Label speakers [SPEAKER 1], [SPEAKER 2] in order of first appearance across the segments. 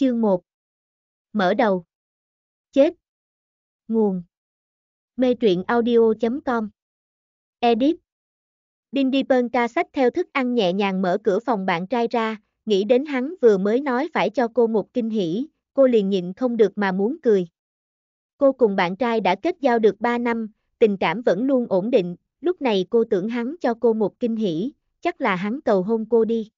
[SPEAKER 1] Chương 1 Mở đầu Chết Nguồn
[SPEAKER 2] Mê truyện audio.com Edit Dindy Bơn ca sách theo thức ăn nhẹ nhàng mở cửa phòng bạn trai ra, nghĩ đến hắn vừa mới nói phải cho cô một kinh hỷ, cô liền nhịn không được mà muốn cười. Cô cùng bạn trai đã kết giao được 3 năm, tình cảm vẫn luôn ổn định, lúc này cô tưởng hắn cho cô một kinh hỷ, chắc là hắn cầu hôn cô đi.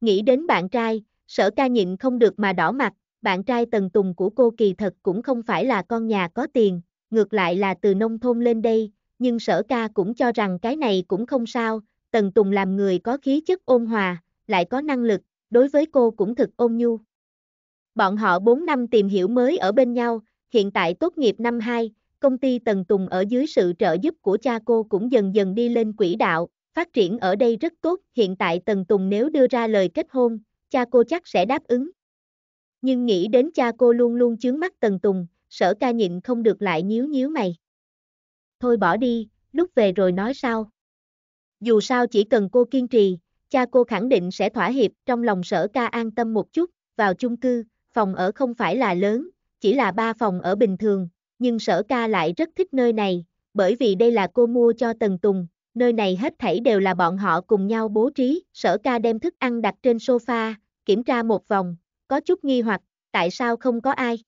[SPEAKER 2] Nghĩ đến bạn trai, Sở ca nhịn không được mà đỏ mặt, bạn trai Tần Tùng của cô kỳ thật cũng không phải là con nhà có tiền, ngược lại là từ nông thôn lên đây, nhưng sở ca cũng cho rằng cái này cũng không sao, Tần Tùng làm người có khí chất ôn hòa, lại có năng lực, đối với cô cũng thực ôn nhu. Bọn họ 4 năm tìm hiểu mới ở bên nhau, hiện tại tốt nghiệp năm 2, công ty Tần Tùng ở dưới sự trợ giúp của cha cô cũng dần dần đi lên quỹ đạo, phát triển ở đây rất tốt, hiện tại Tần Tùng nếu đưa ra lời kết hôn, cha cô chắc sẽ đáp ứng. Nhưng nghĩ đến cha cô luôn luôn chướng mắt Tần Tùng, sở ca nhịn không được lại nhíu nhíu mày. Thôi bỏ đi, lúc về rồi nói sao. Dù sao chỉ cần cô kiên trì, cha cô khẳng định sẽ thỏa hiệp trong lòng sở ca an tâm một chút, vào chung cư, phòng ở không phải là lớn, chỉ là ba phòng ở bình thường, nhưng sở ca lại rất thích nơi này, bởi vì đây là cô mua cho Tần Tùng, nơi này hết thảy đều là bọn họ cùng nhau bố trí, sở ca đem thức ăn đặt trên sofa, kiểm tra một vòng, có chút nghi hoặc, tại sao không có ai?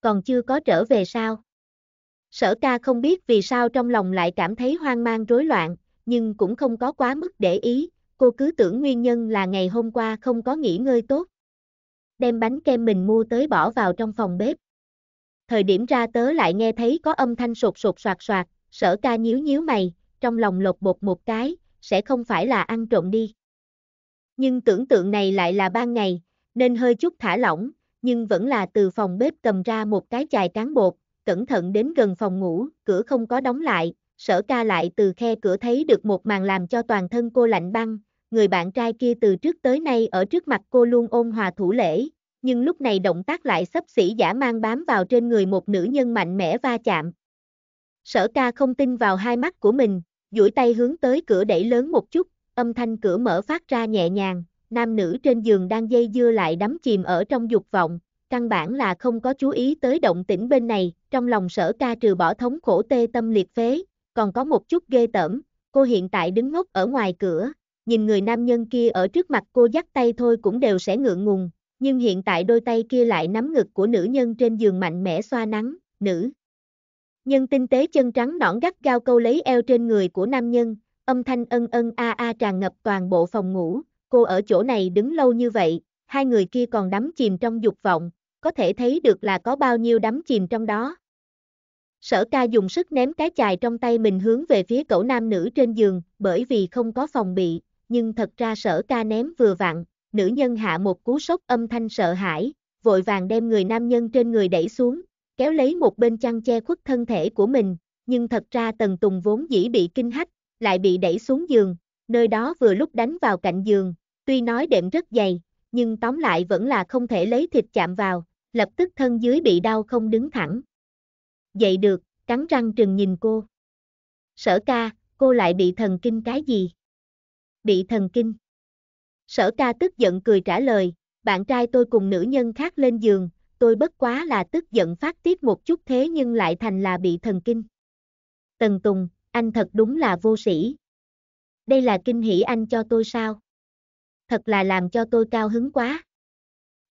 [SPEAKER 2] Còn chưa có trở về sao? Sở ca không biết vì sao trong lòng lại cảm thấy hoang mang rối loạn, nhưng cũng không có quá mức để ý, cô cứ tưởng nguyên nhân là ngày hôm qua không có nghỉ ngơi tốt. Đem bánh kem mình mua tới bỏ vào trong phòng bếp. Thời điểm ra tớ lại nghe thấy có âm thanh sột sột soạt soạt, sở ca nhíu nhíu mày, trong lòng lột bột một cái, sẽ không phải là ăn trộm đi. Nhưng tưởng tượng này lại là ban ngày, nên hơi chút thả lỏng, nhưng vẫn là từ phòng bếp cầm ra một cái chài cán bột, cẩn thận đến gần phòng ngủ, cửa không có đóng lại, sở ca lại từ khe cửa thấy được một màn làm cho toàn thân cô lạnh băng, người bạn trai kia từ trước tới nay ở trước mặt cô luôn ôn hòa thủ lễ, nhưng lúc này động tác lại sấp xỉ giả mang bám vào trên người một nữ nhân mạnh mẽ va chạm. Sở ca không tin vào hai mắt của mình, duỗi tay hướng tới cửa đẩy lớn một chút, âm thanh cửa mở phát ra nhẹ nhàng, nam nữ trên giường đang dây dưa lại đắm chìm ở trong dục vọng, căn bản là không có chú ý tới động tĩnh bên này, trong lòng sở ca trừ bỏ thống khổ tê tâm liệt phế, còn có một chút ghê tởm, cô hiện tại đứng ngốc ở ngoài cửa, nhìn người nam nhân kia ở trước mặt cô dắt tay thôi cũng đều sẽ ngượng ngùng, nhưng hiện tại đôi tay kia lại nắm ngực của nữ nhân trên giường mạnh mẽ xoa nắng, nữ, Nhân tinh tế chân trắng nõn gắt gao câu lấy eo trên người của nam nhân, âm thanh ân ân a a tràn ngập toàn bộ phòng ngủ, cô ở chỗ này đứng lâu như vậy, hai người kia còn đắm chìm trong dục vọng, có thể thấy được là có bao nhiêu đắm chìm trong đó. Sở ca dùng sức ném cái chài trong tay mình hướng về phía cậu nam nữ trên giường, bởi vì không có phòng bị, nhưng thật ra sở ca ném vừa vặn, nữ nhân hạ một cú sốc âm thanh sợ hãi, vội vàng đem người nam nhân trên người đẩy xuống, kéo lấy một bên chăn che khuất thân thể của mình, nhưng thật ra Tần Tùng vốn dĩ bị kinh hách, lại bị đẩy xuống giường, nơi đó vừa lúc đánh vào cạnh giường, tuy nói đệm rất dày, nhưng tóm lại vẫn là không thể lấy thịt chạm vào, lập tức thân dưới bị đau không đứng thẳng. Dậy được, cắn răng trừng nhìn cô. Sở ca, cô lại bị thần kinh cái gì? Bị thần kinh. Sở ca tức giận cười trả lời, bạn trai tôi cùng nữ nhân khác lên giường, tôi bất quá là tức giận phát tiết một chút thế nhưng lại thành là bị thần kinh. Tần Tùng, anh thật đúng là vô sĩ. Đây là kinh hỷ anh cho tôi sao? Thật là làm cho tôi cao hứng quá.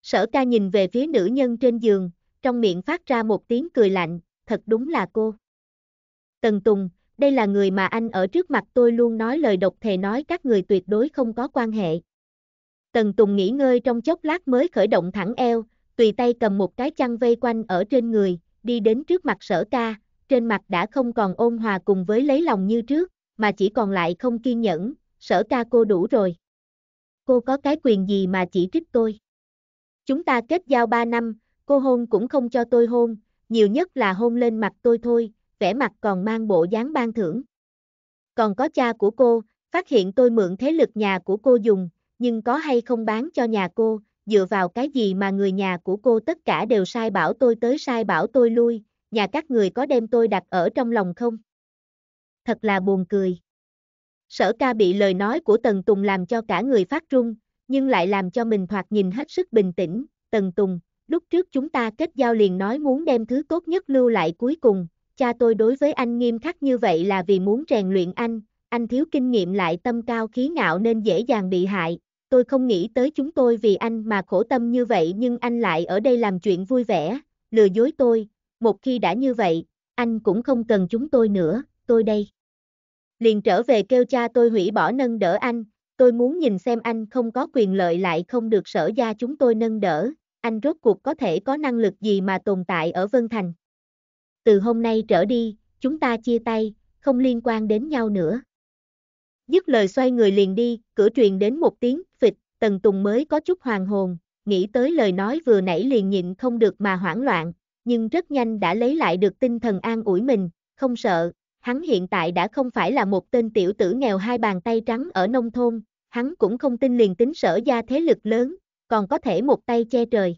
[SPEAKER 2] Sở ca nhìn về phía nữ nhân trên giường, trong miệng phát ra một tiếng cười lạnh, thật đúng là cô. Tần Tùng, đây là người mà anh ở trước mặt tôi luôn nói lời độc thề nói các người tuyệt đối không có quan hệ. Tần Tùng nghỉ ngơi trong chốc lát mới khởi động thẳng eo, tùy tay cầm một cái chăn vây quanh ở trên người, đi đến trước mặt sở ca, trên mặt đã không còn ôn hòa cùng với lấy lòng như trước, mà chỉ còn lại không kiên nhẫn, sở ca cô đủ rồi. Cô có cái quyền gì mà chỉ trích tôi? Chúng ta kết giao 3 năm, cô hôn cũng không cho tôi hôn, nhiều nhất là hôn lên mặt tôi thôi, vẻ mặt còn mang bộ dáng ban thưởng. Còn có cha của cô, phát hiện tôi mượn thế lực nhà của cô dùng, nhưng có hay không bán cho nhà cô, dựa vào cái gì mà người nhà của cô tất cả đều sai bảo tôi tới sai bảo tôi lui, nhà các người có đem tôi đặt ở trong lòng không? Thật là buồn cười. Sở ca bị lời nói của Tần Tùng làm cho cả người phát run, nhưng lại làm cho mình thoạt nhìn hết sức bình tĩnh. Tần Tùng, lúc trước chúng ta kết giao liền nói muốn đem thứ tốt nhất lưu lại cuối cùng, cha tôi đối với anh nghiêm khắc như vậy là vì muốn rèn luyện anh, anh thiếu kinh nghiệm lại tâm cao khí ngạo nên dễ dàng bị hại, tôi không nghĩ tới chúng tôi vì anh mà khổ tâm như vậy nhưng anh lại ở đây làm chuyện vui vẻ, lừa dối tôi, một khi đã như vậy, anh cũng không cần chúng tôi nữa, tôi đây. Liền trở về kêu cha tôi hủy bỏ nâng đỡ anh, tôi muốn nhìn xem anh không có quyền lợi lại không được sở gia chúng tôi nâng đỡ, anh rốt cuộc có thể có năng lực gì mà tồn tại ở Vân Thành. Từ hôm nay trở đi, chúng ta chia tay, không liên quan đến nhau nữa. Dứt lời xoay người liền đi, cửa truyền đến một tiếng, phịch, Tần Tùng mới có chút hoàng hồn, nghĩ tới lời nói vừa nãy liền nhịn không được mà hoảng loạn, nhưng rất nhanh đã lấy lại được tinh thần an ủi mình, không sợ, hắn hiện tại đã không phải là một tên tiểu tử nghèo hai bàn tay trắng ở nông thôn, hắn cũng không tin liền tính sở ra thế lực lớn, còn có thể một tay che trời.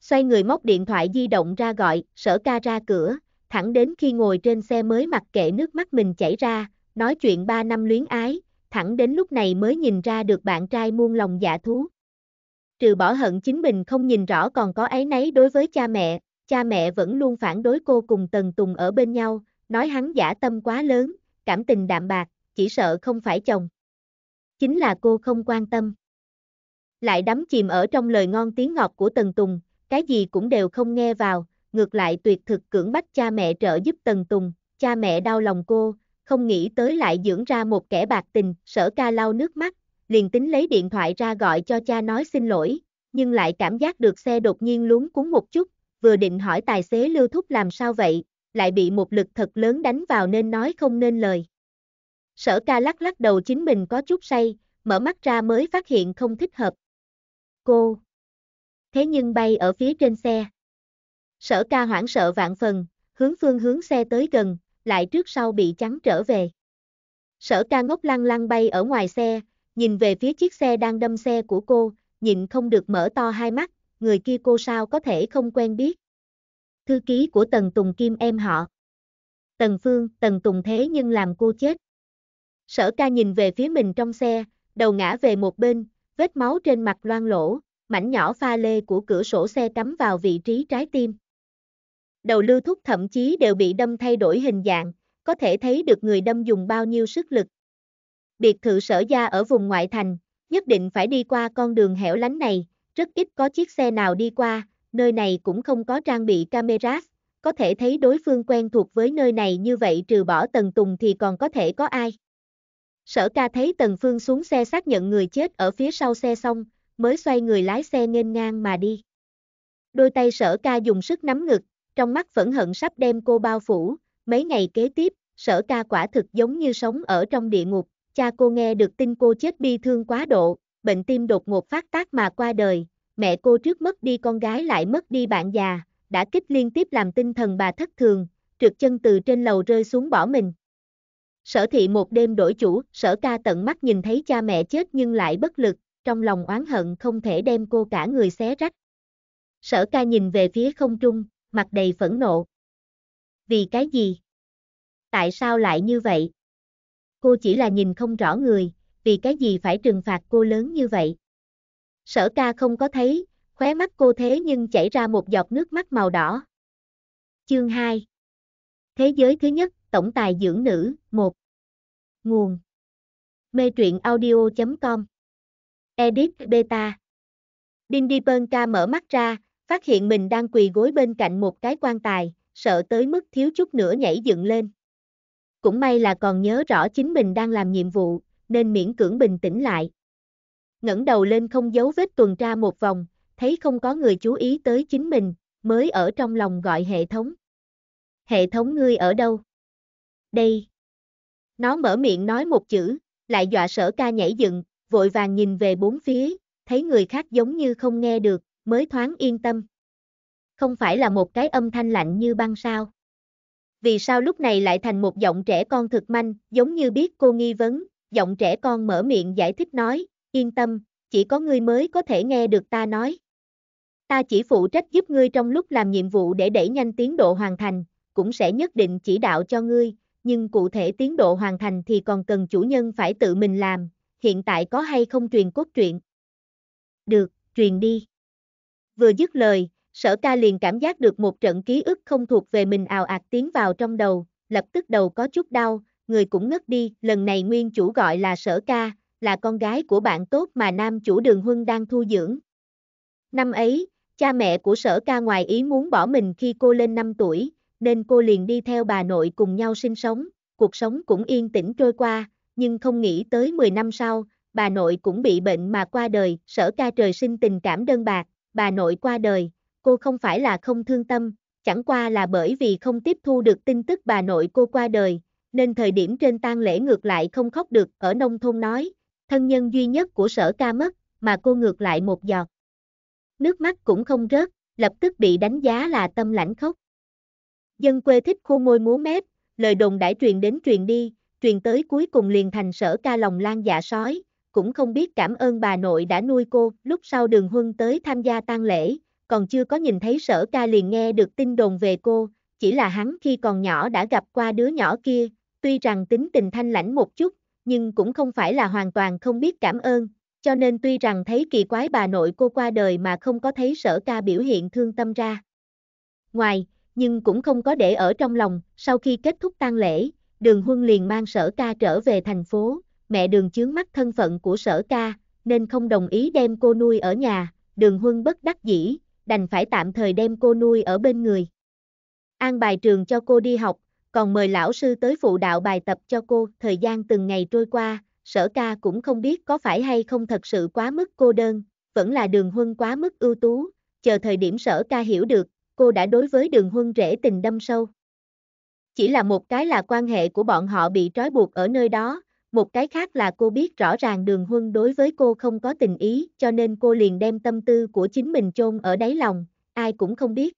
[SPEAKER 2] Xoay người móc điện thoại di động ra gọi, sở ca ra cửa, thẳng đến khi ngồi trên xe mới mặc kệ nước mắt mình chảy ra, nói chuyện 3 năm luyến ái, thẳng đến lúc này mới nhìn ra được bạn trai muôn lòng giả dạ thú. Trừ bỏ hận chính mình không nhìn rõ còn có ấy nấy đối với cha mẹ, cha mẹ vẫn luôn phản đối cô cùng Tần Tùng ở bên nhau, nói hắn giả tâm quá lớn, cảm tình đạm bạc, chỉ sợ không phải chồng. Chính là cô không quan tâm. Lại đắm chìm ở trong lời ngon tiếng ngọt của Tần Tùng, cái gì cũng đều không nghe vào, ngược lại tuyệt thực cưỡng bách cha mẹ trợ giúp Tần Tùng, cha mẹ đau lòng cô, không nghĩ tới lại dưỡng ra một kẻ bạc tình, sở ca lau nước mắt, liền tính lấy điện thoại ra gọi cho cha nói xin lỗi, nhưng lại cảm giác được xe đột nhiên lún cúng một chút, vừa định hỏi tài xế lưu thúc làm sao vậy, lại bị một lực thật lớn đánh vào nên nói không nên lời. Sở ca lắc lắc đầu chính mình có chút say, mở mắt ra mới phát hiện không thích hợp. Cô! Thế nhưng bay ở phía trên xe. Sở ca hoảng sợ vạn phần, hướng phương hướng xe tới gần, lại trước sau bị chắn trở về. Sở ca ngốc lăng lăng bay ở ngoài xe, nhìn về phía chiếc xe đang đâm xe của cô, nhìn không được mở to hai mắt, người kia cô sao có thể không quen biết. Thư ký của Tần Tùng Kim em họ. Tần Phương, Tần Tùng thế nhưng làm cô chết. Sở ca nhìn về phía mình trong xe, đầu ngã về một bên, vết máu trên mặt loang lỗ, mảnh nhỏ pha lê của cửa sổ xe cắm vào vị trí trái tim đầu lưu thúc thậm chí đều bị đâm thay đổi hình dạng, có thể thấy được người đâm dùng bao nhiêu sức lực. Biệt thự sở gia ở vùng ngoại thành, nhất định phải đi qua con đường hẻo lánh này, rất ít có chiếc xe nào đi qua, nơi này cũng không có trang bị camera, có thể thấy đối phương quen thuộc với nơi này như vậy trừ bỏ Tần Tùng thì còn có thể có ai. Sở ca thấy Tần Phương xuống xe xác nhận người chết ở phía sau xe xong, mới xoay người lái xe nghênh ngang mà đi. Đôi tay sở ca dùng sức nắm ngực, trong mắt phẫn hận sắp đem cô bao phủ, mấy ngày kế tiếp, sở ca quả thực giống như sống ở trong địa ngục, cha cô nghe được tin cô chết bi thương quá độ, bệnh tim đột ngột phát tác mà qua đời, mẹ cô trước mất đi con gái lại mất đi bạn già, đã kích liên tiếp làm tinh thần bà thất thường, trượt chân từ trên lầu rơi xuống bỏ mình. Sở thị một đêm đổi chủ, sở ca tận mắt nhìn thấy cha mẹ chết nhưng lại bất lực, trong lòng oán hận không thể đem cô cả người xé rách. Sở ca nhìn về phía không trung, mặt đầy phẫn nộ. Vì cái gì? Tại sao lại như vậy? Cô chỉ là nhìn không rõ người, vì cái gì phải trừng phạt cô lớn như vậy? Sở ca không có thấy, khóe mắt cô thế nhưng chảy ra một giọt nước mắt màu đỏ. Chương 2 Thế
[SPEAKER 1] giới thứ nhất, tổng tài dưỡng nữ, 1 Nguồn Mê truyện
[SPEAKER 2] audio.com Edit Beta Đinh Đi Bơn ca mở mắt ra, phát hiện mình đang quỳ gối bên cạnh một cái quan tài, sợ tới mức thiếu chút nữa nhảy dựng lên. Cũng may là còn nhớ rõ chính mình đang làm nhiệm vụ, nên miễn cưỡng bình tĩnh lại. ngẩng đầu lên không giấu vết tuần tra một vòng, thấy không có người chú ý tới chính mình, mới ở trong lòng gọi hệ thống. Hệ thống ngươi ở đâu? Đây. Nó mở miệng nói một chữ, lại dọa sở ca nhảy dựng, vội vàng nhìn về bốn phía, thấy người khác giống như không nghe được, mới thoáng yên tâm. Không phải là một cái âm thanh lạnh như băng sao? Vì sao lúc này lại thành một giọng trẻ con thực manh, giống như biết cô nghi vấn, giọng trẻ con mở miệng giải thích nói, yên tâm, chỉ có ngươi mới có thể nghe được ta nói. Ta chỉ phụ trách giúp ngươi trong lúc làm nhiệm vụ để đẩy nhanh tiến độ hoàn thành, cũng sẽ nhất định chỉ đạo cho ngươi, nhưng cụ thể tiến độ hoàn thành thì còn cần chủ nhân phải tự mình làm, hiện tại có hay không truyền cốt truyện. Được, truyền đi vừa dứt lời, sở ca liền cảm giác được một trận ký ức không thuộc về mình ào ạt tiến vào trong đầu, lập tức đầu có chút đau, người cũng ngất đi, lần này nguyên chủ gọi là sở ca, là con gái của bạn tốt mà nam chủ đường huân đang thu dưỡng. Năm ấy, cha mẹ của sở ca ngoài ý muốn bỏ mình khi cô lên 5 tuổi, nên cô liền đi theo bà nội cùng nhau sinh sống, cuộc sống cũng yên tĩnh trôi qua, nhưng không nghĩ tới 10 năm sau, bà nội cũng bị bệnh mà qua đời, sở ca trời sinh tình cảm đơn bạc, bà nội qua đời, cô không phải là không thương tâm, chẳng qua là bởi vì không tiếp thu được tin tức bà nội cô qua đời, nên thời điểm trên tang lễ ngược lại không khóc được ở nông thôn nói, thân nhân duy nhất của sở ca mất, mà cô ngược lại một giọt. Nước mắt cũng không rớt, lập tức bị đánh giá là tâm lãnh khóc. Dân quê thích khô môi múa mép, lời đồn đã truyền đến truyền đi, truyền tới cuối cùng liền thành sở ca lòng lan dạ sói, cũng không biết cảm ơn bà nội đã nuôi cô, lúc sau đường huân tới tham gia tang lễ, còn chưa có nhìn thấy sở ca liền nghe được tin đồn về cô, chỉ là hắn khi còn nhỏ đã gặp qua đứa nhỏ kia, tuy rằng tính tình thanh lãnh một chút, nhưng cũng không phải là hoàn toàn không biết cảm ơn, cho nên tuy rằng thấy kỳ quái bà nội cô qua đời mà không có thấy sở ca biểu hiện thương tâm ra. Ngoài, nhưng cũng không có để ở trong lòng, sau khi kết thúc tang lễ, đường huân liền mang sở ca trở về thành phố, mẹ đường chướng mắt thân phận của sở ca, nên không đồng ý đem cô nuôi ở nhà, đường huân bất đắc dĩ, đành phải tạm thời đem cô nuôi ở bên người. An bài trường cho cô đi học, còn mời lão sư tới phụ đạo bài tập cho cô, thời gian từng ngày trôi qua, sở ca cũng không biết có phải hay không thật sự quá mức cô đơn, vẫn là đường huân quá mức ưu tú, chờ thời điểm sở ca hiểu được, cô đã đối với đường huân rễ tình đâm sâu. Chỉ là một cái là quan hệ của bọn họ bị trói buộc ở nơi đó, một cái khác là cô biết rõ ràng đường huân đối với cô không có tình ý cho nên cô liền đem tâm tư của chính mình chôn ở đáy lòng, ai cũng không biết.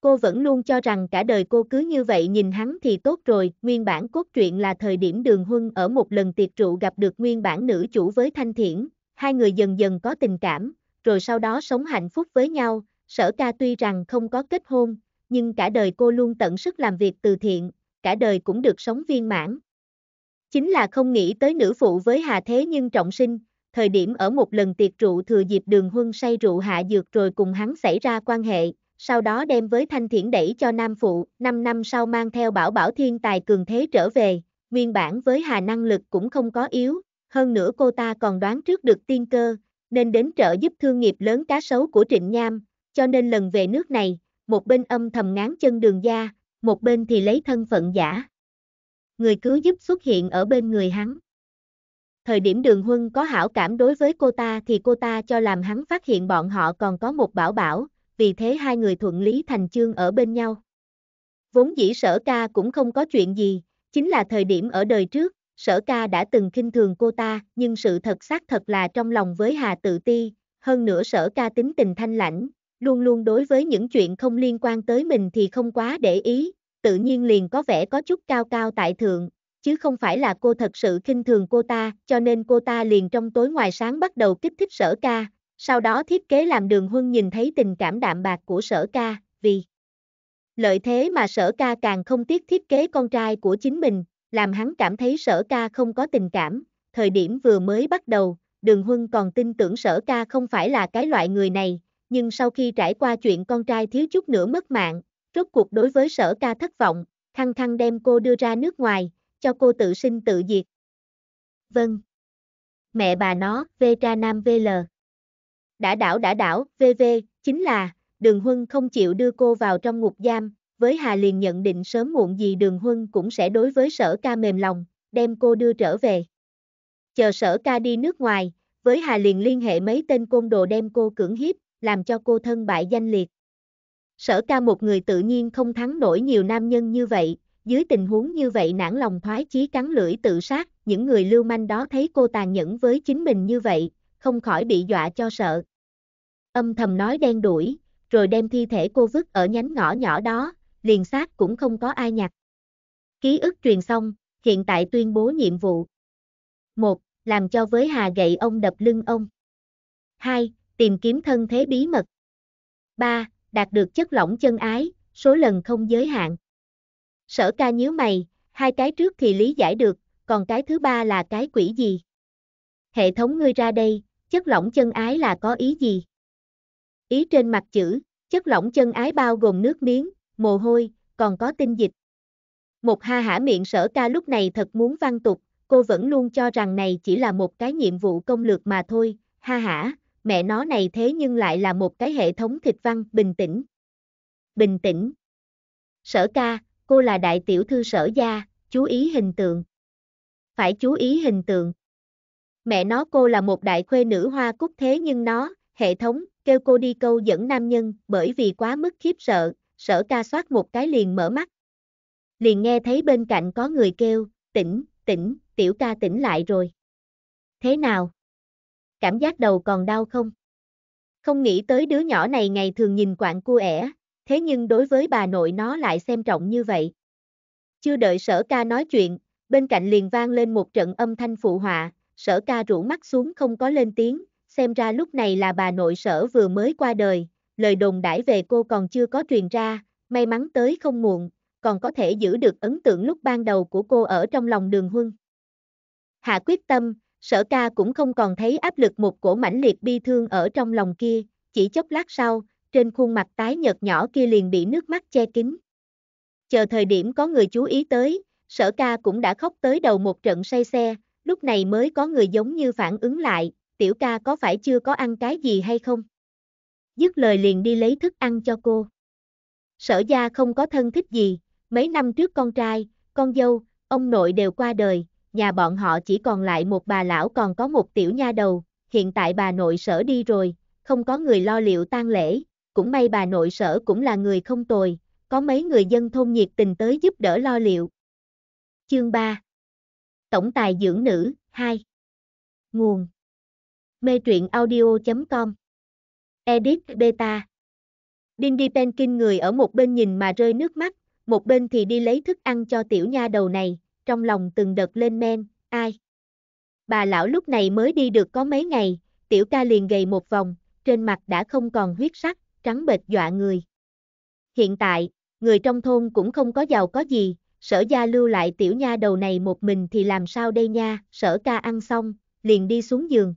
[SPEAKER 2] Cô vẫn luôn cho rằng cả đời cô cứ như vậy nhìn hắn thì tốt rồi, nguyên bản cốt truyện là thời điểm đường huân ở một lần tiệc rượu gặp được nguyên bản nữ chủ với thanh thiển, hai người dần dần có tình cảm, rồi sau đó sống hạnh phúc với nhau, sở ca tuy rằng không có kết hôn, nhưng cả đời cô luôn tận sức làm việc từ thiện, cả đời cũng được sống viên mãn, chính là không nghĩ tới nữ phụ với Hà Thế nhưng trọng sinh, thời điểm ở một lần tiệc rượu thừa dịp đường huân say rượu hạ dược rồi cùng hắn xảy ra quan hệ, sau đó đem với thanh thiển đẩy cho nam phụ, 5 năm sau mang theo bảo bảo thiên tài cường thế trở về, nguyên bản với Hà năng lực cũng không có yếu, hơn nữa cô ta còn đoán trước được tiên cơ, nên đến trợ giúp thương nghiệp lớn cá sấu của Trịnh Nham, cho nên lần về nước này, một bên âm thầm ngán chân đường gia, một bên thì lấy thân phận giả người cứu giúp xuất hiện ở bên người hắn. Thời điểm đường huân có hảo cảm đối với cô ta thì cô ta cho làm hắn phát hiện bọn họ còn có một bảo bảo, vì thế hai người thuận lý thành chương ở bên nhau. Vốn dĩ sở ca cũng không có chuyện gì, chính là thời điểm ở đời trước, sở ca đã từng kinh thường cô ta, nhưng sự thật xác thật là trong lòng với Hà Tự Ti, hơn nữa sở ca tính tình thanh lãnh, luôn luôn đối với những chuyện không liên quan tới mình thì không quá để ý, tự nhiên liền có vẻ có chút cao cao tại thượng, chứ không phải là cô thật sự khinh thường cô ta, cho nên cô ta liền trong tối ngoài sáng bắt đầu kích thích sở ca, sau đó thiết kế làm đường huân nhìn thấy tình cảm đạm bạc của sở ca, vì lợi thế mà sở ca càng không tiếc thiết kế con trai của chính mình, làm hắn cảm thấy sở ca không có tình cảm, thời điểm vừa mới bắt đầu, đường huân còn tin tưởng sở ca không phải là cái loại người này, nhưng sau khi trải qua chuyện con trai thiếu chút nữa mất mạng, Rốt cuộc đối với sở ca thất vọng, khăng khăng đem cô đưa ra nước ngoài, cho cô tự sinh tự diệt. Vâng. Mẹ bà nó, V Vera Nam VL. Đã đảo đã đảo, VV, chính là, đường huân không chịu đưa cô vào trong ngục giam, với Hà liền nhận định sớm muộn gì đường huân cũng sẽ đối với sở ca mềm lòng, đem cô đưa trở về. Chờ sở ca đi nước ngoài, với Hà liền liên hệ mấy tên côn đồ đem cô cưỡng hiếp, làm cho cô thân bại danh liệt. Sở ca một người tự nhiên không thắng nổi nhiều nam nhân như vậy, dưới tình huống như vậy nản lòng thoái chí cắn lưỡi tự sát, những người lưu manh đó thấy cô tàn nhẫn với chính mình như vậy, không khỏi bị dọa cho sợ. Âm thầm nói đen đuổi, rồi đem thi thể cô vứt ở nhánh ngõ nhỏ đó, liền xác cũng không có ai nhặt. Ký ức truyền xong, hiện tại tuyên bố nhiệm vụ. 1. Làm cho với hà gậy ông đập lưng ông. 2. Tìm kiếm thân thế bí mật. 3 đạt được chất lỏng chân ái, số lần không giới hạn. Sở ca nhíu mày, hai cái trước thì lý giải được, còn cái thứ ba là cái quỷ gì? Hệ thống ngươi ra đây, chất lỏng chân ái là có ý gì? Ý trên mặt chữ, chất lỏng chân ái bao gồm nước miếng, mồ hôi, còn có tinh dịch. Một ha hả miệng sở ca lúc này thật muốn văn tục, cô vẫn luôn cho rằng này chỉ là một cái nhiệm vụ công lược mà thôi, ha hả, mẹ nó này thế nhưng lại là một cái hệ thống thịt văn bình tĩnh. Bình tĩnh. Sở ca, cô là đại tiểu thư sở gia, chú ý hình tượng. Phải chú ý hình tượng. Mẹ nó cô là một đại khuê nữ hoa cúc thế nhưng nó, hệ thống, kêu cô đi câu dẫn nam nhân bởi vì quá mức khiếp sợ, sở ca soát một cái liền mở mắt. Liền nghe thấy bên cạnh có người kêu, tỉnh, tỉnh, tiểu ca tỉnh lại rồi. Thế nào? cảm giác đầu còn đau không? Không nghĩ tới đứa nhỏ này ngày thường nhìn quạng cua ẻ, thế nhưng đối với bà nội nó lại xem trọng như vậy. Chưa đợi sở ca nói chuyện, bên cạnh liền vang lên một trận âm thanh phụ họa, sở ca rủ mắt xuống không có lên tiếng, xem ra lúc này là bà nội sở vừa mới qua đời, lời đồn đãi về cô còn chưa có truyền ra, may mắn tới không muộn, còn có thể giữ được ấn tượng lúc ban đầu của cô ở trong lòng đường huân. Hạ quyết tâm, sở ca cũng không còn thấy áp lực một cổ mãnh liệt bi thương ở trong lòng kia, chỉ chốc lát sau, trên khuôn mặt tái nhợt nhỏ kia liền bị nước mắt che kín. Chờ thời điểm có người chú ý tới, sở ca cũng đã khóc tới đầu một trận say xe, lúc này mới có người giống như phản ứng lại, tiểu ca có phải chưa có ăn cái gì hay không? Dứt lời liền đi lấy thức ăn cho cô. Sở gia không có thân thích gì, mấy năm trước con trai, con dâu, ông nội đều qua đời, nhà bọn họ chỉ còn lại một bà lão còn có một tiểu nha đầu, hiện tại bà nội sở đi rồi, không có người lo liệu tang lễ, cũng may bà nội sở cũng là người không tồi, có mấy người dân thôn nhiệt tình tới giúp đỡ lo liệu. Chương 3 Tổng tài dưỡng nữ, 2 Nguồn Mê truyện audio.com Edit Beta Dindy Penkin người ở một bên nhìn mà rơi nước mắt, một bên thì đi lấy thức ăn cho tiểu nha đầu này, trong lòng từng đợt lên men, ai. Bà lão lúc này mới đi được có mấy ngày, tiểu ca liền gầy một vòng, trên mặt đã không còn huyết sắc, trắng bệch dọa người. Hiện tại, người trong thôn cũng không có giàu có gì, sở gia lưu lại tiểu nha đầu này một mình thì làm sao đây nha, sở ca ăn xong, liền đi xuống giường.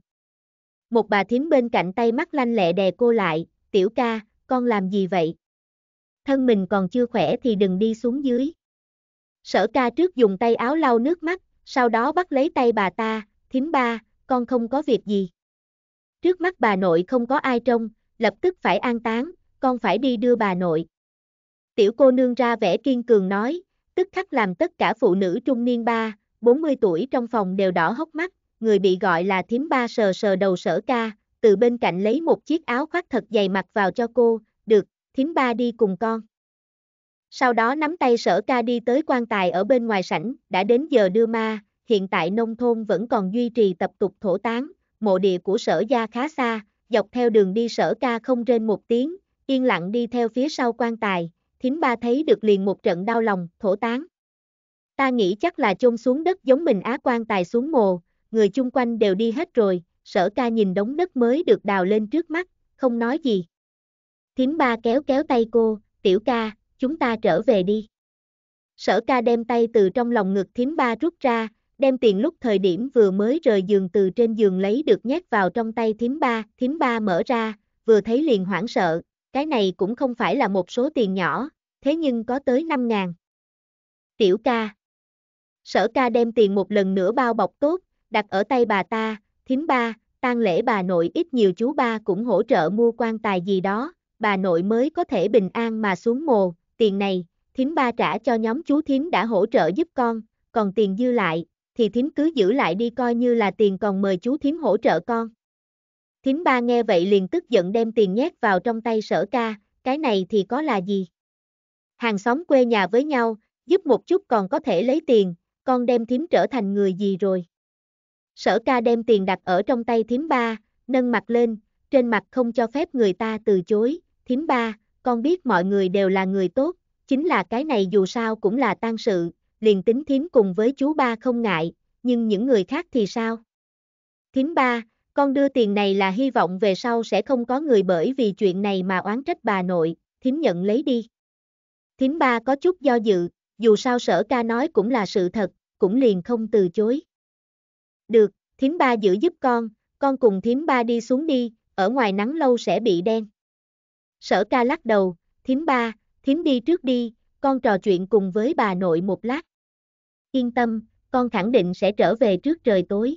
[SPEAKER 2] Một bà thím bên cạnh tay mắt lanh lẹ đè cô lại, tiểu ca, con làm gì vậy? Thân mình còn chưa khỏe thì đừng đi xuống dưới. Sở ca trước dùng tay áo lau nước mắt, sau đó bắt lấy tay bà ta, thím ba, con không có việc gì. Trước mắt bà nội không có ai trông, lập tức phải an táng, con phải đi đưa bà nội. Tiểu cô nương ra vẻ kiên cường nói, tức khắc làm tất cả phụ nữ trung niên ba, 40 tuổi trong phòng đều đỏ hốc mắt, người bị gọi là thím ba sờ sờ đầu sở ca, từ bên cạnh lấy một chiếc áo khoác thật dày mặc vào cho cô, được, thím ba đi cùng con. Sau đó nắm tay sở ca đi tới quan tài ở bên ngoài sảnh, đã đến giờ đưa ma, hiện tại nông thôn vẫn còn duy trì tập tục thổ tán, mộ địa của sở gia khá xa, dọc theo đường đi sở ca không trên một tiếng, yên lặng đi theo phía sau quan tài, thím ba thấy được liền một trận đau lòng, thổ tán. Ta nghĩ chắc là chôn xuống đất giống mình á quan tài xuống mồ, người chung quanh đều đi hết rồi, sở ca nhìn đống đất mới được đào lên trước mắt, không nói gì. Thím ba kéo kéo tay cô, tiểu ca, chúng ta trở về đi. Sở ca đem tay từ trong lòng ngực thím ba rút ra, đem tiền lúc thời điểm vừa mới rời giường từ trên giường lấy được nhét vào trong tay thím ba, thím ba mở ra, vừa thấy liền hoảng sợ, cái này cũng không phải là một số tiền nhỏ, thế nhưng có tới 5 ngàn. Tiểu ca Sở ca đem tiền một lần nữa bao bọc tốt, đặt ở tay bà ta, thím ba, tang lễ bà nội ít nhiều chú ba cũng hỗ trợ mua quan tài gì đó, bà nội mới có thể bình an mà xuống mồ, tiền này, thím ba trả cho nhóm chú thím đã hỗ trợ giúp con, còn tiền dư lại, thì thím cứ giữ lại đi coi như là tiền còn mời chú thím hỗ trợ con. Thím ba nghe vậy liền tức giận đem tiền nhét vào trong tay sở ca, cái này thì có là gì? Hàng xóm quê nhà với nhau, giúp một chút còn có thể lấy tiền, con đem thím trở thành người gì rồi? Sở ca đem tiền đặt ở trong tay thím ba, nâng mặt lên, trên mặt không cho phép người ta từ chối, thím ba, con biết mọi người đều là người tốt, chính là cái này dù sao cũng là tan sự, liền tính thím cùng với chú ba không ngại, nhưng những người khác thì sao? Thím ba, con đưa tiền này là hy vọng về sau sẽ không có người bởi vì chuyện này mà oán trách bà nội, thím nhận lấy đi. Thím ba có chút do dự, dù sao sở ca nói cũng là sự thật, cũng liền không từ chối. Được, thím ba giữ giúp con, con cùng thím ba đi xuống đi, ở ngoài nắng lâu sẽ bị đen. Sở ca lắc đầu, thím ba, thím đi trước đi, con trò chuyện cùng với bà nội một lát. Yên tâm, con khẳng định sẽ trở về trước trời tối.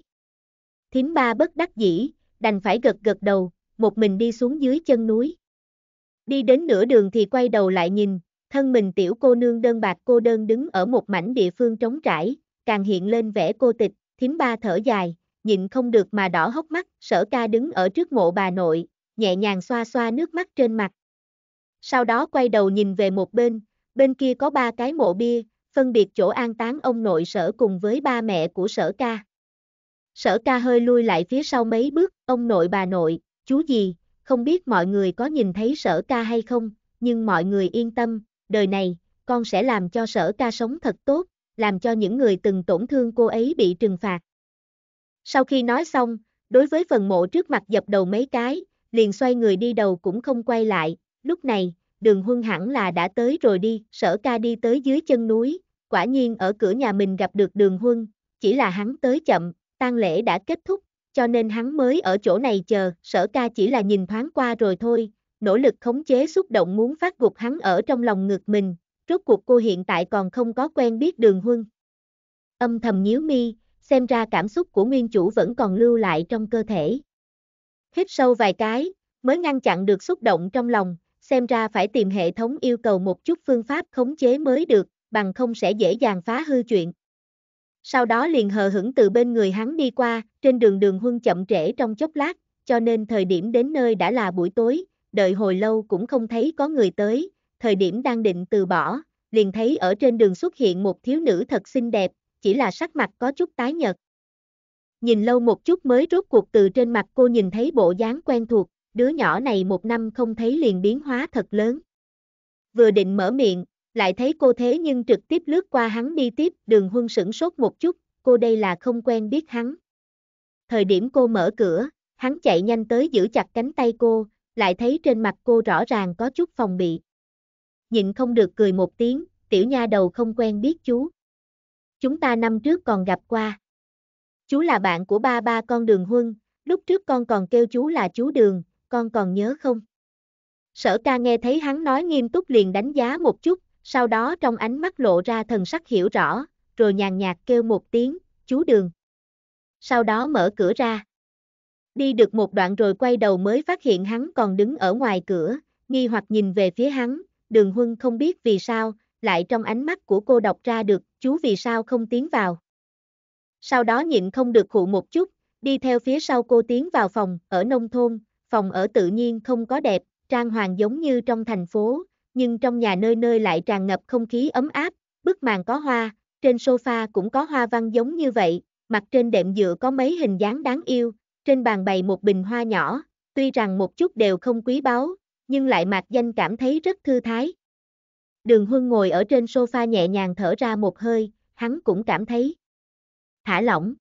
[SPEAKER 2] Thím ba bất đắc dĩ, đành phải gật gật đầu, một mình đi xuống dưới chân núi. Đi đến nửa đường thì quay đầu lại nhìn, thân mình tiểu cô nương đơn bạc cô đơn đứng ở một mảnh địa phương trống trải, càng hiện lên vẻ cô tịch, thím ba thở dài, nhịn không được mà đỏ hốc mắt, sở ca đứng ở trước mộ bà nội, nhẹ nhàng xoa xoa nước mắt trên mặt. Sau đó quay đầu nhìn về một bên, bên kia có ba cái mộ bia, phân biệt chỗ an táng ông nội sở cùng với ba mẹ của sở ca. Sở ca hơi lui lại phía sau mấy bước, ông nội bà nội, chú gì, không biết mọi người có nhìn thấy sở ca hay không, nhưng mọi người yên tâm, đời này, con sẽ làm cho sở ca sống thật tốt, làm cho những người từng tổn thương cô ấy bị trừng phạt. Sau khi nói xong, đối với phần mộ trước mặt dập đầu mấy cái, liền xoay người đi đầu cũng không quay lại, lúc này, đường huân hẳn là đã tới rồi đi, sở ca đi tới dưới chân núi, quả nhiên ở cửa nhà mình gặp được đường huân, chỉ là hắn tới chậm, tang lễ đã kết thúc, cho nên hắn mới ở chỗ này chờ, sở ca chỉ là nhìn thoáng qua rồi thôi, nỗ lực khống chế xúc động muốn phát gục hắn ở trong lòng ngực mình, rốt cuộc cô hiện tại còn không có quen biết đường huân. Âm thầm nhíu mi, xem ra cảm xúc của nguyên chủ vẫn còn lưu lại trong cơ thể hít sâu vài cái, mới ngăn chặn được xúc động trong lòng, xem ra phải tìm hệ thống yêu cầu một chút phương pháp khống chế mới được, bằng không sẽ dễ dàng phá hư chuyện. Sau đó liền hờ hững từ bên người hắn đi qua, trên đường đường huân chậm trễ trong chốc lát, cho nên thời điểm đến nơi đã là buổi tối, đợi hồi lâu cũng không thấy có người tới, thời điểm đang định từ bỏ, liền thấy ở trên đường xuất hiện một thiếu nữ thật xinh đẹp, chỉ là sắc mặt có chút tái nhợt nhìn lâu một chút mới rốt cuộc từ trên mặt cô nhìn thấy bộ dáng quen thuộc, đứa nhỏ này một năm không thấy liền biến hóa thật lớn. Vừa định mở miệng, lại thấy cô thế nhưng trực tiếp lướt qua hắn đi tiếp, đường huân sửng sốt một chút, cô đây là không quen biết hắn. Thời điểm cô mở cửa, hắn chạy nhanh tới giữ chặt cánh tay cô, lại thấy trên mặt cô rõ ràng có chút phòng bị. Nhịn không được cười một tiếng, tiểu nha đầu không quen biết chú. Chúng ta năm trước còn gặp qua. Chú là bạn của ba ba con đường huân, lúc trước con còn kêu chú là chú đường, con còn nhớ không? Sở ca nghe thấy hắn nói nghiêm túc liền đánh giá một chút, sau đó trong ánh mắt lộ ra thần sắc hiểu rõ, rồi nhàn nhạt kêu một tiếng, chú đường. Sau đó mở cửa ra. Đi được một đoạn rồi quay đầu mới phát hiện hắn còn đứng ở ngoài cửa, nghi hoặc nhìn về phía hắn, đường huân không biết vì sao, lại trong ánh mắt của cô đọc ra được, chú vì sao không tiến vào sau đó nhịn không được khụ một chút, đi theo phía sau cô tiến vào phòng, ở nông thôn, phòng ở tự nhiên không có đẹp, trang hoàng giống như trong thành phố, nhưng trong nhà nơi nơi lại tràn ngập không khí ấm áp, bức màn có hoa, trên sofa cũng có hoa văn giống như vậy, mặt trên đệm dựa có mấy hình dáng đáng yêu, trên bàn bày một bình hoa nhỏ, tuy rằng một chút đều không quý báu, nhưng lại mạc danh cảm thấy rất thư thái. Đường Huân ngồi ở trên sofa nhẹ nhàng thở ra một hơi, hắn cũng cảm thấy thả lỏng.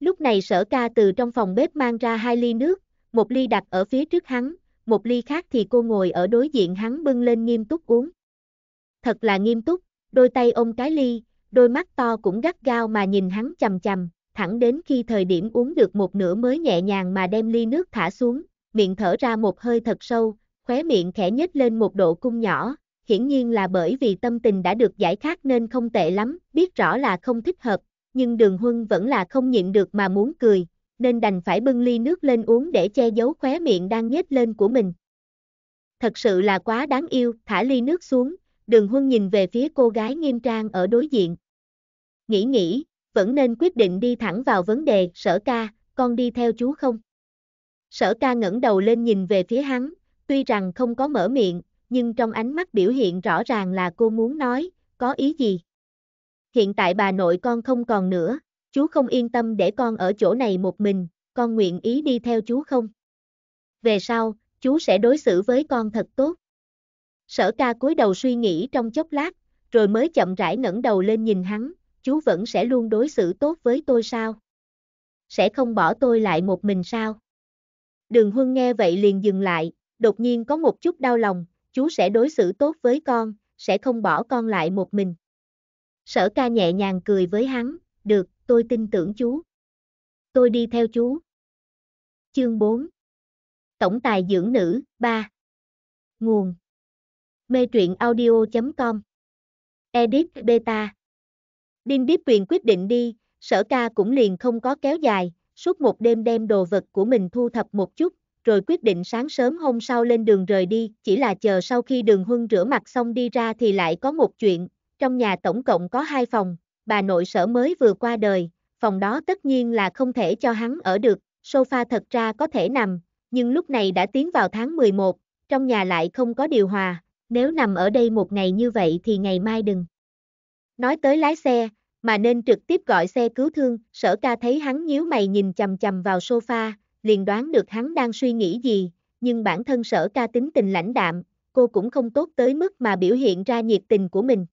[SPEAKER 2] Lúc này sở ca từ trong phòng bếp mang ra hai ly nước, một ly đặt ở phía trước hắn, một ly khác thì cô ngồi ở đối diện hắn bưng lên nghiêm túc uống. Thật là nghiêm túc, đôi tay ôm cái ly, đôi mắt to cũng gắt gao mà nhìn hắn chầm chầm, thẳng đến khi thời điểm uống được một nửa mới nhẹ nhàng mà đem ly nước thả xuống, miệng thở ra một hơi thật sâu, khóe miệng khẽ nhếch lên một độ cung nhỏ, hiển nhiên là bởi vì tâm tình đã được giải khát nên không tệ lắm, biết rõ là không thích hợp, nhưng đường huân vẫn là không nhịn được mà muốn cười, nên đành phải bưng ly nước lên uống để che giấu khóe miệng đang nhếch lên của mình. Thật sự là quá đáng yêu, thả ly nước xuống, đường huân nhìn về phía cô gái nghiêm trang ở đối diện. Nghĩ nghĩ, vẫn nên quyết định đi thẳng vào vấn đề, sở ca, con đi theo chú không? Sở ca ngẩng đầu lên nhìn về phía hắn, tuy rằng không có mở miệng, nhưng trong ánh mắt biểu hiện rõ ràng là cô muốn nói, có ý gì? hiện tại bà nội con không còn nữa, chú không yên tâm để con ở chỗ này một mình, con nguyện ý đi theo chú không? Về sau, chú sẽ đối xử với con thật tốt. Sở ca cúi đầu suy nghĩ trong chốc lát, rồi mới chậm rãi ngẩng đầu lên nhìn hắn, chú vẫn sẽ luôn đối xử tốt với tôi sao? Sẽ không bỏ tôi lại một mình sao? Đường Huân nghe vậy liền dừng lại, đột nhiên có một chút đau lòng, chú sẽ đối xử tốt với con, sẽ không bỏ con lại một mình. Sở ca nhẹ nhàng cười với hắn, được, tôi tin tưởng chú. Tôi đi theo chú.
[SPEAKER 1] Chương 4 Tổng tài dưỡng nữ, 3
[SPEAKER 2] Nguồn Mê truyện audio.com Edit Beta Đinh Điếp quyền quyết định đi, sở ca cũng liền không có kéo dài, suốt một đêm đem đồ vật của mình thu thập một chút, rồi quyết định sáng sớm hôm sau lên đường rời đi, chỉ là chờ sau khi đường huân rửa mặt xong đi ra thì lại có một chuyện, trong nhà tổng cộng có hai phòng, bà nội sở mới vừa qua đời, phòng đó tất nhiên là không thể cho hắn ở được, sofa thật ra có thể nằm, nhưng lúc này đã tiến vào tháng 11, trong nhà lại không có điều hòa, nếu nằm ở đây một ngày như vậy thì ngày mai đừng. Nói tới lái xe, mà nên trực tiếp gọi xe cứu thương, sở ca thấy hắn nhíu mày nhìn chầm chầm vào sofa, liền đoán được hắn đang suy nghĩ gì, nhưng bản thân sở ca tính tình lãnh đạm, cô cũng không tốt tới mức mà biểu hiện ra nhiệt tình của mình.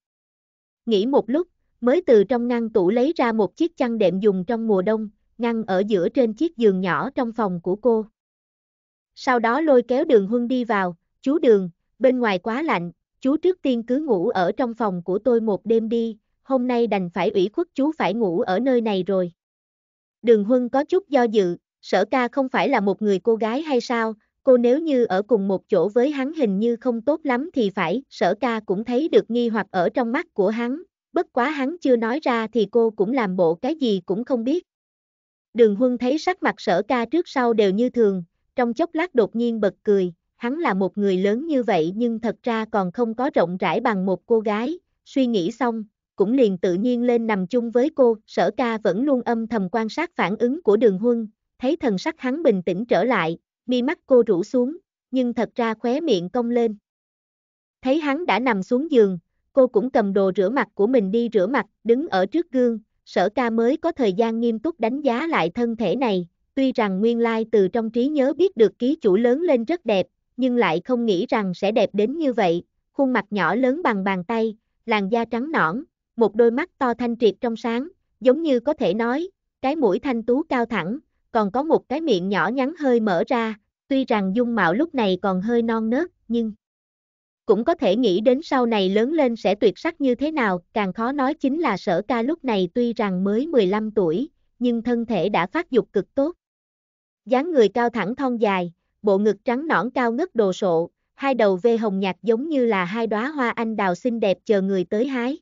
[SPEAKER 2] Nghĩ một lúc, mới từ trong ngăn tủ lấy ra một chiếc chăn đệm dùng trong mùa đông, ngăn ở giữa trên chiếc giường nhỏ trong phòng của cô. Sau đó lôi kéo đường huân đi vào, chú đường, bên ngoài quá lạnh, chú trước tiên cứ ngủ ở trong phòng của tôi một đêm đi, hôm nay đành phải ủy khuất chú phải ngủ ở nơi này rồi. Đường huân có chút do dự, sở ca không phải là một người cô gái hay sao, cô nếu như ở cùng một chỗ với hắn hình như không tốt lắm thì phải, sở ca cũng thấy được nghi hoặc ở trong mắt của hắn, bất quá hắn chưa nói ra thì cô cũng làm bộ cái gì cũng không biết. Đường huân thấy sắc mặt sở ca trước sau đều như thường, trong chốc lát đột nhiên bật cười, hắn là một người lớn như vậy nhưng thật ra còn không có rộng rãi bằng một cô gái, suy nghĩ xong, cũng liền tự nhiên lên nằm chung với cô, sở ca vẫn luôn âm thầm quan sát phản ứng của đường huân, thấy thần sắc hắn bình tĩnh trở lại, mi mắt cô rũ xuống, nhưng thật ra khóe miệng cong lên. Thấy hắn đã nằm xuống giường, cô cũng cầm đồ rửa mặt của mình đi rửa mặt, đứng ở trước gương, sở ca mới có thời gian nghiêm túc đánh giá lại thân thể này, tuy rằng nguyên lai từ trong trí nhớ biết được ký chủ lớn lên rất đẹp, nhưng lại không nghĩ rằng sẽ đẹp đến như vậy, khuôn mặt nhỏ lớn bằng bàn tay, làn da trắng nõn, một đôi mắt to thanh triệt trong sáng, giống như có thể nói, cái mũi thanh tú cao thẳng, còn có một cái miệng nhỏ nhắn hơi mở ra, tuy rằng dung mạo lúc này còn hơi non nớt, nhưng cũng có thể nghĩ đến sau này lớn lên sẽ tuyệt sắc như thế nào, càng khó nói chính là sở ca lúc này tuy rằng mới 15 tuổi, nhưng thân thể đã phát dục cực tốt. dáng người cao thẳng thon dài, bộ ngực trắng nõn cao ngất đồ sộ, hai đầu vê hồng nhạt giống như là hai đóa hoa anh đào xinh đẹp chờ người tới hái.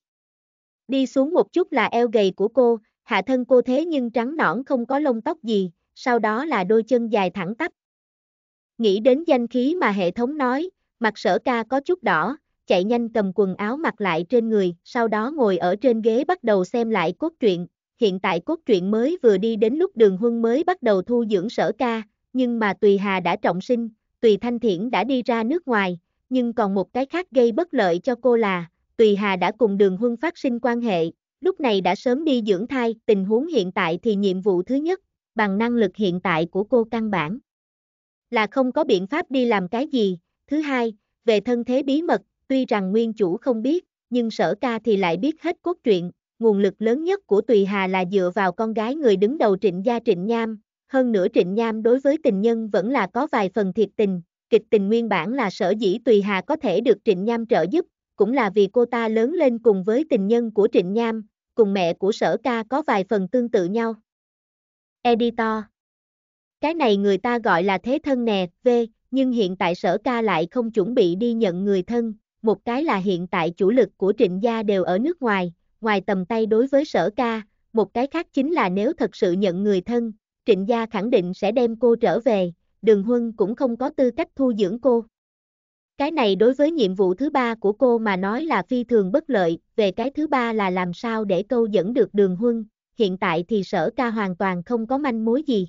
[SPEAKER 2] Đi xuống một chút là eo gầy của cô, hạ thân cô thế nhưng trắng nõn không có lông tóc gì, sau đó là đôi chân dài thẳng tắp. Nghĩ đến danh khí mà hệ thống nói, mặt sở ca có chút đỏ, chạy nhanh cầm quần áo mặc lại trên người, sau đó ngồi ở trên ghế bắt đầu xem lại cốt truyện. Hiện tại cốt truyện mới vừa đi đến lúc đường huân mới bắt đầu thu dưỡng sở ca, nhưng mà Tùy Hà đã trọng sinh, Tùy Thanh Thiển đã đi ra nước ngoài, nhưng còn một cái khác gây bất lợi cho cô là, Tùy Hà đã cùng đường huân phát sinh quan hệ, lúc này đã sớm đi dưỡng thai, tình huống hiện tại thì nhiệm vụ thứ nhất, bằng năng lực hiện tại của cô căn bản. Là không có biện pháp đi làm cái gì, thứ hai, về thân thế bí mật, tuy rằng nguyên chủ không biết, nhưng sở ca thì lại biết hết cốt truyện, nguồn lực lớn nhất của Tùy Hà là dựa vào con gái người đứng đầu trịnh gia trịnh nham, hơn nữa trịnh nham đối với tình nhân vẫn là có vài phần thiệt tình, kịch tình nguyên bản là sở dĩ Tùy Hà có thể được trịnh nham trợ giúp, cũng là vì cô ta lớn lên cùng với tình nhân của trịnh nham, cùng mẹ của sở ca có vài phần tương tự nhau. Editor Cái này người ta gọi là thế thân nè, V, nhưng hiện tại sở ca lại không chuẩn bị đi nhận người thân, một cái là hiện tại chủ lực của trịnh gia đều ở nước ngoài, ngoài tầm tay đối với sở ca, một cái khác chính là nếu thật sự nhận người thân, trịnh gia khẳng định sẽ đem cô trở về, đường huân cũng không có tư cách thu dưỡng cô. Cái này đối với nhiệm vụ thứ ba của cô mà nói là phi thường bất lợi, về cái thứ ba là làm sao để câu dẫn được đường huân, hiện tại thì sở ca hoàn toàn không có manh mối gì.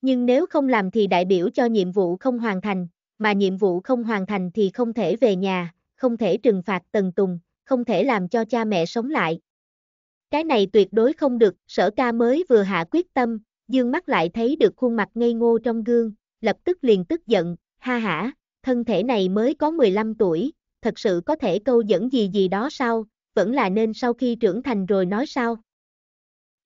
[SPEAKER 2] Nhưng nếu không làm thì đại biểu cho nhiệm vụ không hoàn thành, mà nhiệm vụ không hoàn thành thì không thể về nhà, không thể trừng phạt tần tùng, không thể làm cho cha mẹ sống lại. Cái này tuyệt đối không được, sở ca mới vừa hạ quyết tâm, dương mắt lại thấy được khuôn mặt ngây ngô trong gương, lập tức liền tức giận, ha hả, thân thể này mới có 15 tuổi, thật sự có thể câu dẫn gì gì đó sao, vẫn là nên sau khi trưởng thành rồi nói sao.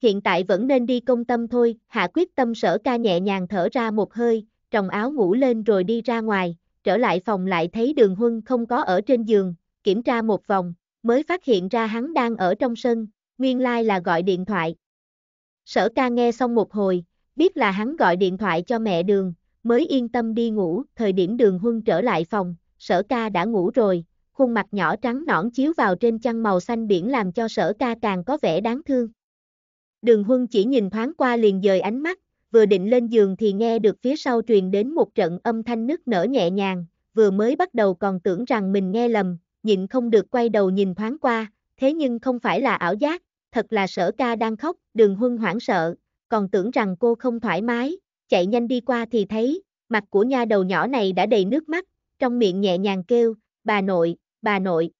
[SPEAKER 2] Hiện tại vẫn nên đi công tâm thôi, hạ quyết tâm sở ca nhẹ nhàng thở ra một hơi, trồng áo ngủ lên rồi đi ra ngoài, trở lại phòng lại thấy đường huân không có ở trên giường, kiểm tra một vòng, mới phát hiện ra hắn đang ở trong sân, nguyên lai like là gọi điện thoại. Sở ca nghe xong một hồi, biết là hắn gọi điện thoại cho mẹ đường, mới yên tâm đi ngủ, thời điểm đường huân trở lại phòng, sở ca đã ngủ rồi, khuôn mặt nhỏ trắng nõn chiếu vào trên chăn màu xanh biển làm cho sở ca càng có vẻ đáng thương. Đường huân chỉ nhìn thoáng qua liền dời ánh mắt, vừa định lên giường thì nghe được phía sau truyền đến một trận âm thanh nức nở nhẹ nhàng, vừa mới bắt đầu còn tưởng rằng mình nghe lầm, nhịn không được quay đầu nhìn thoáng qua, thế nhưng không phải là ảo giác, thật là sở ca đang khóc, đường huân hoảng sợ, còn tưởng rằng cô không thoải mái, chạy nhanh đi qua thì thấy, mặt của nha đầu nhỏ này đã đầy nước mắt, trong miệng nhẹ nhàng kêu, bà nội, bà nội.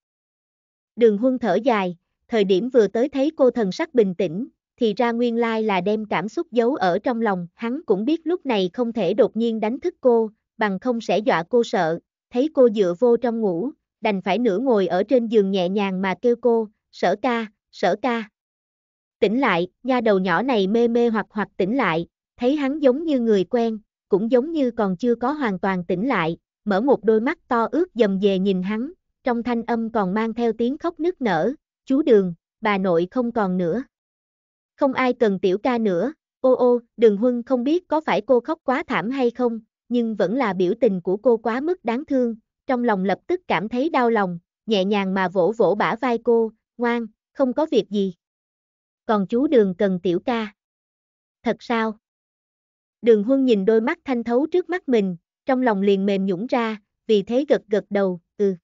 [SPEAKER 2] Đường huân thở dài, thời điểm vừa tới thấy cô thần sắc bình tĩnh, thì ra nguyên lai là đem cảm xúc giấu ở trong lòng, hắn cũng biết lúc này không thể đột nhiên đánh thức cô, bằng không sẽ dọa cô sợ, thấy cô dựa vô trong ngủ, đành phải nửa ngồi ở trên giường nhẹ nhàng mà kêu cô, sở ca, sở ca. Tỉnh lại, nha đầu nhỏ này mê mê hoặc hoặc tỉnh lại, thấy hắn giống như người quen, cũng giống như còn chưa có hoàn toàn tỉnh lại, mở một đôi mắt to ướt dầm về nhìn hắn, trong thanh âm còn mang theo tiếng khóc nức nở, chú đường, bà nội không còn nữa. Không ai cần tiểu ca nữa, ô ô, đường huân không biết có phải cô khóc quá thảm hay không, nhưng vẫn là biểu tình của cô quá mức đáng thương, trong lòng lập tức cảm thấy đau lòng, nhẹ nhàng mà vỗ vỗ bả vai cô, ngoan, không có việc gì. Còn chú đường cần tiểu ca. Thật sao? Đường huân nhìn đôi mắt thanh thấu trước mắt mình, trong lòng liền mềm nhũng ra, vì thế gật gật đầu, ừ.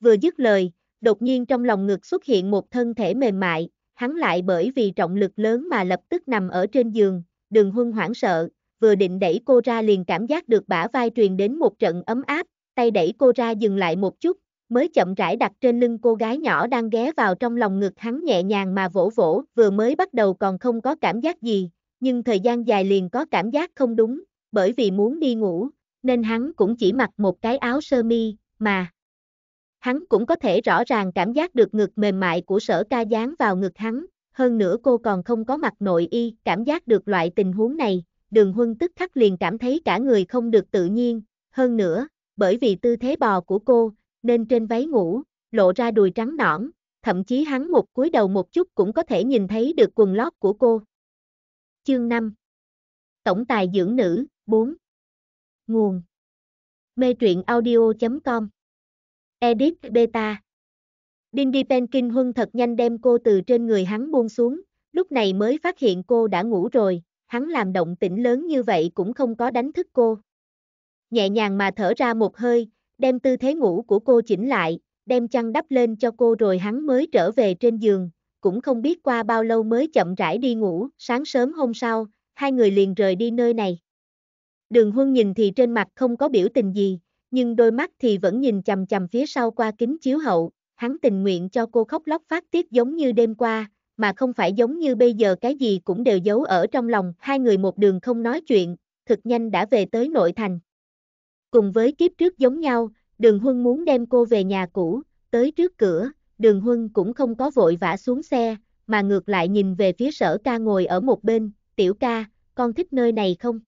[SPEAKER 2] Vừa dứt lời, đột nhiên trong lòng ngực xuất hiện một thân thể mềm mại, hắn lại bởi vì trọng lực lớn mà lập tức nằm ở trên giường, đường huân hoảng sợ, vừa định đẩy cô ra liền cảm giác được bả vai truyền đến một trận ấm áp, tay đẩy cô ra dừng lại một chút, mới chậm rãi đặt trên lưng cô gái nhỏ đang ghé vào trong lòng ngực hắn nhẹ nhàng mà vỗ vỗ, vừa mới bắt đầu còn không có cảm giác gì, nhưng thời gian dài liền có cảm giác không đúng, bởi vì muốn đi ngủ, nên hắn cũng chỉ mặc một cái áo sơ mi, mà. Hắn cũng có thể rõ ràng cảm giác được ngực mềm mại của sở ca dán vào ngực hắn, hơn nữa cô còn không có mặc nội y, cảm giác được loại tình huống này, đường huân tức khắc liền cảm thấy cả người không được tự nhiên, hơn nữa, bởi vì tư thế bò của cô, nên trên váy ngủ, lộ ra đùi trắng nõn, thậm chí hắn một cúi đầu một chút cũng có thể nhìn thấy được quần lót của cô. Chương 5 Tổng tài
[SPEAKER 1] dưỡng nữ, 4 Nguồn Mê truyện audio.com
[SPEAKER 2] Edit Beta Dindy Penkin Huân thật nhanh đem cô từ trên người hắn buông xuống, lúc này mới phát hiện cô đã ngủ rồi, hắn làm động tĩnh lớn như vậy cũng không có đánh thức cô. Nhẹ nhàng mà thở ra một hơi, đem tư thế ngủ của cô chỉnh lại, đem chăn đắp lên cho cô rồi hắn mới trở về trên giường, cũng không biết qua bao lâu mới chậm rãi đi ngủ, sáng sớm hôm sau, hai người liền rời đi nơi này. Đường Huân nhìn thì trên mặt không có biểu tình gì, nhưng đôi mắt thì vẫn nhìn chầm chầm phía sau qua kính chiếu hậu, hắn tình nguyện cho cô khóc lóc phát tiết giống như đêm qua, mà không phải giống như bây giờ cái gì cũng đều giấu ở trong lòng, hai người một đường không nói chuyện, thực nhanh đã về tới nội thành. Cùng với kiếp trước giống nhau, đường Huân muốn đem cô về nhà cũ, tới trước cửa, đường huân cũng không có vội vã xuống xe, mà ngược lại nhìn về phía sở ca ngồi ở một bên, tiểu ca, con thích nơi này không?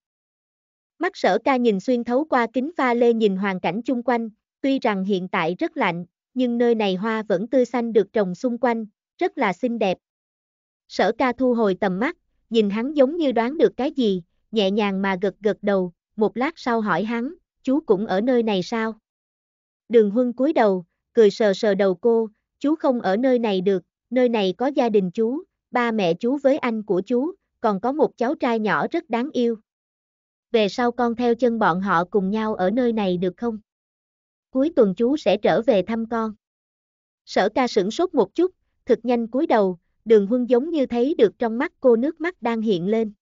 [SPEAKER 2] Mắt sở ca nhìn xuyên thấu qua kính pha lê nhìn hoàn cảnh chung quanh, tuy rằng hiện tại rất lạnh, nhưng nơi này hoa vẫn tươi xanh được trồng xung quanh, rất là xinh đẹp. Sở ca thu hồi tầm mắt, nhìn hắn giống như đoán được cái gì, nhẹ nhàng mà gật gật đầu, một lát sau hỏi hắn, chú cũng ở nơi này sao? Đường huân cúi đầu, cười sờ sờ đầu cô, chú không ở nơi này được, nơi này có gia đình chú, ba mẹ chú với anh của chú, còn có một cháu trai nhỏ rất đáng yêu. Về sau con theo chân bọn họ cùng nhau ở nơi này được không? Cuối tuần chú sẽ trở về thăm con. Sở ca sửng sốt một chút, thực nhanh cúi đầu, đường huân giống như thấy được trong mắt cô nước mắt đang hiện lên.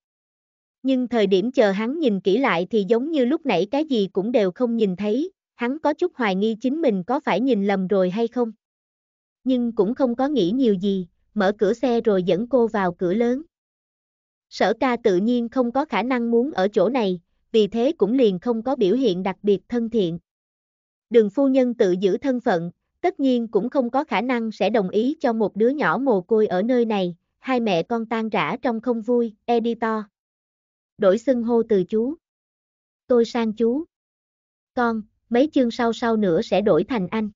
[SPEAKER 2] Nhưng thời điểm chờ hắn nhìn kỹ lại thì giống như lúc nãy cái gì cũng đều không nhìn thấy, hắn có chút hoài nghi chính mình có phải nhìn lầm rồi hay không nhưng cũng không có nghĩ nhiều gì, mở cửa xe rồi dẫn cô vào cửa lớn. Sở ca tự nhiên không có khả năng muốn ở chỗ này, vì thế cũng liền không có biểu hiện đặc biệt thân thiện. Đường phu nhân tự giữ thân phận, tất nhiên cũng không có khả năng sẽ đồng ý cho một đứa nhỏ mồ côi ở nơi này, hai mẹ con tan rã trong không vui, editor. Đổi xưng hô từ chú. Tôi sang chú. Con, mấy chương sau sau nữa sẽ đổi thành anh.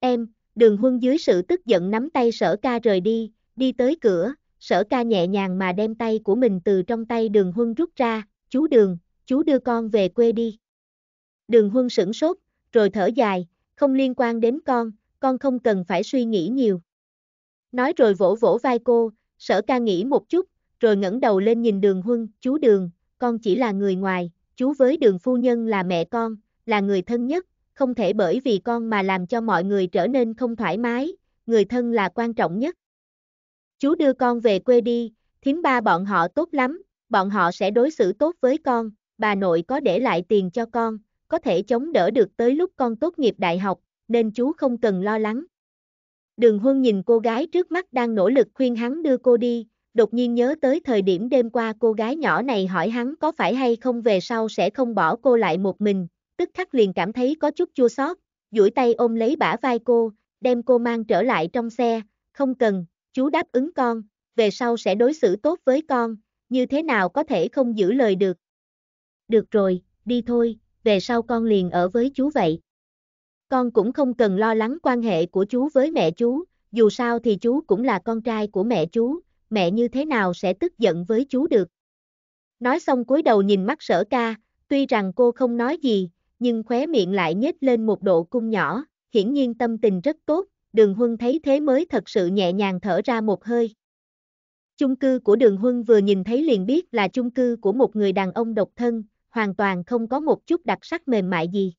[SPEAKER 2] Em, Đường huân dưới sự tức giận nắm tay sở ca rời đi, đi tới cửa, sở ca nhẹ nhàng mà đem tay của mình từ trong tay đường huân rút ra, chú đường, chú đưa con về quê đi. Đường huân sửng sốt, rồi thở dài, không liên quan đến con, con không cần phải suy nghĩ nhiều. Nói rồi vỗ vỗ vai cô, sở ca nghĩ một chút, rồi ngẩng đầu lên nhìn đường huân, chú đường, con chỉ là người ngoài, chú với đường phu nhân là mẹ con, là người thân nhất, không thể bởi vì con mà làm cho mọi người trở nên không thoải mái, người thân là quan trọng nhất. Chú đưa con về quê đi, thím ba bọn họ tốt lắm, bọn họ sẽ đối xử tốt với con, bà nội có để lại tiền cho con, có thể chống đỡ được tới lúc con tốt nghiệp đại học, nên chú không cần lo lắng. Đường Huân nhìn cô gái trước mắt đang nỗ lực khuyên hắn đưa cô đi, đột nhiên nhớ tới thời điểm đêm qua cô gái nhỏ này hỏi hắn có phải hay không về sau sẽ không bỏ cô lại một mình, tức khắc liền cảm thấy có chút chua xót, duỗi tay ôm lấy bả vai cô, đem cô mang trở lại trong xe, không cần, chú đáp ứng con, về sau sẽ đối xử tốt với con, như thế nào có thể không giữ lời được. Được rồi, đi thôi, về sau con liền ở với chú vậy. Con cũng không cần lo lắng quan hệ của chú với mẹ chú, dù sao thì chú cũng là con trai của mẹ chú, mẹ như thế nào sẽ tức giận với chú được. Nói xong cúi đầu nhìn mắt sở ca, tuy rằng cô không nói gì, nhưng khóe miệng lại nhếch lên một độ cung nhỏ, hiển nhiên tâm tình rất tốt, đường huân thấy thế mới thật sự nhẹ nhàng thở ra một hơi. Chung cư của đường huân vừa nhìn thấy liền biết là chung cư của một người đàn ông độc thân, hoàn toàn không có một chút đặc sắc mềm mại gì.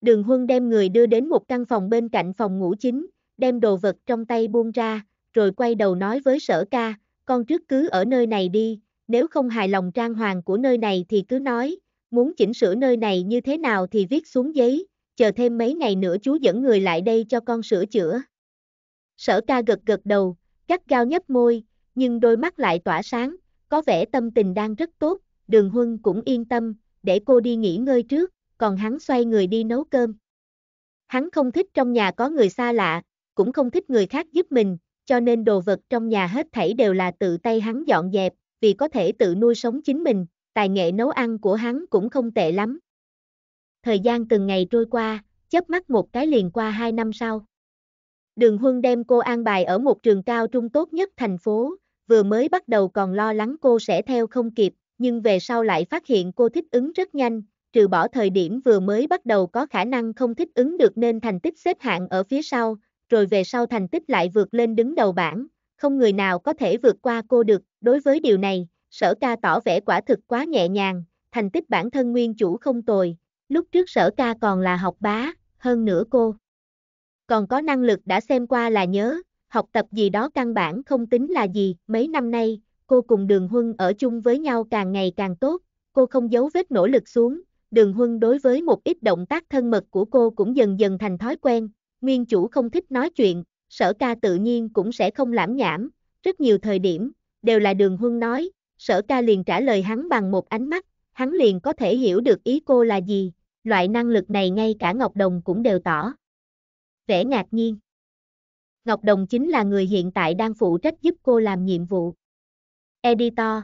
[SPEAKER 2] Đường huân đem người đưa đến một căn phòng bên cạnh phòng ngủ chính, đem đồ vật trong tay buông ra, rồi quay đầu nói với sở ca, con trước cứ ở nơi này đi, nếu không hài lòng trang hoàng của nơi này thì cứ nói, muốn chỉnh sửa nơi này như thế nào thì viết xuống giấy, chờ thêm mấy ngày nữa chú dẫn người lại đây cho con sửa chữa. Sở ca gật gật đầu, gắt gao nhấp môi, nhưng đôi mắt lại tỏa sáng, có vẻ tâm tình đang rất tốt, đường huân cũng yên tâm, để cô đi nghỉ ngơi trước, còn hắn xoay người đi nấu cơm. Hắn không thích trong nhà có người xa lạ, cũng không thích người khác giúp mình, cho nên đồ vật trong nhà hết thảy đều là tự tay hắn dọn dẹp, vì có thể tự nuôi sống chính mình, tài nghệ nấu ăn của hắn cũng không tệ lắm. Thời gian từng ngày trôi qua, chớp mắt một cái liền qua hai năm sau. Đường Huân đem cô an bài ở một trường cao trung tốt nhất thành phố, vừa mới bắt đầu còn lo lắng cô sẽ theo không kịp, nhưng về sau lại phát hiện cô thích ứng rất nhanh, trừ bỏ thời điểm vừa mới bắt đầu có khả năng không thích ứng được nên thành tích xếp hạng ở phía sau, rồi về sau thành tích lại vượt lên đứng đầu bảng, không người nào có thể vượt qua cô được, đối với điều này, sở ca tỏ vẻ quả thực quá nhẹ nhàng, thành tích bản thân nguyên chủ không tồi, lúc trước sở ca còn là học bá, hơn nữa cô. Còn có năng lực đã xem qua là nhớ, học tập gì đó căn bản không tính là gì, mấy năm nay, cô cùng đường huân ở chung với nhau càng ngày càng tốt, cô không giấu vết nỗ lực xuống, đường huân đối với một ít động tác thân mật của cô cũng dần dần thành thói quen, nguyên chủ không thích nói chuyện, sở ca tự nhiên cũng sẽ không lãm nhảm, rất nhiều thời điểm, đều là đường huân nói, sở ca liền trả lời hắn bằng một ánh mắt, hắn liền có thể hiểu được ý cô là gì, loại năng lực này ngay cả Ngọc Đồng cũng đều tỏ. Vẻ ngạc nhiên. Ngọc Đồng chính là người hiện tại đang phụ trách giúp cô làm nhiệm vụ. Editor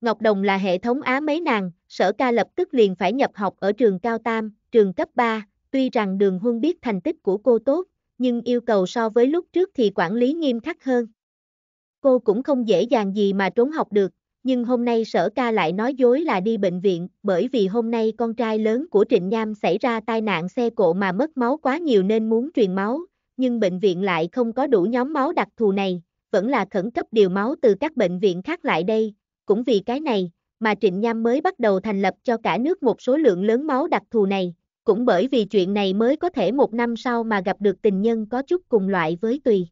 [SPEAKER 2] Ngọc Đồng là hệ thống Á mấy nàng, sở ca lập tức liền phải nhập học ở trường cao tam, trường cấp 3, tuy rằng đường huân biết thành tích của cô tốt, nhưng yêu cầu so với lúc trước thì quản lý nghiêm khắc hơn. Cô cũng không dễ dàng gì mà trốn học được, nhưng hôm nay sở ca lại nói dối là đi bệnh viện, bởi vì hôm nay con trai lớn của Trịnh Nham xảy ra tai nạn xe cộ mà mất máu quá nhiều nên muốn truyền máu, nhưng bệnh viện lại không có đủ nhóm máu đặc thù này, vẫn là khẩn cấp điều máu từ các bệnh viện khác lại đây, cũng vì cái này mà Trịnh Nham mới bắt đầu thành lập cho cả nước một số lượng lớn máu đặc thù này, cũng bởi vì chuyện này mới có thể một năm sau mà gặp được tình nhân có chút cùng loại với Tùy.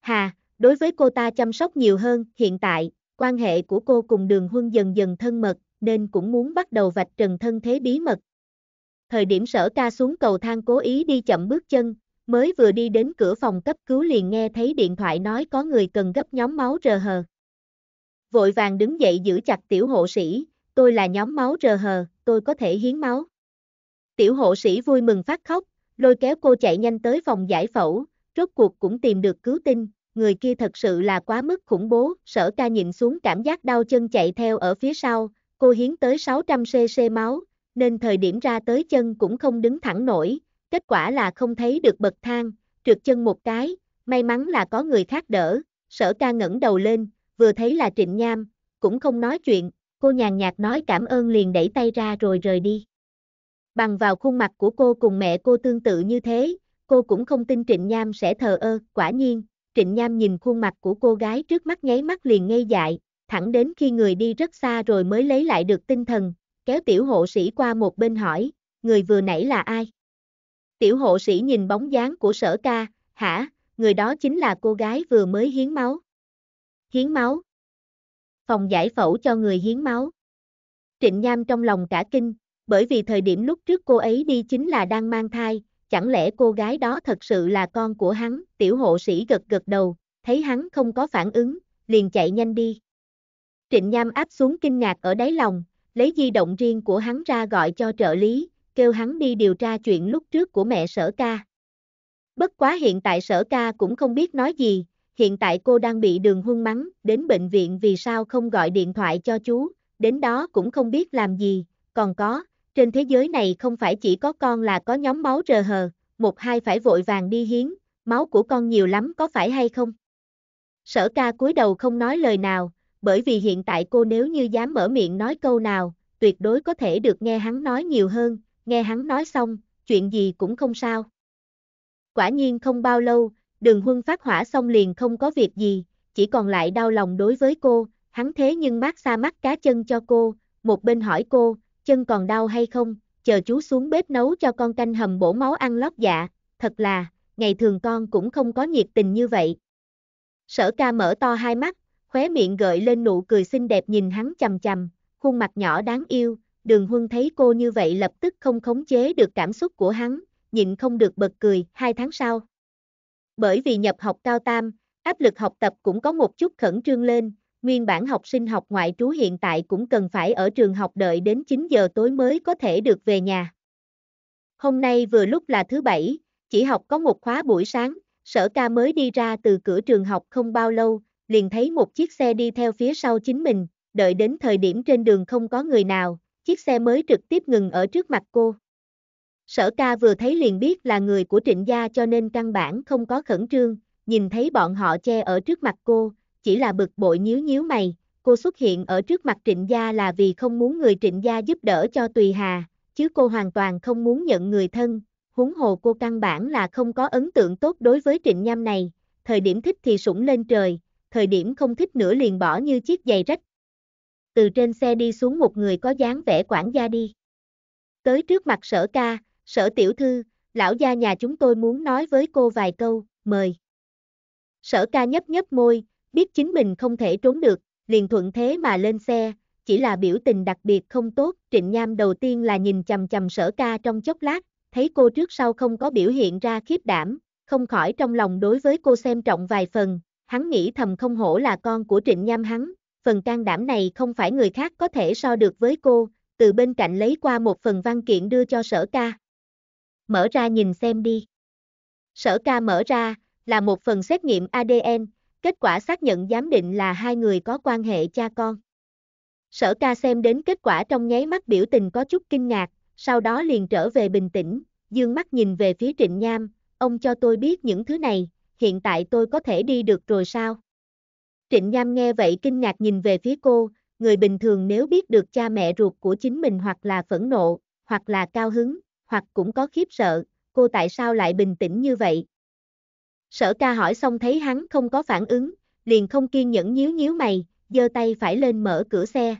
[SPEAKER 2] Hà, đối với cô ta chăm sóc nhiều hơn. Hiện tại, quan hệ của cô cùng đường huân dần dần thân mật, nên cũng muốn bắt đầu vạch trần thân thế bí mật. Thời điểm sở ca xuống cầu thang cố ý đi chậm bước chân, mới vừa đi đến cửa phòng cấp cứu liền nghe thấy điện thoại nói có người cần gấp nhóm máu rờ hờ. Vội vàng đứng dậy giữ chặt tiểu hộ sĩ, tôi là nhóm máu rờ hờ, tôi có thể hiến máu. Tiểu hộ sĩ vui mừng phát khóc, lôi kéo cô chạy nhanh tới phòng giải phẫu, rốt cuộc cũng tìm được cứu tinh, người kia thật sự là quá mức khủng bố, sở ca nhìn xuống cảm giác đau chân chạy theo ở phía sau, cô hiến tới 600cc máu, nên thời điểm ra tới chân cũng không đứng thẳng nổi, kết quả là không thấy được bậc thang, trượt chân một cái, may mắn là có người khác đỡ, sở ca ngẩng đầu lên, vừa thấy là trịnh nham, cũng không nói chuyện, cô nhàn nhạt nói cảm ơn liền đẩy tay ra rồi rời đi. Bằng vào khuôn mặt của cô cùng mẹ cô tương tự như thế, cô cũng không tin Trịnh Nham sẽ thờ ơ, quả nhiên, Trịnh Nham nhìn khuôn mặt của cô gái trước mắt nháy mắt liền ngây dại, thẳng đến khi người đi rất xa rồi mới lấy lại được tinh thần, kéo tiểu hộ sĩ qua một bên hỏi, người vừa nãy là ai? Tiểu hộ sĩ nhìn bóng dáng của sở ca, hả, người đó chính là cô gái vừa mới hiến máu. Hiến máu. Phòng giải phẫu cho người hiến máu. Trịnh Nham trong lòng cả kinh, bởi vì thời điểm lúc trước cô ấy đi chính là đang mang thai, chẳng lẽ cô gái đó thật sự là con của hắn, tiểu hộ sĩ gật gật đầu, thấy hắn không có phản ứng, liền chạy nhanh đi. Trịnh Nham áp xuống kinh ngạc ở đáy lòng, lấy di động riêng của hắn ra gọi cho trợ lý, kêu hắn đi điều tra chuyện lúc trước của mẹ sở ca. Bất quá hiện tại sở ca cũng không biết nói gì, hiện tại cô đang bị đường huân mắng, đến bệnh viện vì sao không gọi điện thoại cho chú, đến đó cũng không biết làm gì, còn có, trên thế giới này không phải chỉ có con là có nhóm máu rờ hờ, một hai phải vội vàng đi hiến, máu của con nhiều lắm có phải hay không? Sở ca cúi đầu không nói lời nào, bởi vì hiện tại cô nếu như dám mở miệng nói câu nào, tuyệt đối có thể được nghe hắn nói nhiều hơn, nghe hắn nói xong, chuyện gì cũng không sao. Quả nhiên không bao lâu, đường huân phát hỏa xong liền không có việc gì, chỉ còn lại đau lòng đối với cô, hắn thế nhưng mát xa mắt cá chân cho cô, một bên hỏi cô, chân còn đau hay không, chờ chú xuống bếp nấu cho con canh hầm bổ máu ăn lót dạ, thật là, ngày thường con cũng không có nhiệt tình như vậy. Sở ca mở to hai mắt, khóe miệng gợi lên nụ cười xinh đẹp nhìn hắn chầm chầm, khuôn mặt nhỏ đáng yêu, đường huân thấy cô như vậy lập tức không khống chế được cảm xúc của hắn, nhịn không được bật cười, hai tháng sau. Bởi vì nhập học cao tam, áp lực học tập cũng có một chút khẩn trương lên, nguyên bản học sinh học ngoại trú hiện tại cũng cần phải ở trường học đợi đến 9 giờ tối mới có thể được về nhà. Hôm nay vừa lúc là thứ bảy, chỉ học có một khóa buổi sáng, sở ca mới đi ra từ cửa trường học không bao lâu, liền thấy một chiếc xe đi theo phía sau chính mình, đợi đến thời điểm trên đường không có người nào, chiếc xe mới trực tiếp ngừng ở trước mặt cô. Sở ca vừa thấy liền biết là người của trịnh gia cho nên căn bản không có khẩn trương, nhìn thấy bọn họ che ở trước mặt cô, chỉ là bực bội nhíu nhíu mày, cô xuất hiện ở trước mặt Trịnh Gia là vì không muốn người Trịnh Gia giúp đỡ cho Tùy Hà, chứ cô hoàn toàn không muốn nhận người thân, huống hồ cô căn bản là không có ấn tượng tốt đối với Trịnh Nham này, thời điểm thích thì sủng lên trời, thời điểm không thích nữa liền bỏ như chiếc giày rách. Từ trên xe đi xuống một người có dáng vẻ quản gia đi. Tới trước mặt sở ca, sở tiểu thư, lão gia nhà chúng tôi muốn nói với cô vài câu, mời. Sở ca nhấp nhấp môi, biết chính mình không thể trốn được, liền thuận thế mà lên xe, chỉ là biểu tình đặc biệt không tốt, Trịnh Nham đầu tiên là nhìn chầm chầm sở ca trong chốc lát, thấy cô trước sau không có biểu hiện ra khiếp đảm, không khỏi trong lòng đối với cô xem trọng vài phần, hắn nghĩ thầm không hổ là con của Trịnh Nham hắn, phần can đảm này không phải người khác có thể so được với cô, từ bên cạnh lấy qua một phần văn kiện đưa cho sở ca. Mở ra nhìn xem đi. Sở ca mở ra, là một phần xét nghiệm ADN, Kết quả xác nhận giám định là hai người có quan hệ cha con. Sở ca xem đến kết quả trong nháy mắt biểu tình có chút kinh ngạc, sau đó liền trở về bình tĩnh, dương mắt nhìn về phía trịnh nham, ông cho tôi biết những thứ này, hiện tại tôi có thể đi được rồi sao? Trịnh nham nghe vậy kinh ngạc nhìn về phía cô, người bình thường nếu biết được cha mẹ ruột của chính mình hoặc là phẫn nộ, hoặc là cao hứng, hoặc cũng có khiếp sợ, cô tại sao lại bình tĩnh như vậy? Sở ca hỏi xong thấy hắn không có phản ứng, liền không kiên nhẫn nhíu nhíu mày, giơ tay phải lên mở cửa xe.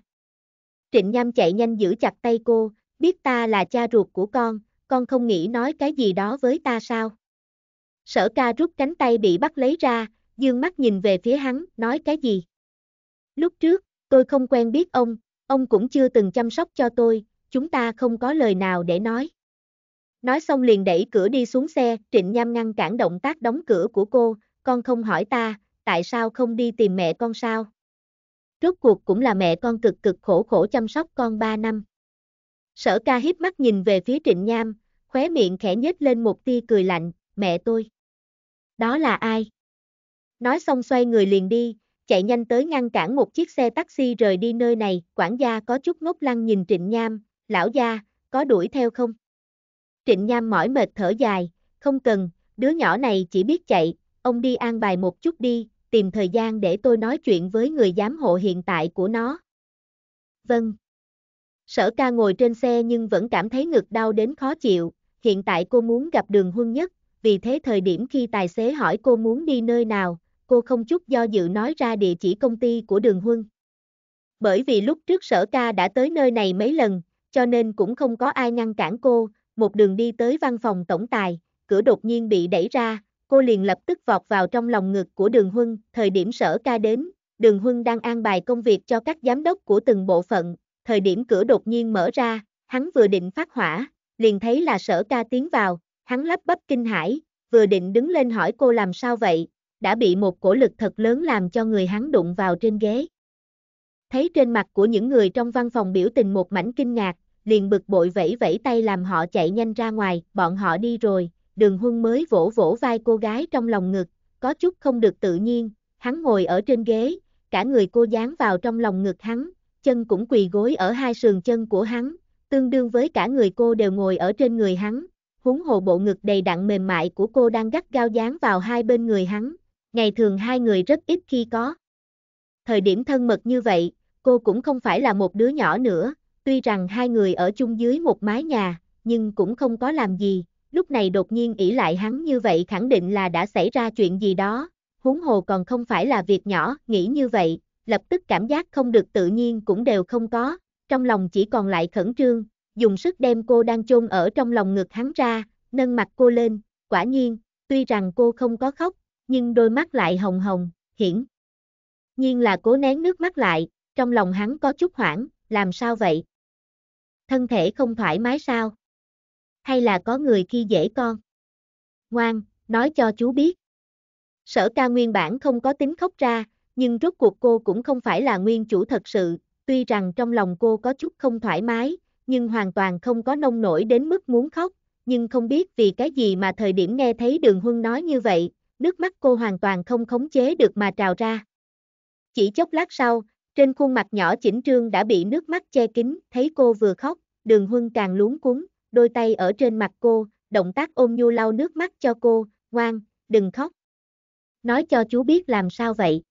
[SPEAKER 2] Trịnh Nham chạy nhanh giữ chặt tay cô, biết ta là cha ruột của con, con không nghĩ nói cái gì đó với ta sao. Sở ca rút cánh tay bị bắt lấy ra, dương mắt nhìn về phía hắn, nói cái gì. Lúc trước, tôi không quen biết ông, ông cũng chưa từng chăm sóc cho tôi, chúng ta không có lời nào để nói. Nói xong liền đẩy cửa đi xuống xe, Trịnh Nham ngăn cản động tác đóng cửa của cô, con không hỏi ta, tại sao không đi tìm mẹ con sao? Rốt cuộc cũng là mẹ con cực cực khổ khổ chăm sóc con 3 năm. Sở ca hiếp mắt nhìn về phía Trịnh Nham, khóe miệng khẽ nhếch lên một tia cười lạnh, mẹ tôi. Đó là ai? Nói xong xoay người liền đi, chạy nhanh tới ngăn cản một chiếc xe taxi rời đi nơi này, quản gia có chút ngốc lăng nhìn Trịnh Nham, lão gia, có đuổi theo không? Trịnh Nham mỏi mệt thở dài, không cần, đứa nhỏ này chỉ biết chạy, ông đi an bài một chút đi, tìm thời gian để tôi nói chuyện với người giám hộ hiện tại của nó. Vâng. Sở ca ngồi trên xe nhưng vẫn cảm thấy ngực đau đến khó chịu, hiện tại cô muốn gặp đường huân nhất, vì thế thời điểm khi tài xế hỏi cô muốn đi nơi nào, cô không chút do dự nói ra địa chỉ công ty của đường huân. Bởi vì lúc trước sở ca đã tới nơi này mấy lần, cho nên cũng không có ai ngăn cản cô, một đường đi tới văn phòng tổng tài, cửa đột nhiên bị đẩy ra, cô liền lập tức vọt vào trong lòng ngực của đường huân, thời điểm sở ca đến, đường huân đang an bài công việc cho các giám đốc của từng bộ phận, thời điểm cửa đột nhiên mở ra, hắn vừa định phát hỏa, liền thấy là sở ca tiến vào, hắn lắp bắp kinh hãi, vừa định đứng lên hỏi cô làm sao vậy, đã bị một cổ lực thật lớn làm cho người hắn đụng vào trên ghế. Thấy trên mặt của những người trong văn phòng biểu tình một mảnh kinh ngạc, liền bực bội vẫy vẫy tay làm họ chạy nhanh ra ngoài, bọn họ đi rồi, đường huân mới vỗ vỗ vai cô gái trong lòng ngực, có chút không được tự nhiên, hắn ngồi ở trên ghế, cả người cô dán vào trong lòng ngực hắn, chân cũng quỳ gối ở hai sườn chân của hắn, tương đương với cả người cô đều ngồi ở trên người hắn, huống hồ bộ ngực đầy đặn mềm mại của cô đang gắt gao dán vào hai bên người hắn, ngày thường hai người rất ít khi có. Thời điểm thân mật như vậy, cô cũng không phải là một đứa nhỏ nữa, Tuy rằng hai người ở chung dưới một mái nhà, nhưng cũng không có làm gì, lúc này đột nhiên ỷ lại hắn như vậy khẳng định là đã xảy ra chuyện gì đó, huống hồ còn không phải là việc nhỏ, nghĩ như vậy, lập tức cảm giác không được tự nhiên cũng đều không có, trong lòng chỉ còn lại khẩn trương, dùng sức đem cô đang chôn ở trong lòng ngực hắn ra, nâng mặt cô lên, quả nhiên, tuy rằng cô không có khóc, nhưng đôi mắt lại hồng hồng, hiển. Nhiên là cố nén nước mắt lại, trong lòng hắn có chút hoảng, làm sao vậy? thân thể không thoải mái sao? Hay là có người khi dễ con? Ngoan, nói cho chú biết. Sở ca nguyên bản không có tính khóc ra, nhưng rốt cuộc cô cũng không phải là nguyên chủ thật sự, tuy rằng trong lòng cô có chút không thoải mái, nhưng hoàn toàn không có nông nổi đến mức muốn khóc, nhưng không biết vì cái gì mà thời điểm nghe thấy đường huân nói như vậy, nước mắt cô hoàn toàn không khống chế được mà trào ra. Chỉ chốc lát sau, trên khuôn mặt nhỏ chỉnh trương đã bị nước mắt che kín, thấy cô vừa khóc, đường huân càng luống cuống, đôi tay ở trên mặt cô, động tác ôm nhu lau nước mắt cho cô, ngoan, đừng khóc. Nói cho chú biết làm sao vậy.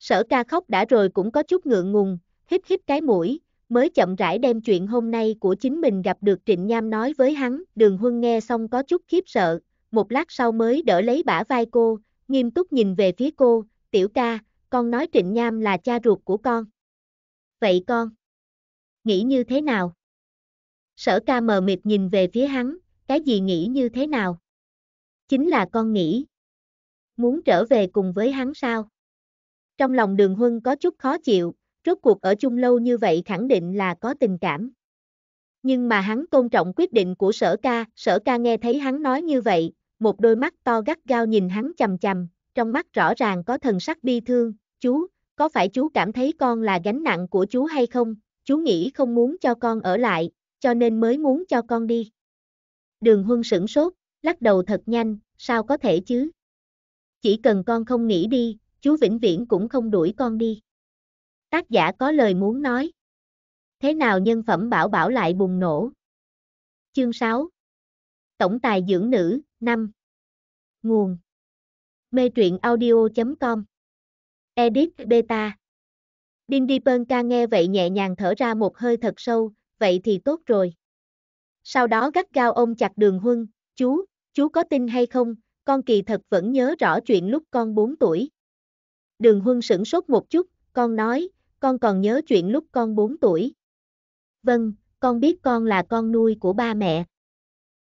[SPEAKER 2] Sở ca khóc đã rồi cũng có chút ngượng ngùng, hít hít cái mũi, mới chậm rãi đem chuyện hôm nay của chính mình gặp được Trịnh Nham nói với hắn, đường huân nghe xong có chút khiếp sợ, một lát sau mới đỡ lấy bả vai cô, nghiêm túc nhìn về phía cô, tiểu ca, con nói Trịnh Nham là cha ruột của con. Vậy con, nghĩ như thế nào? Sở ca mờ mịt nhìn về phía hắn, cái gì nghĩ như thế nào? Chính là con nghĩ. Muốn trở về cùng với hắn sao? Trong lòng đường huân có chút khó chịu, rốt cuộc ở chung lâu như vậy khẳng định là có tình cảm. Nhưng mà hắn tôn trọng quyết định của sở ca, sở ca nghe thấy hắn nói như vậy, một đôi mắt to gắt gao nhìn hắn chầm chầm, trong mắt rõ ràng có thần sắc bi thương, chú, có phải chú cảm thấy con là gánh nặng của chú hay không, chú nghĩ không muốn cho con ở lại, cho nên mới muốn cho con đi. Đường huân sửng sốt, lắc đầu thật nhanh, sao có thể chứ? Chỉ cần con không nghĩ đi, chú vĩnh viễn cũng không đuổi con đi. Tác giả có lời muốn nói. Thế nào
[SPEAKER 1] nhân phẩm bảo bảo lại bùng nổ? Chương 6 Tổng tài dưỡng nữ, 5 Nguồn Mê truyện audio.com
[SPEAKER 2] Edit Beta Đinh Đi Pơn ca nghe vậy nhẹ nhàng thở ra một hơi thật sâu, vậy thì tốt rồi. Sau đó gắt gao ôm chặt đường huân, chú, chú có tin hay không, con kỳ thật vẫn nhớ rõ chuyện lúc con 4 tuổi. Đường huân sửng sốt một chút, con nói, con còn nhớ chuyện lúc con 4 tuổi. Vâng, con biết con là con nuôi của ba mẹ.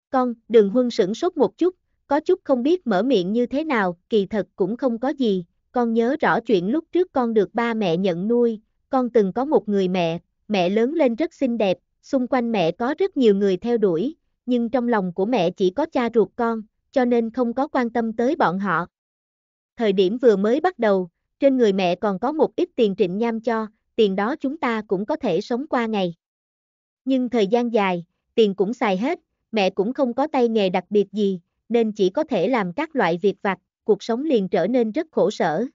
[SPEAKER 2] Con, đường huân sửng sốt một chút, có chút không biết mở miệng như thế nào, kỳ thật cũng không có gì, con nhớ rõ chuyện lúc trước con được ba mẹ nhận nuôi, con từng có một người mẹ, mẹ lớn lên rất xinh đẹp, xung quanh mẹ có rất nhiều người theo đuổi, nhưng trong lòng của mẹ chỉ có cha ruột con, cho nên không có quan tâm tới bọn họ. Thời điểm vừa mới bắt đầu, trên người mẹ còn có một ít tiền trịnh nham cho, tiền đó chúng ta cũng có thể sống qua ngày. Nhưng thời gian dài, tiền cũng xài hết, mẹ cũng không có tay nghề đặc biệt gì, nên chỉ có thể làm các loại việc vặt, cuộc sống liền trở nên rất khổ sở.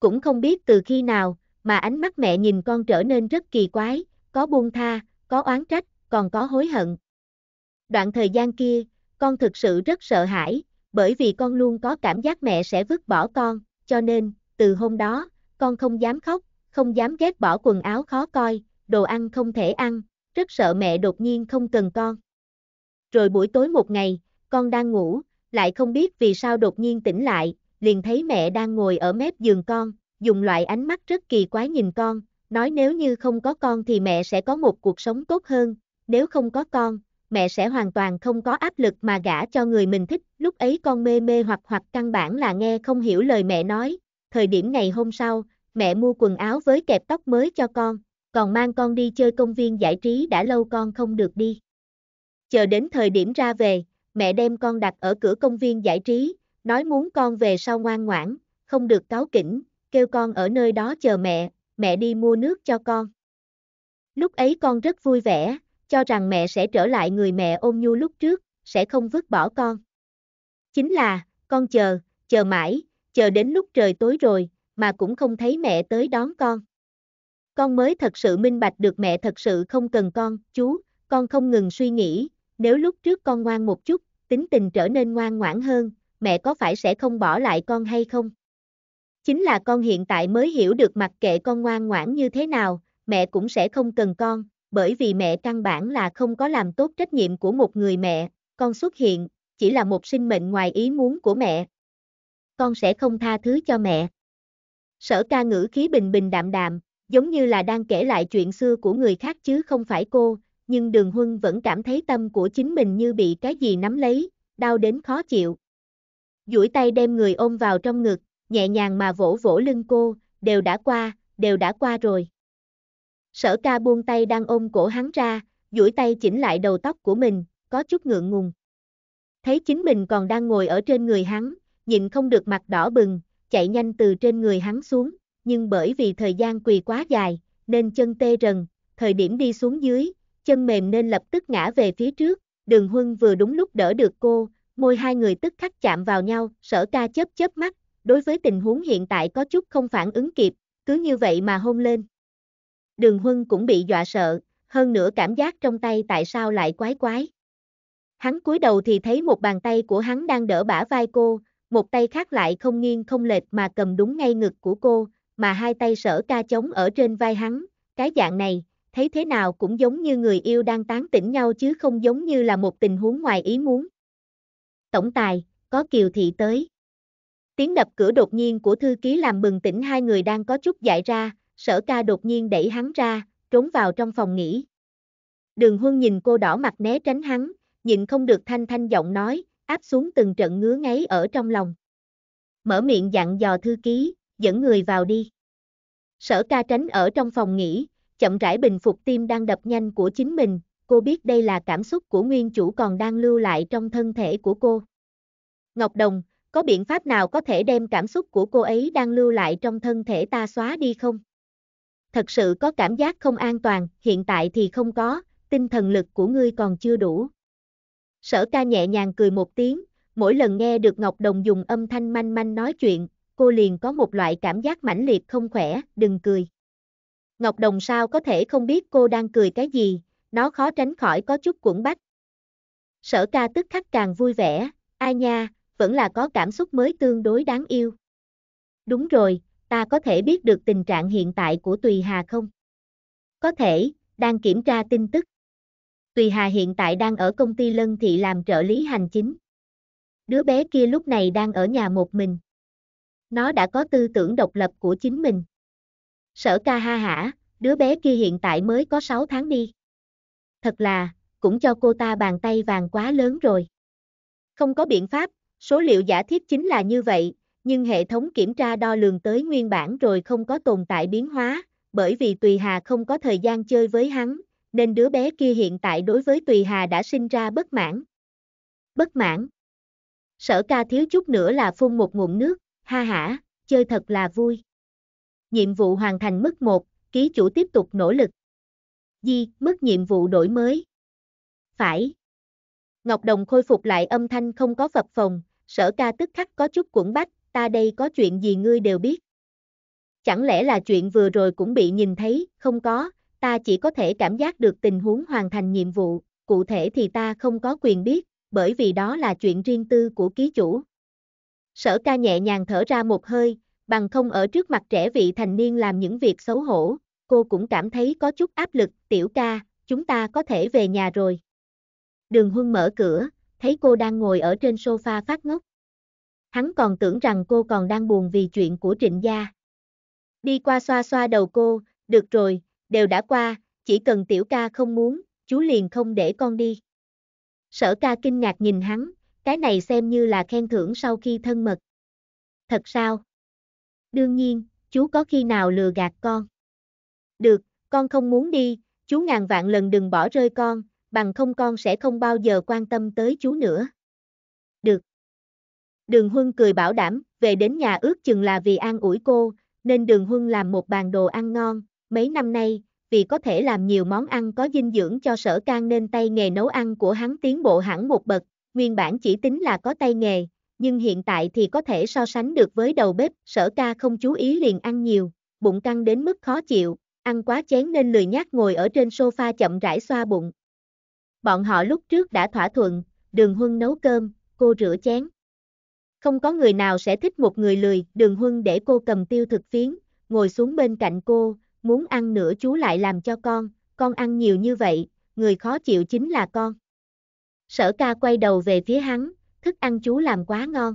[SPEAKER 2] Cũng không biết từ khi nào, mà ánh mắt mẹ nhìn con trở nên rất kỳ quái, có buông tha, có oán trách, còn có hối hận. Đoạn thời gian kia, con thực sự rất sợ hãi, bởi vì con luôn có cảm giác mẹ sẽ vứt bỏ con, cho nên, từ hôm đó, con không dám khóc, không dám ghét bỏ quần áo khó coi, đồ ăn không thể ăn, rất sợ mẹ đột nhiên không cần con. Rồi buổi tối một ngày, con đang ngủ, lại không biết vì sao đột nhiên tỉnh lại, liền thấy mẹ đang ngồi ở mép giường con, dùng loại ánh mắt rất kỳ quái nhìn con, nói nếu như không có con thì mẹ sẽ có một cuộc sống tốt hơn, nếu không có con, mẹ sẽ hoàn toàn không có áp lực mà gả cho người mình thích, lúc ấy con mê mê hoặc hoặc căn bản là nghe không hiểu lời mẹ nói, thời điểm ngày hôm sau, mẹ mua quần áo với kẹp tóc mới cho con, còn mang con đi chơi công viên giải trí đã lâu con không được đi. Chờ đến thời điểm ra về, mẹ đem con đặt ở cửa công viên giải trí, nói muốn con về sau ngoan ngoãn, không được cáo kỉnh, kêu con ở nơi đó chờ mẹ, mẹ đi mua nước cho con. Lúc ấy con rất vui vẻ, cho rằng mẹ sẽ trở lại người mẹ ôm nhu lúc trước, sẽ không vứt bỏ con. Chính là, con chờ, chờ mãi, chờ đến lúc trời tối rồi, mà cũng không thấy mẹ tới đón con. Con mới thật sự minh bạch được mẹ thật sự không cần con, chú, con không ngừng suy nghĩ, nếu lúc trước con ngoan một chút, tính tình trở nên ngoan ngoãn hơn, mẹ có phải sẽ không bỏ lại con hay không? chính là con hiện tại mới hiểu được mặc kệ con ngoan ngoãn như thế nào, mẹ cũng sẽ không cần con, bởi vì mẹ căn bản là không có làm tốt trách nhiệm của một người mẹ, con xuất hiện, chỉ là một sinh mệnh ngoài ý muốn của mẹ. Con sẽ không tha thứ cho mẹ. Sở ca ngữ khí bình bình đạm đạm, giống như là đang kể lại chuyện xưa của người khác chứ không phải cô, nhưng đường huân vẫn cảm thấy tâm của chính mình như bị cái gì nắm lấy, đau đến khó chịu. duỗi tay đem người ôm vào trong ngực, nhẹ nhàng mà vỗ vỗ lưng cô, đều đã qua, đều đã qua rồi. Sở ca buông tay đang ôm cổ hắn ra, duỗi tay chỉnh lại đầu tóc của mình, có chút ngượng ngùng. Thấy chính mình còn đang ngồi ở trên người hắn, nhìn không được mặt đỏ bừng, chạy nhanh từ trên người hắn xuống, nhưng bởi vì thời gian quỳ quá dài, nên chân tê rần, thời điểm đi xuống dưới, chân mềm nên lập tức ngã về phía trước, đường huân vừa đúng lúc đỡ được cô, môi hai người tức khắc chạm vào nhau, sở ca chớp chớp mắt, đối với tình huống hiện tại có chút không phản ứng kịp, cứ như vậy mà hôn lên. Đường Huân cũng bị dọa sợ, hơn nữa cảm giác trong tay tại sao lại quái quái. Hắn cúi đầu thì thấy một bàn tay của hắn đang đỡ bả vai cô, một tay khác lại không nghiêng không lệch mà cầm đúng ngay ngực của cô, mà hai tay sở ca chống ở trên vai hắn, cái dạng này, thấy thế nào cũng giống như người yêu đang tán tỉnh nhau chứ không giống như là một tình huống ngoài ý muốn. Tổng tài, có kiều thị tới. Tiếng đập cửa đột nhiên của thư ký làm bừng tỉnh hai người đang có chút giải ra, sở ca đột nhiên đẩy hắn ra, trốn vào trong phòng nghỉ. Đường huân nhìn cô đỏ mặt né tránh hắn, nhìn không được thanh thanh giọng nói, áp xuống từng trận ngứa ngáy ở trong lòng. Mở miệng dặn dò thư ký, dẫn người vào đi. Sở ca tránh ở trong phòng nghỉ, chậm rãi bình phục tim đang đập nhanh của chính mình, cô biết đây là cảm xúc của nguyên chủ còn đang lưu lại trong thân thể của cô. Ngọc Đồng, có biện pháp nào có thể đem cảm xúc của cô ấy đang lưu lại trong thân thể ta xóa đi không? Thật sự có cảm giác không an toàn, hiện tại thì không có, tinh thần lực của ngươi còn chưa đủ. Sở ca nhẹ nhàng cười một tiếng, mỗi lần nghe được Ngọc Đồng dùng âm thanh manh manh nói chuyện, cô liền có một loại cảm giác mãnh liệt không khỏe, đừng cười. Ngọc Đồng sao có thể không biết cô đang cười cái gì, nó khó tránh khỏi có chút cuộn bách. Sở ca tức khắc càng vui vẻ, ai nha, vẫn là có cảm xúc mới tương đối đáng yêu. Đúng rồi, ta có thể biết được tình trạng hiện tại của Tùy Hà không? Có thể, đang kiểm tra tin tức. Tùy Hà hiện tại đang ở công ty Lân Thị làm trợ lý hành chính. Đứa bé kia lúc này đang ở nhà một mình. Nó đã có tư tưởng độc lập của chính mình. Sở ca ha hả, đứa bé kia hiện tại mới có 6 tháng đi. Thật là, cũng cho cô ta bàn tay vàng quá lớn rồi. Không có biện pháp, Số liệu giả thiết chính là như vậy, nhưng hệ thống kiểm tra đo lường tới nguyên bản rồi không có tồn tại biến hóa, bởi vì Tùy Hà không có thời gian chơi với hắn, nên đứa bé kia hiện tại đối với Tùy Hà đã sinh ra bất mãn. Bất mãn. Sở ca thiếu chút nữa là phun một ngụm nước, ha ha, chơi thật là vui. Nhiệm vụ hoàn thành mức 1, ký chủ tiếp tục nỗ lực. Di, mức nhiệm vụ đổi mới. Phải. Ngọc Đồng khôi phục lại âm thanh không có phập phồng, sở ca tức khắc có chút cuộn bách, ta đây có chuyện gì ngươi đều biết. Chẳng lẽ là chuyện vừa rồi cũng bị nhìn thấy, không có, ta chỉ có thể cảm giác được tình huống hoàn thành nhiệm vụ, cụ thể thì ta không có quyền biết, bởi vì đó là chuyện riêng tư của ký chủ. Sở ca nhẹ nhàng thở ra một hơi, bằng không ở trước mặt trẻ vị thành niên làm những việc xấu hổ, cô cũng cảm thấy có chút áp lực, tiểu ca, chúng ta có thể về nhà rồi. Đường huân mở cửa, thấy cô đang ngồi ở trên sofa phát ngốc. Hắn còn tưởng rằng cô còn đang buồn vì chuyện của trịnh gia. Đi qua xoa xoa đầu cô, được rồi, đều đã qua, chỉ cần tiểu ca không muốn, chú liền không để con đi. Sở ca kinh ngạc nhìn hắn, cái này xem như là khen thưởng sau khi thân mật. Thật sao? Đương nhiên, chú có khi nào lừa gạt con? Được, con không muốn đi, chú ngàn vạn lần đừng bỏ rơi con, bằng không con sẽ không bao giờ quan tâm tới chú nữa. Được. Đường Huân cười bảo đảm, về đến nhà ước chừng là vì an ủi cô, nên Đường Huân làm một bàn đồ ăn ngon, mấy năm nay, vì có thể làm nhiều món ăn có dinh dưỡng cho sở can nên tay nghề nấu ăn của hắn tiến bộ hẳn một bậc, nguyên bản chỉ tính là có tay nghề, nhưng hiện tại thì có thể so sánh được với đầu bếp, sở ca không chú ý liền ăn nhiều, bụng căng đến mức khó chịu, ăn quá chén nên lười nhát ngồi ở trên sofa chậm rãi xoa bụng, Bọn họ lúc trước đã thỏa thuận, đường huân nấu cơm, cô rửa chén. Không có người nào sẽ thích một người lười, đường huân để cô cầm tiêu thực phiến, ngồi xuống bên cạnh cô, muốn ăn nữa chú lại làm cho con, con ăn nhiều như vậy, người khó chịu chính là con. Sở ca quay đầu về phía hắn, thức ăn chú làm quá ngon.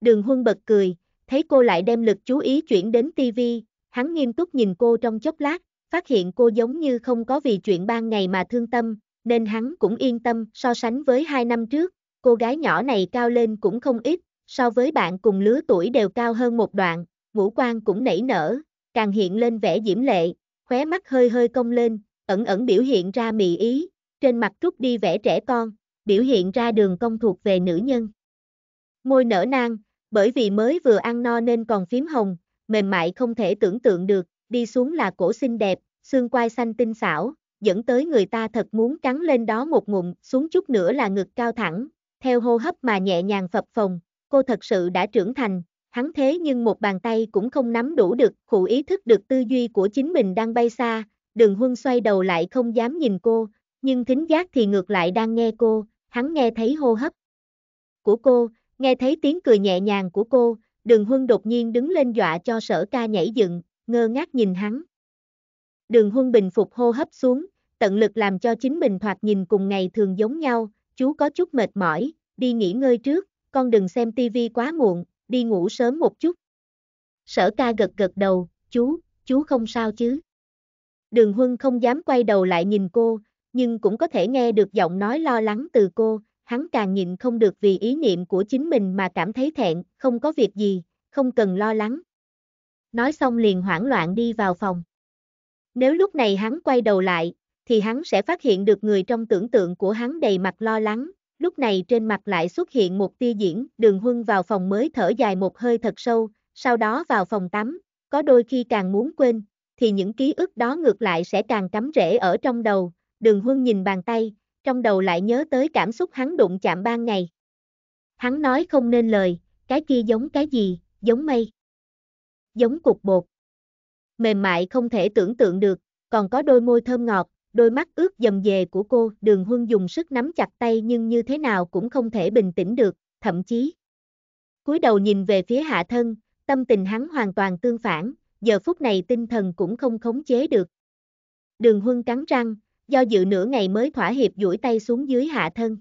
[SPEAKER 2] Đường huân bật cười, thấy cô lại đem lực chú ý chuyển đến tivi, hắn nghiêm túc nhìn cô trong chốc lát, phát hiện cô giống như không có vì chuyện ban ngày mà thương tâm, nên hắn cũng yên tâm so sánh với hai năm trước, cô gái nhỏ này cao lên cũng không ít, so với bạn cùng lứa tuổi đều cao hơn một đoạn, ngũ quan cũng nảy nở, càng hiện lên vẻ diễm lệ, khóe mắt hơi hơi cong lên, ẩn ẩn biểu hiện ra mị ý, trên mặt rút đi vẻ trẻ con, biểu hiện ra đường công thuộc về nữ nhân. Môi nở nang, bởi vì mới vừa ăn no nên còn phím hồng, mềm mại không thể tưởng tượng được, đi xuống là cổ xinh đẹp, xương quai xanh tinh xảo, dẫn tới người ta thật muốn cắn lên đó một ngụm, xuống chút nữa là ngực cao thẳng, theo hô hấp mà nhẹ nhàng phập phồng, cô thật sự đã trưởng thành, hắn thế nhưng một bàn tay cũng không nắm đủ được, cụ ý thức được tư duy của chính mình đang bay xa, đường huân xoay đầu lại không dám nhìn cô, nhưng thính giác thì ngược lại đang nghe cô, hắn nghe thấy hô hấp của cô, nghe thấy tiếng cười nhẹ nhàng của cô, đường huân đột nhiên đứng lên dọa cho sở ca nhảy dựng, ngơ ngác nhìn hắn. Đường huân bình phục hô hấp xuống, tận lực làm cho chính mình thoạt nhìn cùng ngày thường giống nhau, chú có chút mệt mỏi, đi nghỉ ngơi trước, con đừng xem tivi quá muộn, đi ngủ sớm một chút. Sở ca gật gật đầu, chú, chú không sao chứ. Đường Huân không dám quay đầu lại nhìn cô, nhưng cũng có thể nghe được giọng nói lo lắng từ cô, hắn càng nhìn không được vì ý niệm của chính mình mà cảm thấy thẹn, không có việc gì, không cần lo lắng. Nói xong liền hoảng loạn đi vào phòng. Nếu lúc này hắn quay đầu lại, thì hắn sẽ phát hiện được người trong tưởng tượng của hắn đầy mặt lo lắng, lúc này trên mặt lại xuất hiện một tia diễn, đường huân vào phòng mới thở dài một hơi thật sâu, sau đó vào phòng tắm, có đôi khi càng muốn quên, thì những ký ức đó ngược lại sẽ càng cắm rễ ở trong đầu, đường huân nhìn bàn tay, trong đầu lại nhớ tới cảm xúc hắn đụng chạm ban ngày. Hắn nói không nên lời, cái kia giống cái gì, giống mây, giống cục bột. Mềm mại không thể tưởng tượng được, còn có đôi môi thơm ngọt, đôi mắt ướt dầm dề của cô, đường huân dùng sức nắm chặt tay nhưng như thế nào cũng không thể bình tĩnh được, thậm chí. cúi đầu nhìn về phía hạ thân, tâm tình hắn hoàn toàn tương phản, giờ phút này tinh thần cũng không khống chế được. Đường huân cắn răng, do dự nửa ngày mới thỏa hiệp duỗi tay xuống dưới hạ thân.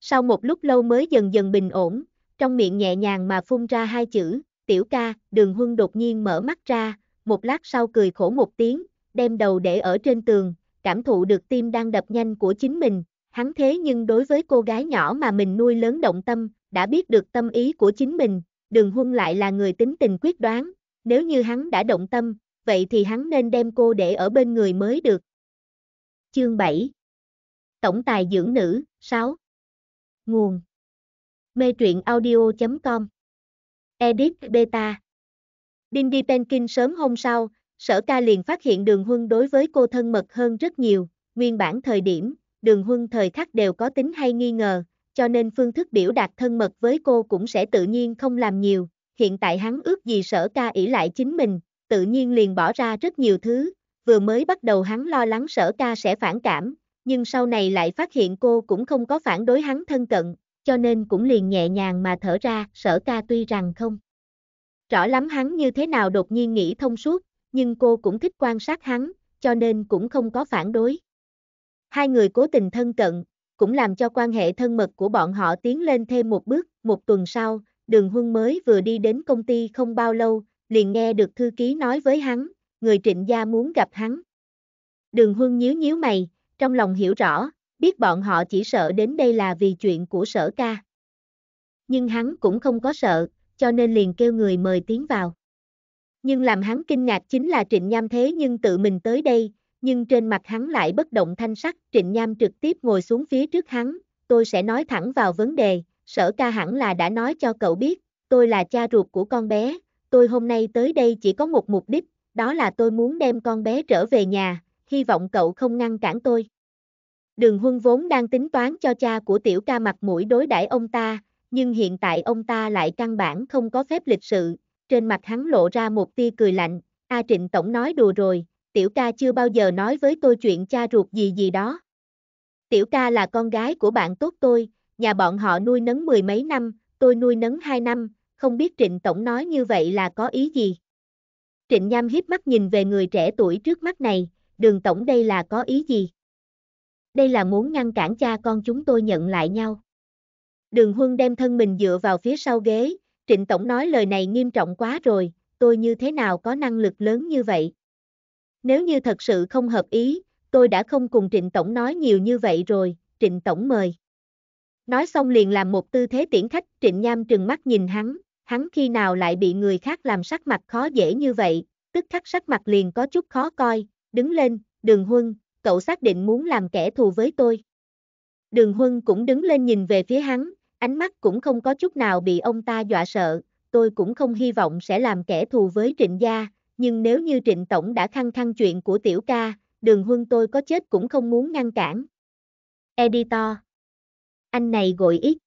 [SPEAKER 2] Sau một lúc lâu mới dần dần bình ổn, trong miệng nhẹ nhàng mà phun ra hai chữ, tiểu ca, đường huân đột nhiên mở mắt ra, một lát sau cười khổ một tiếng, đem đầu để ở trên tường, cảm thụ được tim đang đập nhanh của chính mình, hắn thế nhưng đối với cô gái nhỏ mà mình nuôi lớn động tâm, đã biết được tâm ý của chính mình, đường huân lại là người tính tình quyết đoán, nếu như hắn đã động tâm, vậy thì hắn nên đem cô để ở bên người mới được. Chương 7 Tổng tài dưỡng nữ, 6 Nguồn Mê truyện audio.com Edit Beta Dindy Penkin sớm hôm sau, sở ca liền phát hiện đường huân đối với cô thân mật hơn rất nhiều, nguyên bản thời điểm, đường huân thời khắc đều có tính hay nghi ngờ, cho nên phương thức biểu đạt thân mật với cô cũng sẽ tự nhiên không làm nhiều, hiện tại hắn ước gì sở ca ỷ lại chính mình, tự nhiên liền bỏ ra rất nhiều thứ, vừa mới bắt đầu hắn lo lắng sở ca sẽ phản cảm, nhưng sau này lại phát hiện cô cũng không có phản đối hắn thân cận, cho nên cũng liền nhẹ nhàng mà thở ra, sở ca tuy rằng không. Rõ lắm hắn như thế nào đột nhiên nghĩ thông suốt, nhưng cô cũng thích quan sát hắn, cho nên cũng không có phản đối. Hai người cố tình thân cận, cũng làm cho quan hệ thân mật của bọn họ tiến lên thêm một bước. Một tuần sau, đường huân mới vừa đi đến công ty không bao lâu, liền nghe được thư ký nói với hắn, người trịnh gia muốn gặp hắn. Đường huân nhíu nhíu mày, trong lòng hiểu rõ, biết bọn họ chỉ sợ đến đây là vì chuyện của sở ca. Nhưng hắn cũng không có sợ, cho nên liền kêu người mời tiến vào. Nhưng làm hắn kinh ngạc chính là Trịnh Nham thế nhưng tự mình tới đây, nhưng trên mặt hắn lại bất động thanh sắc, Trịnh Nham trực tiếp ngồi xuống phía trước hắn, tôi sẽ nói thẳng vào vấn đề, sở ca hẳn là đã nói cho cậu biết, tôi là cha ruột của con bé, tôi hôm nay tới đây chỉ có một mục đích, đó là tôi muốn đem con bé trở về nhà, hy vọng cậu không ngăn cản tôi. Đường Huân vốn đang tính toán cho cha của tiểu ca mặt mũi đối đãi ông ta, nhưng hiện tại ông ta lại căn bản không có phép lịch sự, trên mặt hắn lộ ra một tia cười lạnh, A Trịnh Tổng nói đùa rồi, tiểu ca chưa bao giờ nói với tôi chuyện cha ruột gì gì đó. Tiểu ca là con gái của bạn tốt tôi, nhà bọn họ nuôi nấng mười mấy năm, tôi nuôi nấng hai năm, không biết Trịnh Tổng nói như vậy là có ý gì. Trịnh Nham hiếp mắt nhìn về người trẻ tuổi trước mắt này, đường Tổng đây là có ý gì? Đây là muốn ngăn cản cha con chúng tôi nhận lại nhau. Đường Huân đem thân mình dựa vào phía sau ghế, Trịnh Tổng nói lời này nghiêm trọng quá rồi, tôi như thế nào có năng lực lớn như vậy? Nếu như thật sự không hợp ý, tôi đã không cùng Trịnh Tổng nói nhiều như vậy rồi, Trịnh Tổng mời. Nói xong liền làm một tư thế tiễn khách, Trịnh Nham trừng mắt nhìn hắn, hắn khi nào lại bị người khác làm sắc mặt khó dễ như vậy, tức khắc sắc mặt liền có chút khó coi, đứng lên, đường huân, cậu xác định muốn làm kẻ thù với tôi. Đường huân cũng đứng lên nhìn về phía hắn, ánh mắt cũng không có chút nào bị ông ta dọa sợ, tôi cũng không hy vọng sẽ làm kẻ thù với trịnh gia, nhưng nếu như trịnh tổng đã khăng khăng chuyện của tiểu ca, đường huân tôi có chết cũng không muốn ngăn cản. Editor Anh này gội ít.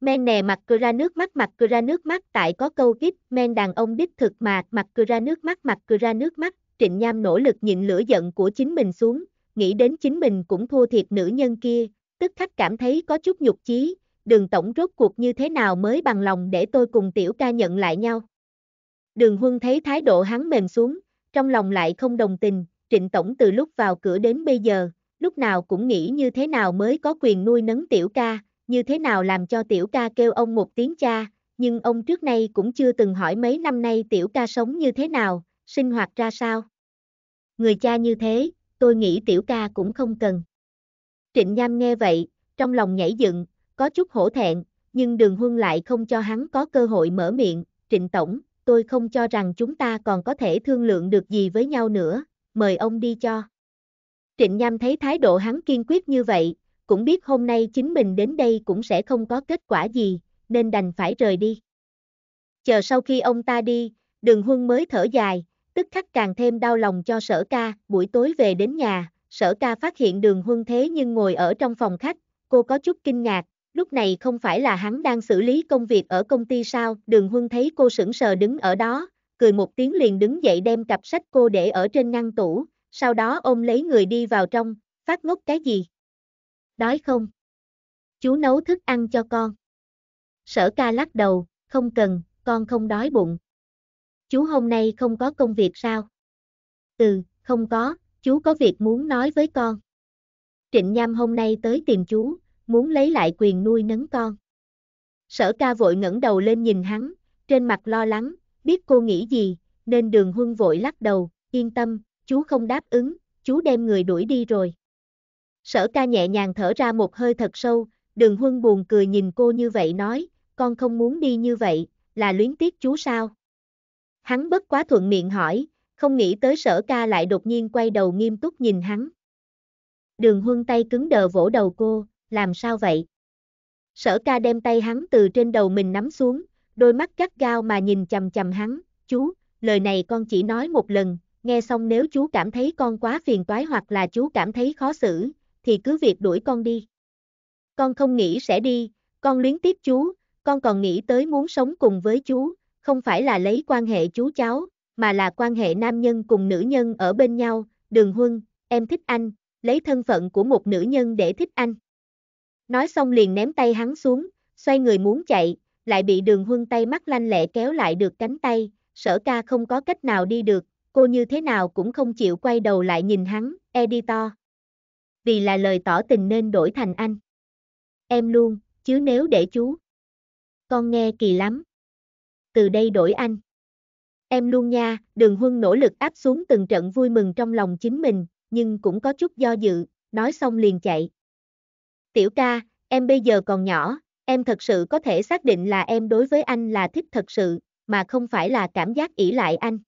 [SPEAKER 2] Men nè mặt cơ ra nước mắt mặt cơ ra nước mắt tại có câu kíp, men đàn ông đích thực mà mặt cơ ra nước mắt mặt cơ ra nước mắt, trịnh nham nỗ lực nhịn lửa giận của chính mình xuống, nghĩ đến chính mình cũng thua thiệt nữ nhân kia, tức khắc cảm thấy có chút nhục chí, đường tổng rốt cuộc như thế nào mới bằng lòng để tôi cùng tiểu ca nhận lại nhau. Đường huân thấy thái độ hắn mềm xuống, trong lòng lại không đồng tình, trịnh tổng từ lúc vào cửa đến bây giờ, lúc nào cũng nghĩ như thế nào mới có quyền nuôi nấng tiểu ca, như thế nào làm cho tiểu ca kêu ông một tiếng cha, nhưng ông trước nay cũng chưa từng hỏi mấy năm nay tiểu ca sống như thế nào, sinh hoạt ra sao. Người cha như thế, tôi nghĩ tiểu ca cũng không cần. Trịnh Nham nghe vậy, trong lòng nhảy dựng, có chút hổ thẹn, nhưng đường huân lại không cho hắn có cơ hội mở miệng, trịnh tổng, tôi không cho rằng chúng ta còn có thể thương lượng được gì với nhau nữa, mời ông đi cho. Trịnh Nham thấy thái độ hắn kiên quyết như vậy, cũng biết hôm nay chính mình đến đây cũng sẽ không có kết quả gì, nên đành phải rời đi. Chờ sau khi ông ta đi, đường huân mới thở dài, tức khắc càng thêm đau lòng cho sở ca, buổi tối về đến nhà, sở ca phát hiện đường huân thế nhưng ngồi ở trong phòng khách, cô có chút kinh ngạc, lúc này không phải là hắn đang xử lý công việc ở công ty sao, đường huân thấy cô sững sờ đứng ở đó, cười một tiếng liền đứng dậy đem cặp sách cô để ở trên ngăn tủ, sau đó ôm lấy người đi vào trong, phát ngốc cái gì? Đói không? Chú nấu thức ăn cho
[SPEAKER 1] con. Sở ca lắc đầu, không cần, con không đói bụng. Chú
[SPEAKER 2] hôm nay không có công việc sao? Ừ, không có, chú có việc muốn nói với con. Trịnh Nham hôm nay tới tìm chú, muốn lấy lại quyền nuôi nấng con. Sở ca vội ngẩng đầu lên nhìn hắn, trên mặt lo lắng, biết cô nghĩ gì, nên đường huân vội lắc đầu, yên tâm, chú không đáp ứng, chú đem người đuổi đi rồi. Sở ca nhẹ nhàng thở ra một hơi thật sâu, đường huân buồn cười nhìn cô như vậy nói, con không muốn đi như vậy, là luyến tiếc chú sao? Hắn bất quá thuận miệng hỏi, không nghĩ tới sở ca lại đột nhiên quay đầu nghiêm túc nhìn hắn. Đường huân tay cứng đờ vỗ đầu cô, làm sao vậy? Sở ca đem tay hắn từ trên đầu mình nắm xuống, đôi mắt gắt gao mà nhìn chầm chầm hắn, chú, lời này con chỉ nói một lần, nghe xong nếu chú cảm thấy con quá phiền toái hoặc là chú cảm thấy khó xử, thì cứ việc đuổi con đi. Con không nghĩ sẽ đi, con luyến tiếc chú, con còn nghĩ tới muốn sống cùng với chú, không phải là lấy quan hệ chú cháu, mà là quan hệ nam nhân cùng nữ nhân ở bên nhau, đường huân, em thích anh, lấy thân phận của một nữ nhân để thích anh. Nói xong liền ném tay hắn xuống, xoay người muốn chạy, lại bị đường huân tay mắt lanh lẹ kéo lại được cánh tay, sở ca không có cách nào đi được, cô như thế nào cũng không chịu quay đầu lại nhìn hắn, editor. Vì là lời tỏ tình nên đổi thành anh. Em luôn, chứ nếu để chú. Con nghe kỳ lắm. Từ đây đổi anh. Em luôn nha, đường huân nỗ lực áp xuống từng trận vui mừng trong lòng chính mình, nhưng cũng có chút do dự, nói xong liền chạy. Tiểu ca, em bây giờ còn nhỏ, em thật sự có thể xác định là em đối với anh là thích thật sự, mà không phải là cảm giác ỷ lại anh.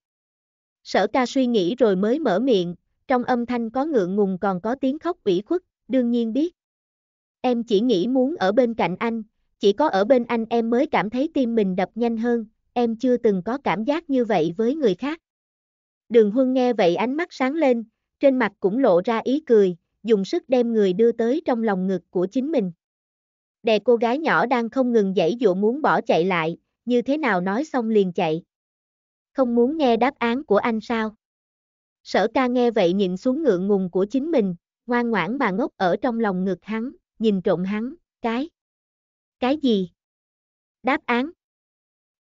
[SPEAKER 2] Sở ca suy nghĩ rồi mới mở miệng, trong âm thanh có ngượng ngùng còn có tiếng khóc ủy khuất, đương nhiên biết. Em chỉ nghĩ muốn ở bên cạnh anh, chỉ có ở bên anh em mới cảm thấy tim mình đập nhanh hơn, em chưa từng có cảm giác như vậy với người khác. Đường Huân nghe vậy ánh mắt sáng lên, trên mặt cũng lộ ra ý cười, dùng sức đem người đưa tới trong lòng ngực của chính mình. Đè cô gái nhỏ đang không ngừng dãy dụa muốn bỏ chạy lại, như thế nào nói xong liền chạy. Không muốn nghe đáp án của anh sao? Sở ca nghe vậy nhìn xuống ngượng ngùng của chính mình, ngoan ngoãn mà ngốc ở trong lòng ngực hắn, nhìn trộm hắn, cái. Cái gì? Đáp án.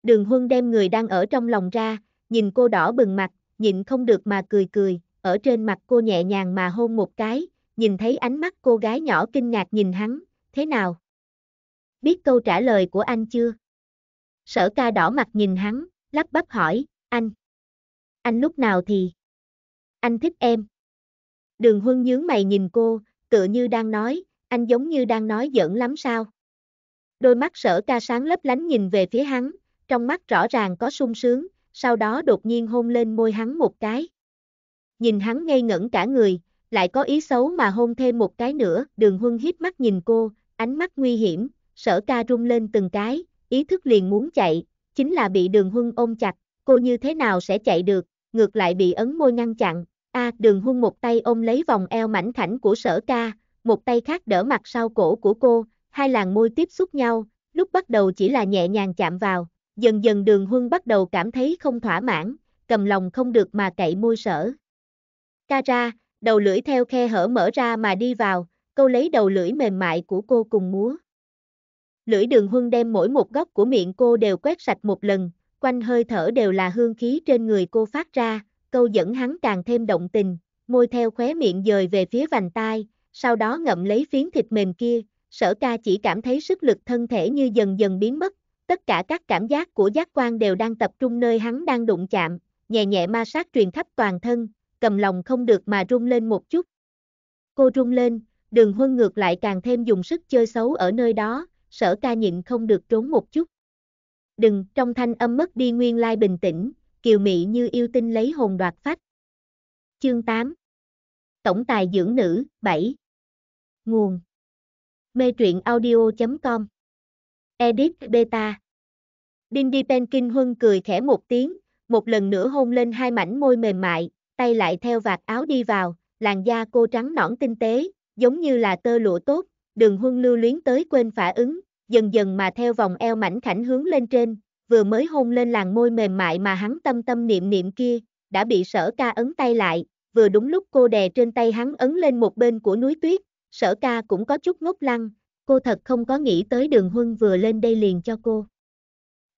[SPEAKER 2] Đường huân đem người đang ở trong lòng ra, nhìn cô đỏ bừng mặt, nhìn không được mà cười cười, ở trên mặt cô nhẹ nhàng mà hôn một cái, nhìn thấy ánh mắt cô gái nhỏ kinh ngạc nhìn hắn, thế nào? Biết câu trả lời của anh chưa? Sở ca đỏ mặt nhìn hắn, lắp bắp hỏi, anh.
[SPEAKER 1] Anh lúc nào thì? Anh thích em. Đường huân nhướng mày
[SPEAKER 2] nhìn cô, tựa như đang nói, anh giống như đang nói giỡn lắm sao? Đôi mắt sở ca sáng lấp lánh nhìn về phía hắn, trong mắt rõ ràng có sung sướng, sau đó đột nhiên hôn lên môi hắn một cái. Nhìn hắn ngây ngẩn cả người, lại có ý xấu mà hôn thêm một cái nữa, đường huân hiếp mắt nhìn cô, ánh mắt nguy hiểm, sở ca rung lên từng cái, ý thức liền muốn chạy, chính là bị đường huân ôm chặt, cô như thế nào sẽ chạy được, ngược lại bị ấn môi ngăn chặn, a đường huân một tay ôm lấy vòng eo mảnh khảnh của sở ca, một tay khác đỡ mặt sau cổ của cô, hai làn môi tiếp xúc nhau, lúc bắt đầu chỉ là nhẹ nhàng chạm vào, dần dần đường huân bắt đầu cảm thấy không thỏa mãn, cầm lòng không được mà cậy môi sở. Ca ra, đầu lưỡi theo khe hở mở ra mà đi vào, câu lấy đầu lưỡi mềm mại của cô cùng múa. Lưỡi đường huân đem mỗi một góc của miệng cô đều quét sạch một lần, quanh hơi thở đều là hương khí trên người cô phát ra, câu dẫn hắn càng thêm động tình, môi theo khóe miệng dời về phía vành tai, sau đó ngậm lấy phiến thịt mềm kia, sở ca chỉ cảm thấy sức lực thân thể như dần dần biến mất, tất cả các cảm giác của giác quan đều đang tập trung nơi hắn đang đụng chạm, nhẹ nhẹ ma sát truyền khắp toàn thân, cầm lòng không được mà rung lên một chút. Cô rung lên, đường huân ngược lại càng thêm dùng sức chơi xấu ở nơi đó, sở ca nhịn không được trốn một chút. Đừng, trong thanh âm mất đi nguyên lai bình tĩnh, kiều mị như yêu tinh lấy hồn đoạt phách. Chương 8 Tổng tài dưỡng nữ,
[SPEAKER 1] 7 Nguồn Mê truyện audio.com
[SPEAKER 2] Edit Beta Đinh Đi Penkin Huân cười khẽ một tiếng, một lần nữa hôn lên hai mảnh môi mềm mại, tay lại theo vạt áo đi vào, làn da cô trắng nõn tinh tế, giống như là tơ lụa tốt, đường huân lưu luyến tới quên phả ứng, dần dần mà theo vòng eo mảnh khảnh hướng lên trên, vừa mới hôn lên làn môi mềm mại mà hắn tâm tâm niệm niệm kia, đã bị sở ca ấn tay lại, vừa đúng lúc cô đè trên tay hắn ấn lên một bên của núi tuyết, sở ca cũng có chút ngốc lăng, cô thật không có nghĩ tới đường huân vừa lên đây liền cho cô.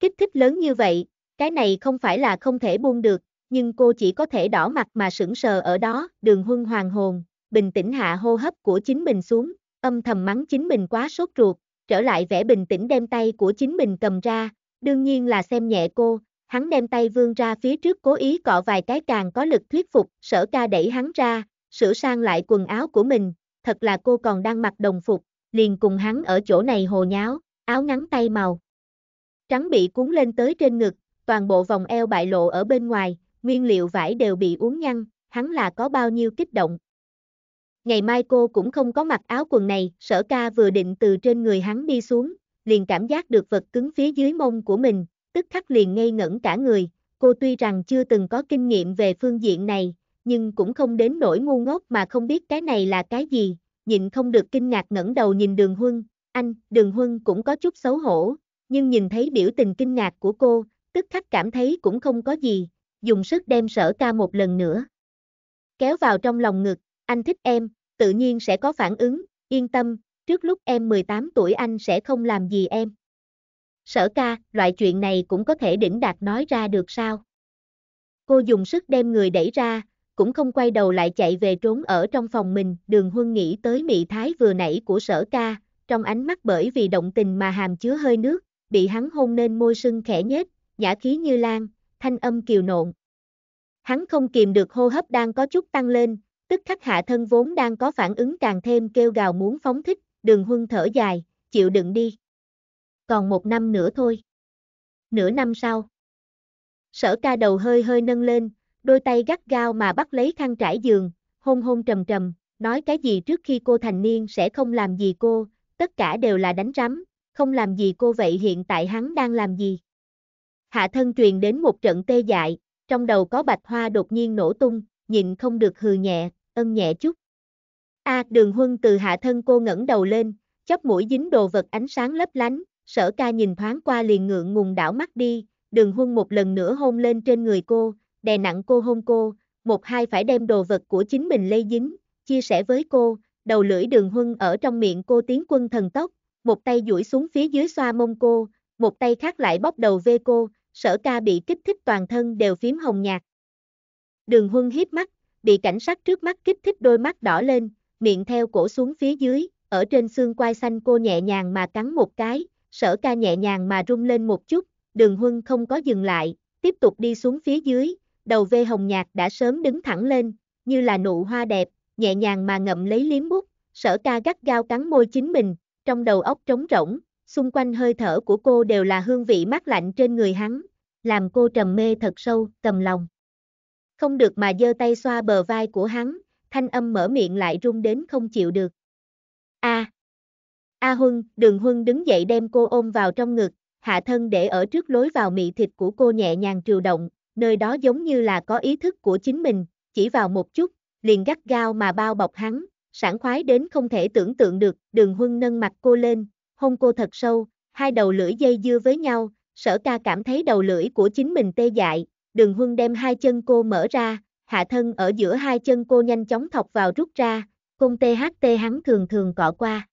[SPEAKER 2] Kích thích lớn như vậy, cái này không phải là không thể buông được, nhưng cô chỉ có thể đỏ mặt mà sững sờ ở đó, đường huân hoàng hồn, bình tĩnh hạ hô hấp của chính mình xuống, âm thầm mắng chính mình quá sốt ruột, trở lại vẻ bình tĩnh đem tay của chính mình cầm ra, đương nhiên là xem nhẹ cô, hắn đem tay vươn ra phía trước cố ý cọ vài cái càng có lực thuyết phục, sở ca đẩy hắn ra, sửa sang lại quần áo của mình, thật là cô còn đang mặc đồng phục, liền cùng hắn ở chỗ này hồ nháo, áo ngắn tay màu. Trắng bị cuốn lên tới trên ngực, toàn bộ vòng eo bại lộ ở bên ngoài, nguyên liệu vải đều bị uống nhăn, hắn là có bao nhiêu kích động. Ngày mai cô cũng không có mặc áo quần này, sở ca vừa định từ trên người hắn đi xuống, liền cảm giác được vật cứng phía dưới mông của mình, tức khắc liền ngây ngẩn cả người, cô tuy rằng chưa từng có kinh nghiệm về phương diện này, nhưng cũng không đến nỗi ngu ngốc mà không biết cái này là cái gì, nhịn không được kinh ngạc ngẩng đầu nhìn đường huân, anh, đường huân cũng có chút xấu hổ, nhưng nhìn thấy biểu tình kinh ngạc của cô, tức khắc cảm thấy cũng không có gì, dùng sức đem sở ca một lần nữa. Kéo vào trong lòng ngực, anh thích em, tự nhiên sẽ có phản ứng, yên tâm, trước lúc em 18 tuổi anh sẽ không làm gì em. Sở ca, loại chuyện này cũng có thể đỉnh đạt nói ra được sao? Cô dùng sức đem người đẩy ra, cũng không quay đầu lại chạy về trốn ở trong phòng mình, đường huân nghĩ tới mị thái vừa nãy của sở ca, trong ánh mắt bởi vì động tình mà hàm chứa hơi nước, bị hắn hôn nên môi sưng khẽ nhếch, nhã khí như lan, thanh âm kiều nộn. Hắn không kìm được hô hấp đang có chút tăng lên, tức khắc hạ thân vốn đang có phản ứng càng thêm kêu gào muốn phóng thích, đường huân thở dài, chịu đựng đi. Còn một năm nữa thôi. Nửa năm sau. Sở ca đầu hơi hơi nâng lên, đôi tay gắt gao mà bắt lấy khăn trải giường, hôn hôn trầm trầm, nói cái gì trước khi cô thành niên sẽ không làm gì cô, tất cả đều là đánh rắm, không làm gì cô vậy hiện tại hắn đang làm gì. Hạ thân truyền đến một trận tê dại, trong đầu có bạch hoa đột nhiên nổ tung, nhịn không được hừ nhẹ, ân nhẹ chút. A à, đường huân từ hạ thân cô ngẩng đầu lên, chóp mũi dính đồ vật ánh sáng lấp lánh, sở ca nhìn thoáng qua liền ngượng ngùng đảo mắt đi, đường huân một lần nữa hôn lên trên người cô, đè nặng cô hôn cô, một hai phải đem đồ vật của chính mình lây dính, chia sẻ với cô, đầu lưỡi đường huân ở trong miệng cô tiến quân thần tốc, một tay duỗi xuống phía dưới xoa mông cô, một tay khác lại bóp đầu vê cô, sở ca bị kích thích toàn thân đều phím hồng nhạt. Đường huân hiếp mắt, bị cảnh sát trước mắt kích thích đôi mắt đỏ lên, miệng theo cổ xuống phía dưới, ở trên xương quai xanh cô nhẹ nhàng mà cắn một cái, sở ca nhẹ nhàng mà rung lên một chút, đường huân không có dừng lại, tiếp tục đi xuống phía dưới, đầu vê hồng nhạt đã sớm đứng thẳng lên, như là nụ hoa đẹp, nhẹ nhàng mà ngậm lấy liếm bút, sở ca gắt gao cắn môi chính mình, trong đầu óc trống rỗng, xung quanh hơi thở của cô đều là hương vị mát lạnh trên người hắn, làm cô trầm mê thật sâu, cầm lòng. Không được mà giơ tay xoa bờ vai của hắn, thanh âm mở miệng lại rung đến không chịu được. A. À. A à Huân, đường Huân đứng dậy đem cô ôm vào trong ngực, hạ thân để ở trước lối vào mị thịt của cô nhẹ nhàng triều động, nơi đó giống như là có ý thức của chính mình, chỉ vào một chút, liền gắt gao mà bao bọc hắn, sảng khoái đến không thể tưởng tượng được, đường Huân nâng mặt cô lên, hôn cô thật sâu, hai đầu lưỡi dây dưa với nhau, sở ca cảm thấy đầu lưỡi của chính mình tê dại, đường huân đem hai chân cô mở ra, hạ thân ở giữa hai chân cô nhanh chóng thọc vào rút ra, công THT hắn thường thường cọ qua.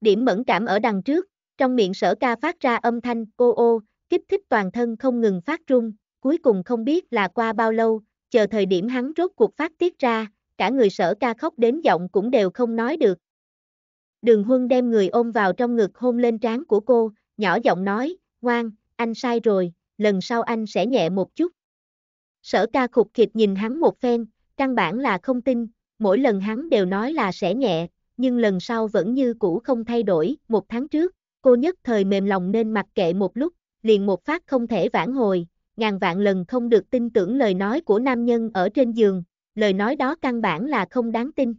[SPEAKER 2] Điểm mẫn cảm ở đằng trước, trong miệng sở ca phát ra âm thanh cô ô, kích thích toàn thân không ngừng phát trung, cuối cùng không biết là qua bao lâu, chờ thời điểm hắn rốt cuộc phát tiết ra, cả người sở ca khóc đến giọng cũng đều không nói được, Đường Huân đem người ôm vào trong ngực hôn lên trán của cô, nhỏ giọng nói, ngoan, anh sai rồi, lần sau anh sẽ nhẹ một chút. Sở ca khục khịt nhìn hắn một phen, căn bản là không tin, mỗi lần hắn đều nói là sẽ nhẹ, nhưng lần sau vẫn như cũ không thay đổi, một tháng trước, cô nhất thời mềm lòng nên mặc kệ một lúc, liền một phát không thể vãn hồi, ngàn vạn lần không được tin tưởng lời nói của nam nhân ở trên giường, lời nói đó căn bản là không đáng tin.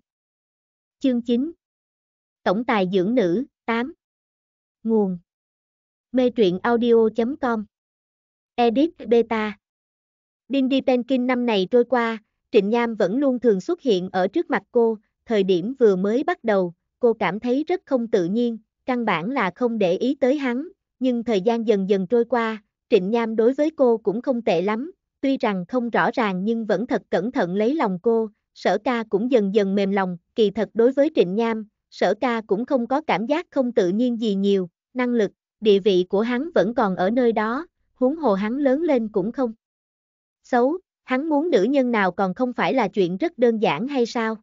[SPEAKER 1] Chương 9 Tổng tài dưỡng nữ, 8. Nguồn.
[SPEAKER 2] Mê truyện audio.com. Edit Beta. Dindy Penkin năm này trôi qua, Trịnh Nham vẫn luôn thường xuất hiện ở trước mặt cô, thời điểm vừa mới bắt đầu, cô cảm thấy rất không tự nhiên, căn bản là không để ý tới hắn, nhưng thời gian dần dần trôi qua, Trịnh Nham đối với cô cũng không tệ lắm, tuy rằng không rõ ràng nhưng vẫn thật cẩn thận lấy lòng cô, sở ca cũng dần dần mềm lòng, kỳ thật đối với Trịnh Nham, sở ca cũng không có cảm giác không tự nhiên gì nhiều, năng lực, địa vị của hắn vẫn còn ở nơi đó, huống hồ hắn lớn lên cũng không xấu, hắn muốn nữ nhân nào còn không phải là chuyện rất đơn giản hay sao?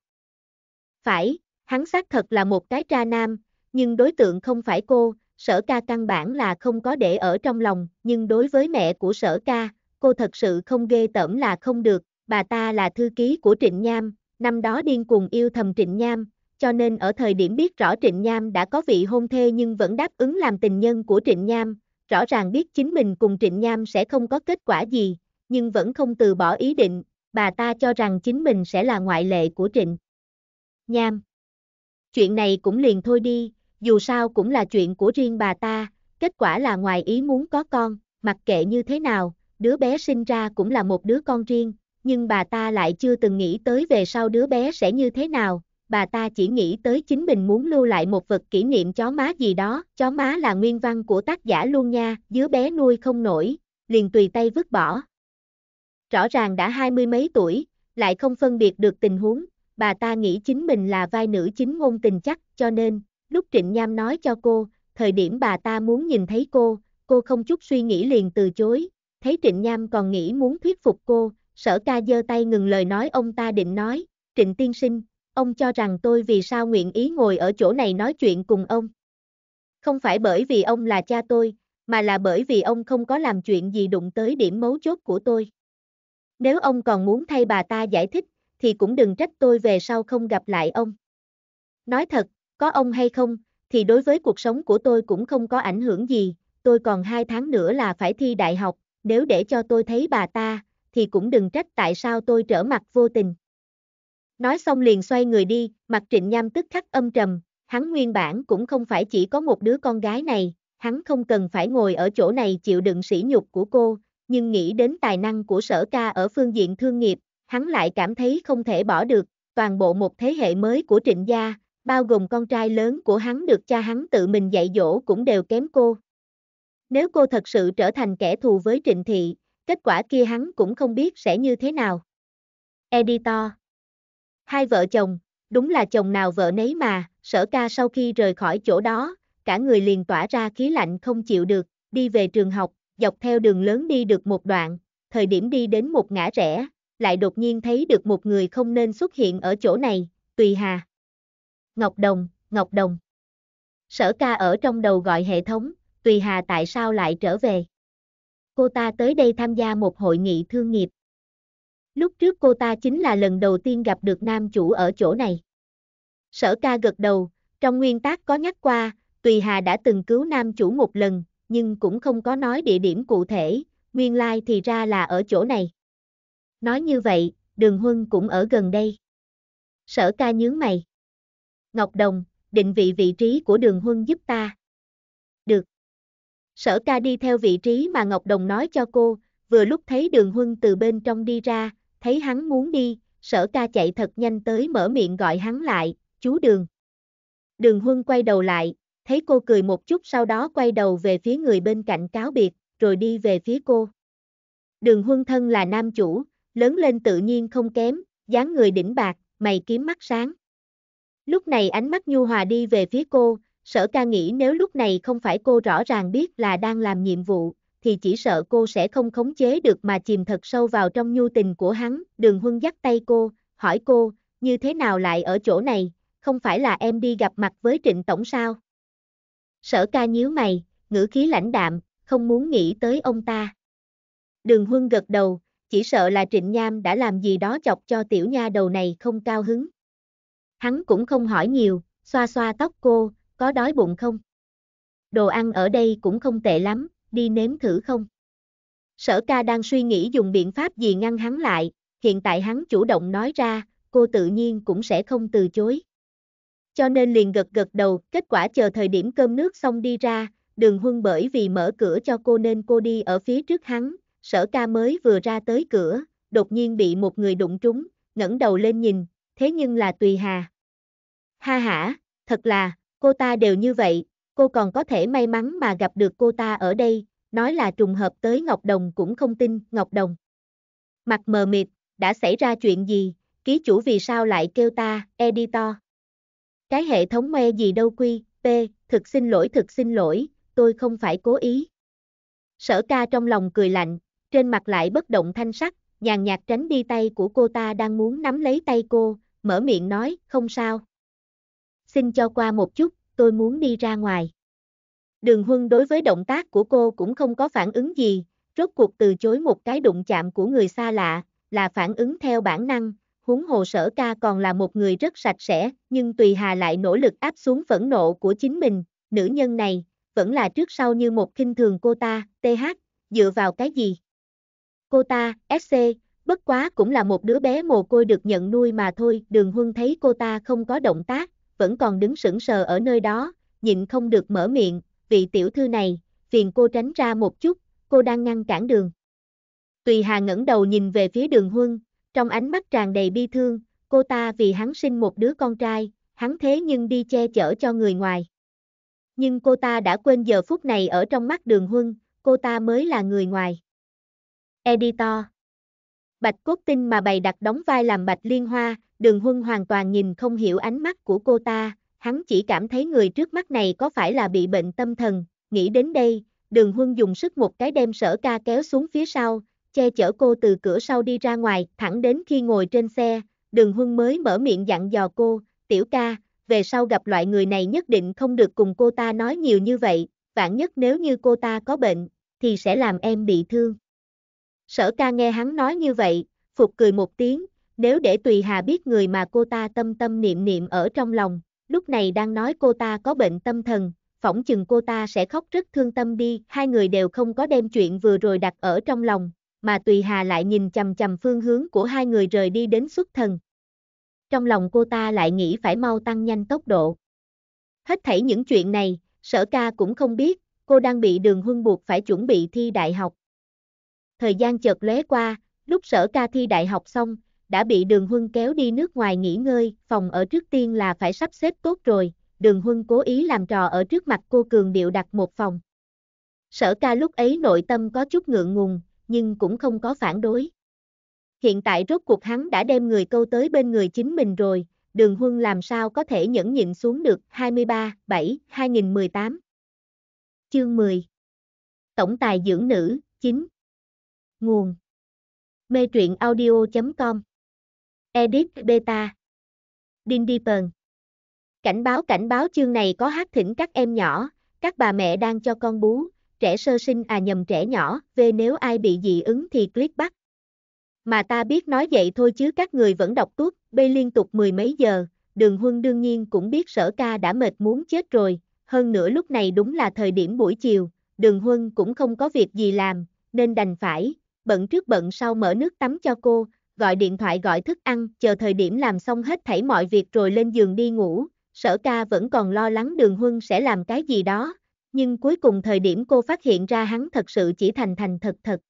[SPEAKER 2] Phải, hắn xác thật là một cái tra nam, nhưng đối tượng không phải cô, sở ca căn bản là không có để ở trong lòng, nhưng đối với mẹ của sở ca, cô thật sự không ghê tởm là không được, bà ta là thư ký của Trịnh Nham, năm đó điên cuồng yêu thầm Trịnh Nham, cho nên ở thời điểm biết rõ Trịnh Nham đã có vị hôn thê nhưng vẫn đáp ứng làm tình nhân của Trịnh Nham, rõ ràng biết chính mình cùng Trịnh Nham sẽ không có kết quả gì, nhưng vẫn không từ bỏ ý định, bà ta cho rằng chính mình sẽ là ngoại lệ của Trịnh. Nham Chuyện này cũng liền thôi đi, dù sao cũng là chuyện của riêng bà ta, kết quả là ngoài ý muốn có con, mặc kệ như thế nào, đứa bé sinh ra cũng là một đứa con riêng, nhưng bà ta lại chưa từng nghĩ tới về sau đứa bé sẽ như thế nào, bà ta chỉ nghĩ tới chính mình muốn lưu lại một vật kỷ niệm chó má gì đó, chó má là nguyên văn của tác giả luôn nha, dứa bé nuôi không nổi, liền tùy tay vứt bỏ. Rõ ràng đã hai mươi mấy tuổi, lại không phân biệt được tình huống, bà ta nghĩ chính mình là vai nữ chính ngôn tình chắc, cho nên, lúc Trịnh Nham nói cho cô, thời điểm bà ta muốn nhìn thấy cô, cô không chút suy nghĩ liền từ chối, thấy Trịnh Nham còn nghĩ muốn thuyết phục cô, sở ca giơ tay ngừng lời nói ông ta định nói, Trịnh tiên sinh, ông cho rằng tôi vì sao nguyện ý ngồi ở chỗ này nói chuyện cùng ông. Không phải bởi vì ông là cha tôi, mà là bởi vì ông không có làm chuyện gì đụng tới điểm mấu chốt của tôi. Nếu ông còn muốn thay bà ta giải thích, thì cũng đừng trách tôi về sau không gặp lại ông. Nói thật, có ông hay không, thì đối với cuộc sống của tôi cũng không có ảnh hưởng gì, tôi còn hai tháng nữa là phải thi đại học, nếu để cho tôi thấy bà ta, thì cũng đừng trách tại sao tôi trở mặt vô tình. Nói xong liền xoay người đi, mặt trịnh nham tức khắc âm trầm, hắn nguyên bản cũng không phải chỉ có một đứa con gái này, hắn không cần phải ngồi ở chỗ này chịu đựng sỉ nhục của cô, nhưng nghĩ đến tài năng của sở ca ở phương diện thương nghiệp, hắn lại cảm thấy không thể bỏ được, toàn bộ một thế hệ mới của trịnh gia, bao gồm con trai lớn của hắn được cha hắn tự mình dạy dỗ cũng đều kém cô. Nếu cô thật sự trở thành kẻ thù với trịnh thị, kết quả kia hắn cũng không biết sẽ như thế nào. Editor Hai vợ chồng, đúng là chồng nào vợ nấy mà, sở ca sau khi rời khỏi chỗ đó, cả người liền tỏa ra khí lạnh không chịu được, đi về trường học, dọc theo đường lớn đi được một đoạn, thời điểm đi đến một ngã rẽ, lại đột nhiên thấy được một người không nên xuất hiện ở chỗ này, Tùy Hà. Ngọc Đồng, Ngọc Đồng. Sở ca ở trong đầu gọi hệ thống, Tùy Hà tại sao lại trở về? Cô ta tới đây tham gia một hội nghị thương nghiệp. Lúc trước cô ta chính là lần đầu tiên gặp được nam chủ ở chỗ này. Sở ca gật đầu, trong nguyên tác có nhắc qua, Tùy Hà đã từng cứu nam chủ một lần, nhưng cũng không có nói địa điểm cụ thể, nguyên lai like thì ra là ở chỗ này. Nói như vậy, đường huân cũng ở gần đây. Sở ca nhướng mày. Ngọc Đồng, định vị vị trí của đường huân giúp ta. Được. Sở ca đi theo vị trí mà Ngọc Đồng nói cho cô, vừa lúc thấy đường huân từ bên trong đi ra, thấy hắn muốn đi, sở ca chạy thật nhanh tới mở miệng gọi hắn lại, chú đường. Đường huân quay đầu lại, thấy cô cười một chút sau đó quay đầu về phía người bên cạnh cáo biệt, rồi đi về phía cô. Đường huân thân là nam chủ, lớn lên tự nhiên không kém, dáng người đỉnh bạc, mày kiếm mắt sáng. Lúc này ánh mắt nhu hòa đi về phía cô, sở ca nghĩ nếu lúc này không phải cô rõ ràng biết là đang làm nhiệm vụ, thì chỉ sợ cô sẽ không khống chế được mà chìm thật sâu vào trong nhu tình của hắn. Đường Huân dắt tay cô, hỏi cô, như thế nào lại ở chỗ này, không phải là em đi gặp mặt với trịnh tổng sao? Sở ca nhíu mày, ngữ khí lãnh đạm, không muốn nghĩ tới ông ta. Đường Huân gật đầu, chỉ sợ là Trịnh Nham đã làm gì đó chọc cho tiểu nha đầu này không cao hứng. Hắn cũng không hỏi nhiều, xoa xoa tóc cô, có đói bụng không? Đồ ăn ở đây cũng không tệ lắm, đi nếm thử không? Sở ca đang suy nghĩ dùng biện pháp gì ngăn hắn lại, hiện tại hắn chủ động nói ra, cô tự nhiên cũng sẽ không từ chối. Cho nên liền gật gật đầu, kết quả chờ thời điểm cơm nước xong đi ra, đường huân bởi vì mở cửa cho cô nên cô đi ở phía trước hắn, sở ca mới vừa ra tới cửa, đột nhiên bị một người đụng trúng, ngẩng đầu lên nhìn, thế nhưng là Tùy Hà. Ha hả, thật là, cô ta đều như vậy, cô còn có thể may mắn mà gặp được cô ta ở đây, nói là trùng hợp tới Ngọc Đồng cũng không tin, Ngọc Đồng. Mặt mờ mịt, đã xảy ra chuyện gì, ký chủ vì sao lại kêu ta, editor. Cái hệ thống me gì đâu quy, p, thực xin lỗi thực xin lỗi, tôi không phải cố ý. Sở ca trong lòng cười lạnh, trên mặt lại bất động thanh sắc, nhàn nhạt tránh đi tay của cô ta đang muốn nắm lấy tay cô, mở miệng nói, không sao. Xin cho qua một chút, tôi muốn đi ra ngoài. Đường Huân đối với động tác của cô cũng không có phản ứng gì, rốt cuộc từ chối một cái đụng chạm của người xa lạ, là phản ứng theo bản năng, huống hồ sở ca còn là một người rất sạch sẽ, nhưng Tùy Hà lại nỗ lực áp xuống phẫn nộ của chính mình, nữ nhân này, vẫn là trước sau như một kinh thường cô ta, TH, dựa vào cái gì? Cô ta, SC, bất quá cũng là một đứa bé mồ côi được nhận nuôi mà thôi, đường huân thấy cô ta không có động tác, vẫn còn đứng sững sờ ở nơi đó, nhịn không được mở miệng, vị tiểu thư này, phiền cô tránh ra một chút, cô đang ngăn cản đường. Tùy Hà ngẩng đầu nhìn về phía đường huân, trong ánh mắt tràn đầy bi thương, cô ta vì hắn sinh một đứa con trai, hắn thế nhưng đi che chở cho người ngoài. Nhưng cô ta đã quên giờ phút này ở trong mắt đường huân, cô ta mới là người ngoài. Editor Bạch Cốt Tinh mà bày đặt đóng vai làm Bạch Liên Hoa, Đường Huân hoàn toàn nhìn không hiểu ánh mắt của cô ta, hắn chỉ cảm thấy người trước mắt này có phải là bị bệnh tâm thần, nghĩ đến đây, Đường Huân dùng sức một cái đem sở ca kéo xuống phía sau, che chở cô từ cửa sau đi ra ngoài, thẳng đến khi ngồi trên xe, Đường Huân mới mở miệng dặn dò cô, tiểu ca, về sau gặp loại người này nhất định không được cùng cô ta nói nhiều như vậy, vạn nhất nếu như cô ta có bệnh, thì sẽ làm em bị thương. Sở ca nghe hắn nói như vậy, phục cười một tiếng, nếu để Tùy Hà biết người mà cô ta tâm tâm niệm niệm ở trong lòng, lúc này đang nói cô ta có bệnh tâm thần, phỏng chừng cô ta sẽ khóc rất thương tâm đi, hai người đều không có đem chuyện vừa rồi đặt ở trong lòng, mà Tùy Hà lại nhìn chầm chầm phương hướng của hai người rời đi đến xuất thần. Trong lòng cô ta lại nghĩ phải mau tăng nhanh tốc độ. Hết thảy những chuyện này, sở ca cũng không biết, cô đang bị đường huân buộc phải chuẩn bị thi đại học, thời gian chợt lóe qua, lúc sở ca thi đại học xong, đã bị đường huân kéo đi nước ngoài nghỉ ngơi, phòng ở trước tiên là phải sắp xếp tốt rồi, đường huân cố ý làm trò ở trước mặt cô cường điệu đặt một phòng. Sở ca lúc ấy nội tâm có chút ngượng ngùng, nhưng cũng không có phản đối. Hiện tại rốt cuộc hắn đã đem người câu tới bên người chính mình rồi, đường huân làm sao có thể nhẫn nhịn xuống được 23, 7, 2018. Chương 10
[SPEAKER 1] Tổng tài dưỡng nữ, 9 Nguồn Mê truyện
[SPEAKER 2] audio.com Edit Beta Đinh Đi Pần Cảnh báo cảnh báo chương này có hát thỉnh các em nhỏ, các bà mẹ đang cho con bú, trẻ sơ sinh à nhầm trẻ nhỏ, về nếu ai bị dị ứng thì click bắt. Mà ta biết nói vậy thôi chứ các người vẫn đọc tuốt, bê liên tục mười mấy giờ, đường huân đương nhiên cũng biết sở ca đã mệt muốn chết rồi, hơn nữa lúc này đúng là thời điểm buổi chiều, đường huân cũng không có việc gì làm, nên đành phải, bận trước bận sau mở nước tắm cho cô, gọi điện thoại gọi thức ăn, chờ thời điểm làm xong hết thảy mọi việc rồi lên giường đi ngủ. Sở ca vẫn còn lo lắng đường huân sẽ làm cái gì đó, nhưng cuối cùng thời điểm cô phát hiện ra hắn thật sự chỉ thành thành thật thật.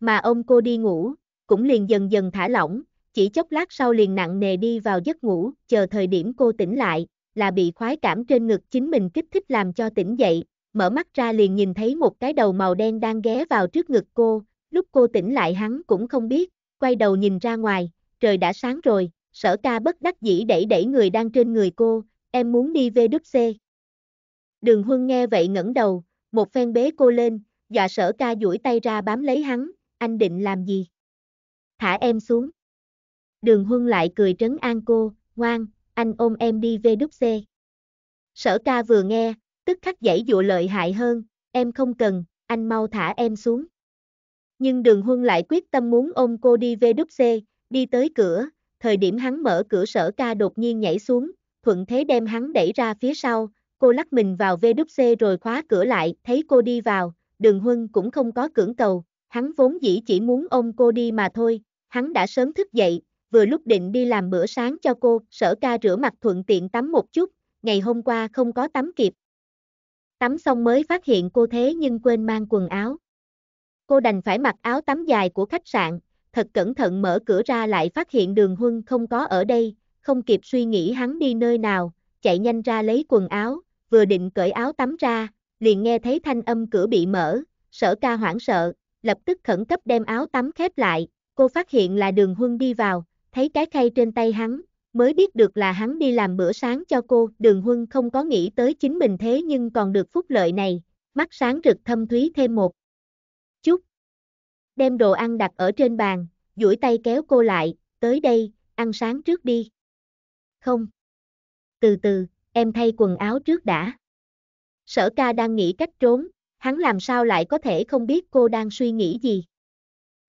[SPEAKER 2] Mà ông cô đi ngủ, cũng liền dần dần thả lỏng, chỉ chốc lát sau liền nặng nề đi vào giấc ngủ, chờ thời điểm cô tỉnh lại, là bị khoái cảm trên ngực chính mình kích thích làm cho tỉnh dậy, mở mắt ra liền nhìn thấy một cái đầu màu đen đang ghé vào trước ngực cô, lúc cô tỉnh lại hắn cũng không biết, quay đầu nhìn ra ngoài, trời đã sáng rồi, sở ca bất đắc dĩ đẩy đẩy người đang trên người cô, em muốn đi về đúc xe. Đường huân nghe vậy ngẩng đầu, một phen bế cô lên, dọa sở ca duỗi tay ra bám lấy hắn, anh định làm gì? Thả em xuống. Đường huân lại cười trấn an cô, ngoan, anh ôm em đi về đúc xe. Sở ca vừa nghe, tức khắc dãy dụ lợi hại hơn, em không cần, anh mau thả em xuống. Nhưng đường huân lại quyết tâm muốn ôm cô đi VWC, đi tới cửa, thời điểm hắn mở cửa sở ca đột nhiên nhảy xuống, thuận thế đem hắn đẩy ra phía sau, cô lắc mình vào VWC rồi khóa cửa lại, thấy cô đi vào, đường huân cũng không có cưỡng cầu, hắn vốn dĩ chỉ muốn ôm cô đi mà thôi, hắn đã sớm thức dậy, vừa lúc định đi làm bữa sáng cho cô, sở ca rửa mặt thuận tiện tắm một chút, ngày hôm qua không có tắm kịp. Tắm xong mới phát hiện cô thế nhưng quên mang quần áo. Cô đành phải mặc áo tắm dài của khách sạn, thật cẩn thận mở cửa ra lại phát hiện đường huân không có ở đây, không kịp suy nghĩ hắn đi nơi nào, chạy nhanh ra lấy quần áo, vừa định cởi áo tắm ra, liền nghe thấy thanh âm cửa bị mở, sở ca hoảng sợ, lập tức khẩn cấp đem áo tắm khép lại, cô phát hiện là đường huân đi vào, thấy cái khay trên tay hắn, mới biết được là hắn đi làm bữa sáng cho cô, đường huân không có nghĩ tới chính mình thế nhưng còn được phúc lợi này, mắt sáng rực thâm thúy thêm một, đem đồ ăn đặt ở trên bàn, duỗi tay kéo cô lại, tới đây, ăn sáng trước đi. Không. Từ từ, em thay quần áo trước đã. Sở ca đang nghĩ cách trốn, hắn làm sao lại có thể không biết cô đang suy nghĩ gì.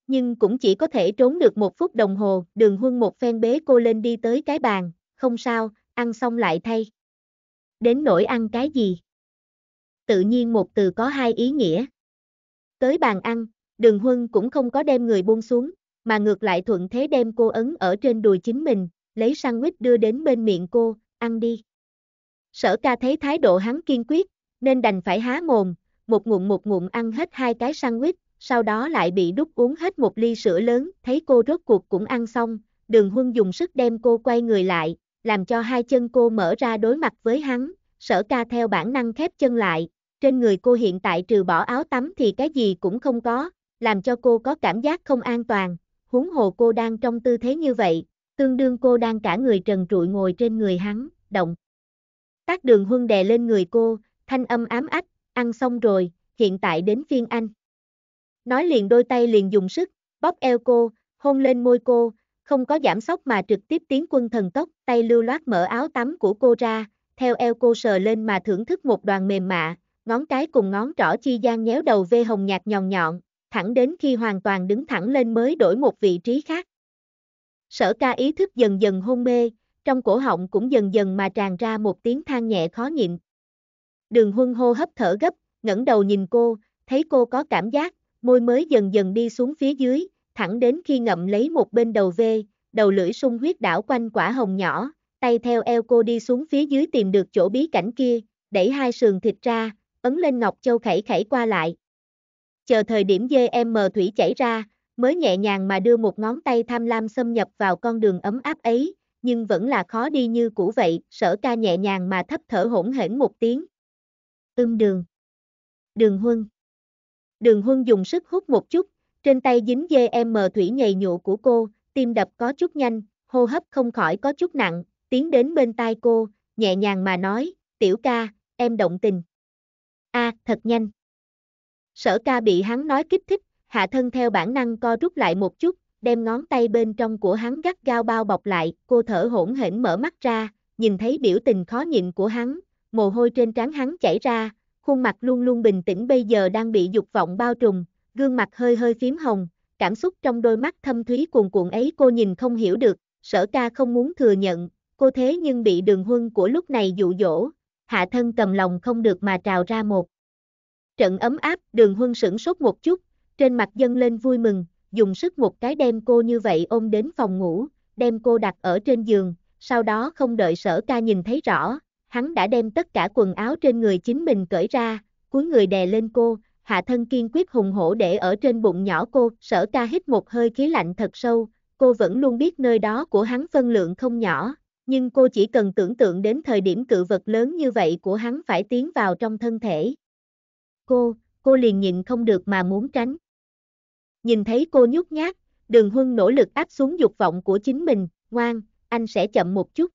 [SPEAKER 2] Nhưng cũng chỉ có thể trốn được một phút đồng hồ, đường huân một phen bế cô lên đi tới cái bàn, không sao, ăn xong lại thay. Đến nỗi ăn cái gì? Tự nhiên một từ có hai ý nghĩa. Tới bàn ăn, đường huân cũng không có đem người buông xuống, mà ngược lại thuận thế đem cô ấn ở trên đùi chính mình, lấy sandwich đưa đến bên miệng cô, ăn đi. Sở ca thấy thái độ hắn kiên quyết, nên đành phải há mồm, một ngụm một ngụm ăn hết hai cái sandwich, sau đó lại bị đút uống hết một ly sữa lớn, thấy cô rốt cuộc cũng ăn xong, đường huân dùng sức đem cô quay người lại, làm cho hai chân cô mở ra đối mặt với hắn, sở ca theo bản năng khép chân lại, trên người cô hiện tại trừ bỏ áo tắm thì cái gì cũng không có, làm cho cô có cảm giác không an toàn, huống hồ cô đang trong tư thế như vậy, tương đương cô đang cả người trần trụi ngồi trên người hắn, động. Tác đường huân đè lên người cô, thanh âm ám ách, ăn xong rồi, hiện tại đến phiên anh. Nói liền đôi tay liền dùng sức, bóp eo cô, hôn lên môi cô, không có giảm sóc mà trực tiếp tiến quân thần tốc, tay lưu loát mở áo tắm của cô ra, theo eo cô sờ lên mà thưởng thức một đoàn mềm mạ, ngón cái cùng ngón trỏ chi gian nhéo đầu vê hồng nhạt nhòn nhọn, thẳng đến khi hoàn toàn đứng thẳng lên mới đổi một vị trí khác. Sở ca ý thức dần dần hôn mê, trong cổ họng cũng dần dần mà tràn ra một tiếng than nhẹ khó nhịn. Đường huân hô hấp thở gấp, ngẩng đầu nhìn cô, thấy cô có cảm giác, môi mới dần dần đi xuống phía dưới, thẳng đến khi ngậm lấy một bên đầu vê, đầu lưỡi sung huyết đảo quanh quả hồng nhỏ, tay theo eo cô đi xuống phía dưới tìm được chỗ bí cảnh kia, đẩy hai sườn thịt ra, ấn lên Ngọc Châu khẩy khẩy qua lại chờ thời điểm GM thủy chảy ra, mới nhẹ nhàng mà đưa một ngón tay tham lam xâm nhập vào con đường ấm áp ấy, nhưng vẫn là khó đi như cũ vậy, sở ca nhẹ nhàng mà thấp thở hỗn hển một tiếng. Ưm đường. Đường huân. Đường huân dùng sức hút một chút, trên tay dính GM thủy nhầy nhụa của cô, tim đập có chút nhanh, hô hấp không khỏi có chút nặng, tiến đến bên tai cô, nhẹ nhàng mà nói, tiểu ca, em động tình. a thật nhanh. Sở ca bị hắn nói kích thích, hạ thân theo bản năng co rút lại một chút, đem ngón tay bên trong của hắn gắt gao bao bọc lại, cô thở hổn hển mở mắt ra, nhìn thấy biểu tình khó nhịn của hắn, mồ hôi trên trán hắn chảy ra, khuôn mặt luôn luôn bình tĩnh bây giờ đang bị dục vọng bao trùm, gương mặt hơi hơi phím hồng, cảm xúc trong đôi mắt thâm thúy cuồn cuộn ấy cô nhìn không hiểu được, sở ca không muốn thừa nhận, cô thế nhưng bị đường huân của lúc này dụ dỗ, hạ thân cầm lòng không được mà trào ra một Trận ấm áp, đường huân sửng sốt một chút, trên mặt dâng lên vui mừng, dùng sức một cái đem cô như vậy ôm đến phòng ngủ, đem cô đặt ở trên giường, sau đó không đợi sở ca nhìn thấy rõ, hắn đã đem tất cả quần áo trên người chính mình cởi ra, cuối người đè lên cô, hạ thân kiên quyết hùng hổ để ở trên bụng nhỏ cô, sở ca hít một hơi khí lạnh thật sâu, cô vẫn luôn biết nơi đó của hắn phân lượng không nhỏ, nhưng cô chỉ cần tưởng tượng đến thời điểm cự vật lớn như vậy của hắn phải tiến vào trong thân thể, cô, cô liền nhịn không được mà muốn tránh. Nhìn thấy cô nhút nhát, đường huân nỗ lực áp xuống dục vọng của chính mình, ngoan, anh sẽ chậm một chút.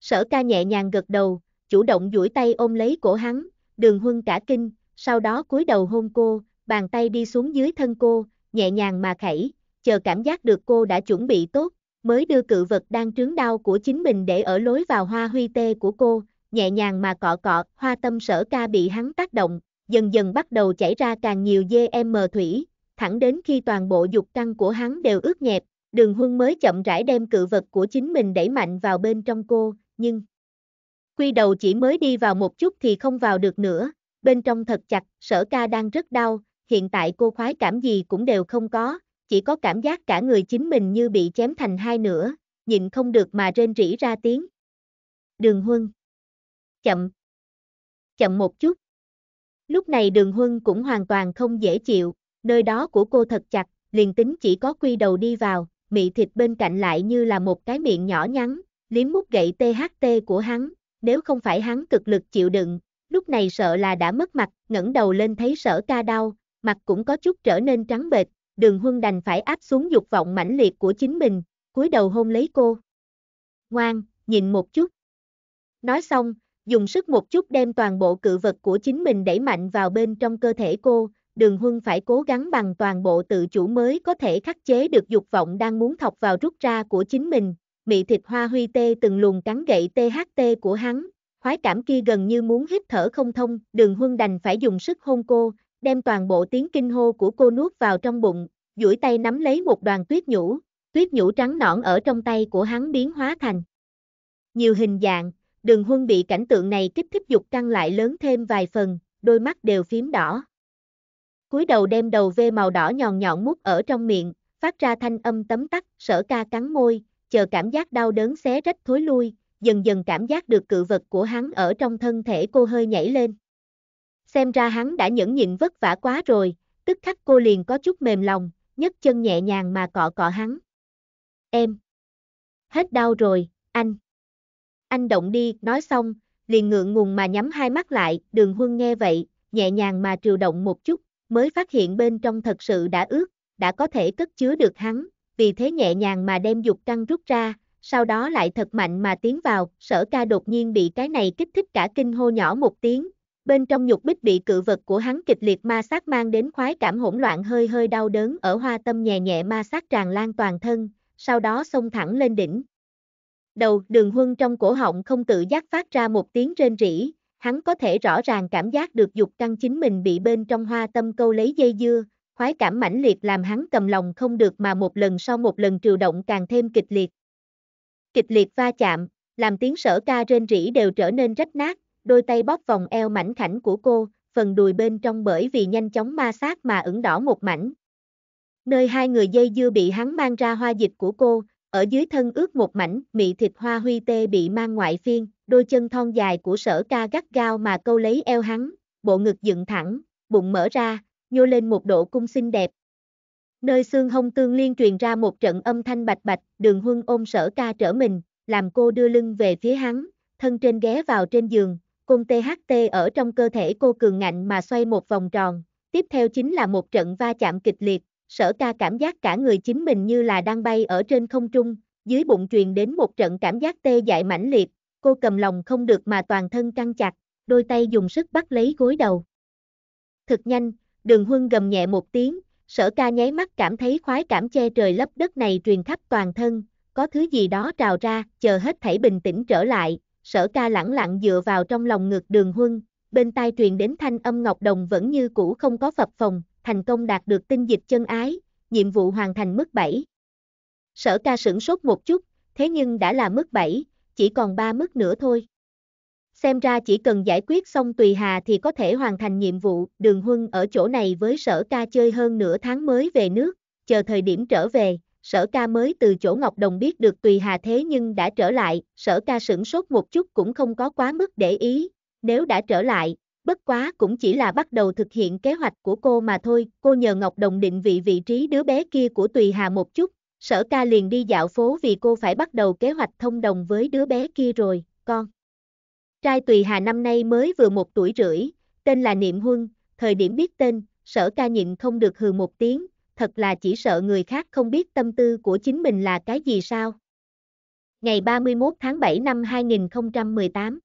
[SPEAKER 2] Sở ca nhẹ nhàng gật đầu, chủ động duỗi tay ôm lấy cổ hắn, đường huân cả kinh, sau đó cúi đầu hôn cô, bàn tay đi xuống dưới thân cô, nhẹ nhàng mà khẩy, chờ cảm giác được cô đã chuẩn bị tốt, mới đưa cự vật đang trướng đau của chính mình để ở lối vào hoa huy tê của cô, nhẹ nhàng mà cọ cọ, hoa tâm sở ca bị hắn tác động, dần dần bắt đầu chảy ra càng nhiều GM thủy, thẳng đến khi toàn bộ dục căng của hắn đều ướt nhẹp, đường huân mới chậm rãi đem cự vật của chính mình đẩy mạnh vào bên trong cô, nhưng quy đầu chỉ mới đi vào một chút thì không vào được nữa, bên trong thật chặt, sở ca đang rất đau, hiện tại cô khoái cảm gì cũng đều không có, chỉ có cảm giác cả người chính mình như bị chém thành hai nửa, nhịn không được mà rên rỉ ra tiếng. Đường huân. Chậm. Chậm một chút. Lúc này đường huân cũng hoàn toàn không dễ chịu, nơi đó của cô thật chặt, liền tính chỉ có quy đầu đi vào, mị thịt bên cạnh lại như là một cái miệng nhỏ nhắn, liếm mút gậy THT của hắn, nếu không phải hắn cực lực chịu đựng, lúc này sợ là đã mất mặt, ngẩng đầu lên thấy sở ca đau, mặt cũng có chút trở nên trắng bệch, đường huân đành phải áp xuống dục vọng mãnh liệt của chính mình, cúi đầu hôn lấy cô. Ngoan, nhìn một chút. Nói xong, dùng sức một chút đem toàn bộ cự vật của chính mình đẩy mạnh vào bên trong cơ thể cô, đường huân phải cố gắng bằng toàn bộ tự chủ mới có thể khắc chế được dục vọng đang muốn thọc vào rút ra của chính mình, mị thịt hoa huy tê từng luồng cắn gậy THT của hắn, khoái cảm kia gần như muốn hít thở không thông, đường huân đành phải dùng sức hôn cô, đem toàn bộ tiếng kinh hô của cô nuốt vào trong bụng, duỗi tay nắm lấy một đoàn tuyết nhũ, tuyết nhũ trắng nõn ở trong tay của hắn biến hóa thành nhiều hình dạng, Đường huân bị cảnh tượng này kích thích dục căng lại lớn thêm vài phần, đôi mắt đều phím đỏ. cúi đầu đem đầu vê màu đỏ nhòn nhọn mút ở trong miệng, phát ra thanh âm tấm tắc, sở ca cắn môi, chờ cảm giác đau đớn xé rách thối lui, dần dần cảm giác được cự vật của hắn ở trong thân thể cô hơi nhảy lên. Xem ra hắn đã nhẫn nhịn vất vả quá rồi, tức khắc cô liền có chút mềm lòng, nhấc chân nhẹ nhàng mà cọ cọ hắn. Em. Hết đau rồi, anh anh động đi, nói xong, liền ngượng ngùng mà nhắm hai mắt lại, đường huân nghe vậy, nhẹ nhàng mà triều động một chút, mới phát hiện bên trong thật sự đã ướt, đã có thể cất chứa được hắn, vì thế nhẹ nhàng mà đem dục trăng rút ra, sau đó lại thật mạnh mà tiến vào, sở ca đột nhiên bị cái này kích thích cả kinh hô nhỏ một tiếng, bên trong nhục bích bị cự vật của hắn kịch liệt ma sát mang đến khoái cảm hỗn loạn hơi hơi đau đớn ở hoa tâm nhẹ nhẹ ma sát tràn lan toàn thân, sau đó xông thẳng lên đỉnh, đầu đường huân trong cổ họng không tự giác phát ra một tiếng rên rỉ, hắn có thể rõ ràng cảm giác được dục căng chính mình bị bên trong hoa tâm câu lấy dây dưa, khoái cảm mãnh liệt làm hắn cầm lòng không được mà một lần sau một lần trừ động càng thêm kịch liệt. Kịch liệt va chạm, làm tiếng sở ca rên rỉ đều trở nên rách nát, đôi tay bóp vòng eo mảnh khảnh của cô, phần đùi bên trong bởi vì nhanh chóng ma sát mà ửng đỏ một mảnh. Nơi hai người dây dưa bị hắn mang ra hoa dịch của cô, ở dưới thân ướt một mảnh, mị thịt hoa huy tê bị mang ngoại phiên, đôi chân thon dài của sở ca gắt gao mà câu lấy eo hắn, bộ ngực dựng thẳng, bụng mở ra, nhô lên một độ cung xinh đẹp. Nơi xương hông tương liên truyền ra một trận âm thanh bạch bạch, đường huân ôm sở ca trở mình, làm cô đưa lưng về phía hắn, thân trên ghé vào trên giường, cung THT ở trong cơ thể cô cường ngạnh mà xoay một vòng tròn, tiếp theo chính là một trận va chạm kịch liệt, sở ca cảm giác cả người chính mình như là đang bay ở trên không trung, dưới bụng truyền đến một trận cảm giác tê dại mãnh liệt, cô cầm lòng không được mà toàn thân căng chặt, đôi tay dùng sức bắt lấy gối đầu. Thực nhanh, đường huân gầm nhẹ một tiếng, sở ca nháy mắt cảm thấy khoái cảm che trời lấp đất này truyền khắp toàn thân, có thứ gì đó trào ra, chờ hết thảy bình tĩnh trở lại, sở ca lẳng lặng dựa vào trong lòng ngực đường huân, bên tai truyền đến thanh âm ngọc đồng vẫn như cũ không có phập phồng, thành công đạt được tinh dịch chân ái, nhiệm vụ hoàn thành mức 7. Sở ca sửng sốt một chút, thế nhưng đã là mức 7, chỉ còn 3 mức nữa thôi. Xem ra chỉ cần giải quyết xong Tùy Hà thì có thể hoàn thành nhiệm vụ, đường huân ở chỗ này với sở ca chơi hơn nửa tháng mới về nước, chờ thời điểm trở về, sở ca mới từ chỗ Ngọc Đồng biết được Tùy Hà thế nhưng đã trở lại, sở ca sửng sốt một chút cũng không có quá mức để ý, nếu đã trở lại, bất quá cũng chỉ là bắt đầu thực hiện kế hoạch của cô mà thôi, cô nhờ Ngọc Đồng định vị vị trí đứa bé kia của Tùy Hà một chút, sở ca liền đi dạo phố vì cô phải bắt đầu kế hoạch thông đồng với đứa bé kia rồi, con. Trai Tùy Hà năm nay mới vừa một tuổi rưỡi, tên là Niệm Huân, thời điểm biết tên, sở ca nhịn không được hừ một tiếng, thật là chỉ sợ người khác không biết tâm tư của chính mình là cái gì sao. Ngày 31 tháng 7 năm 2018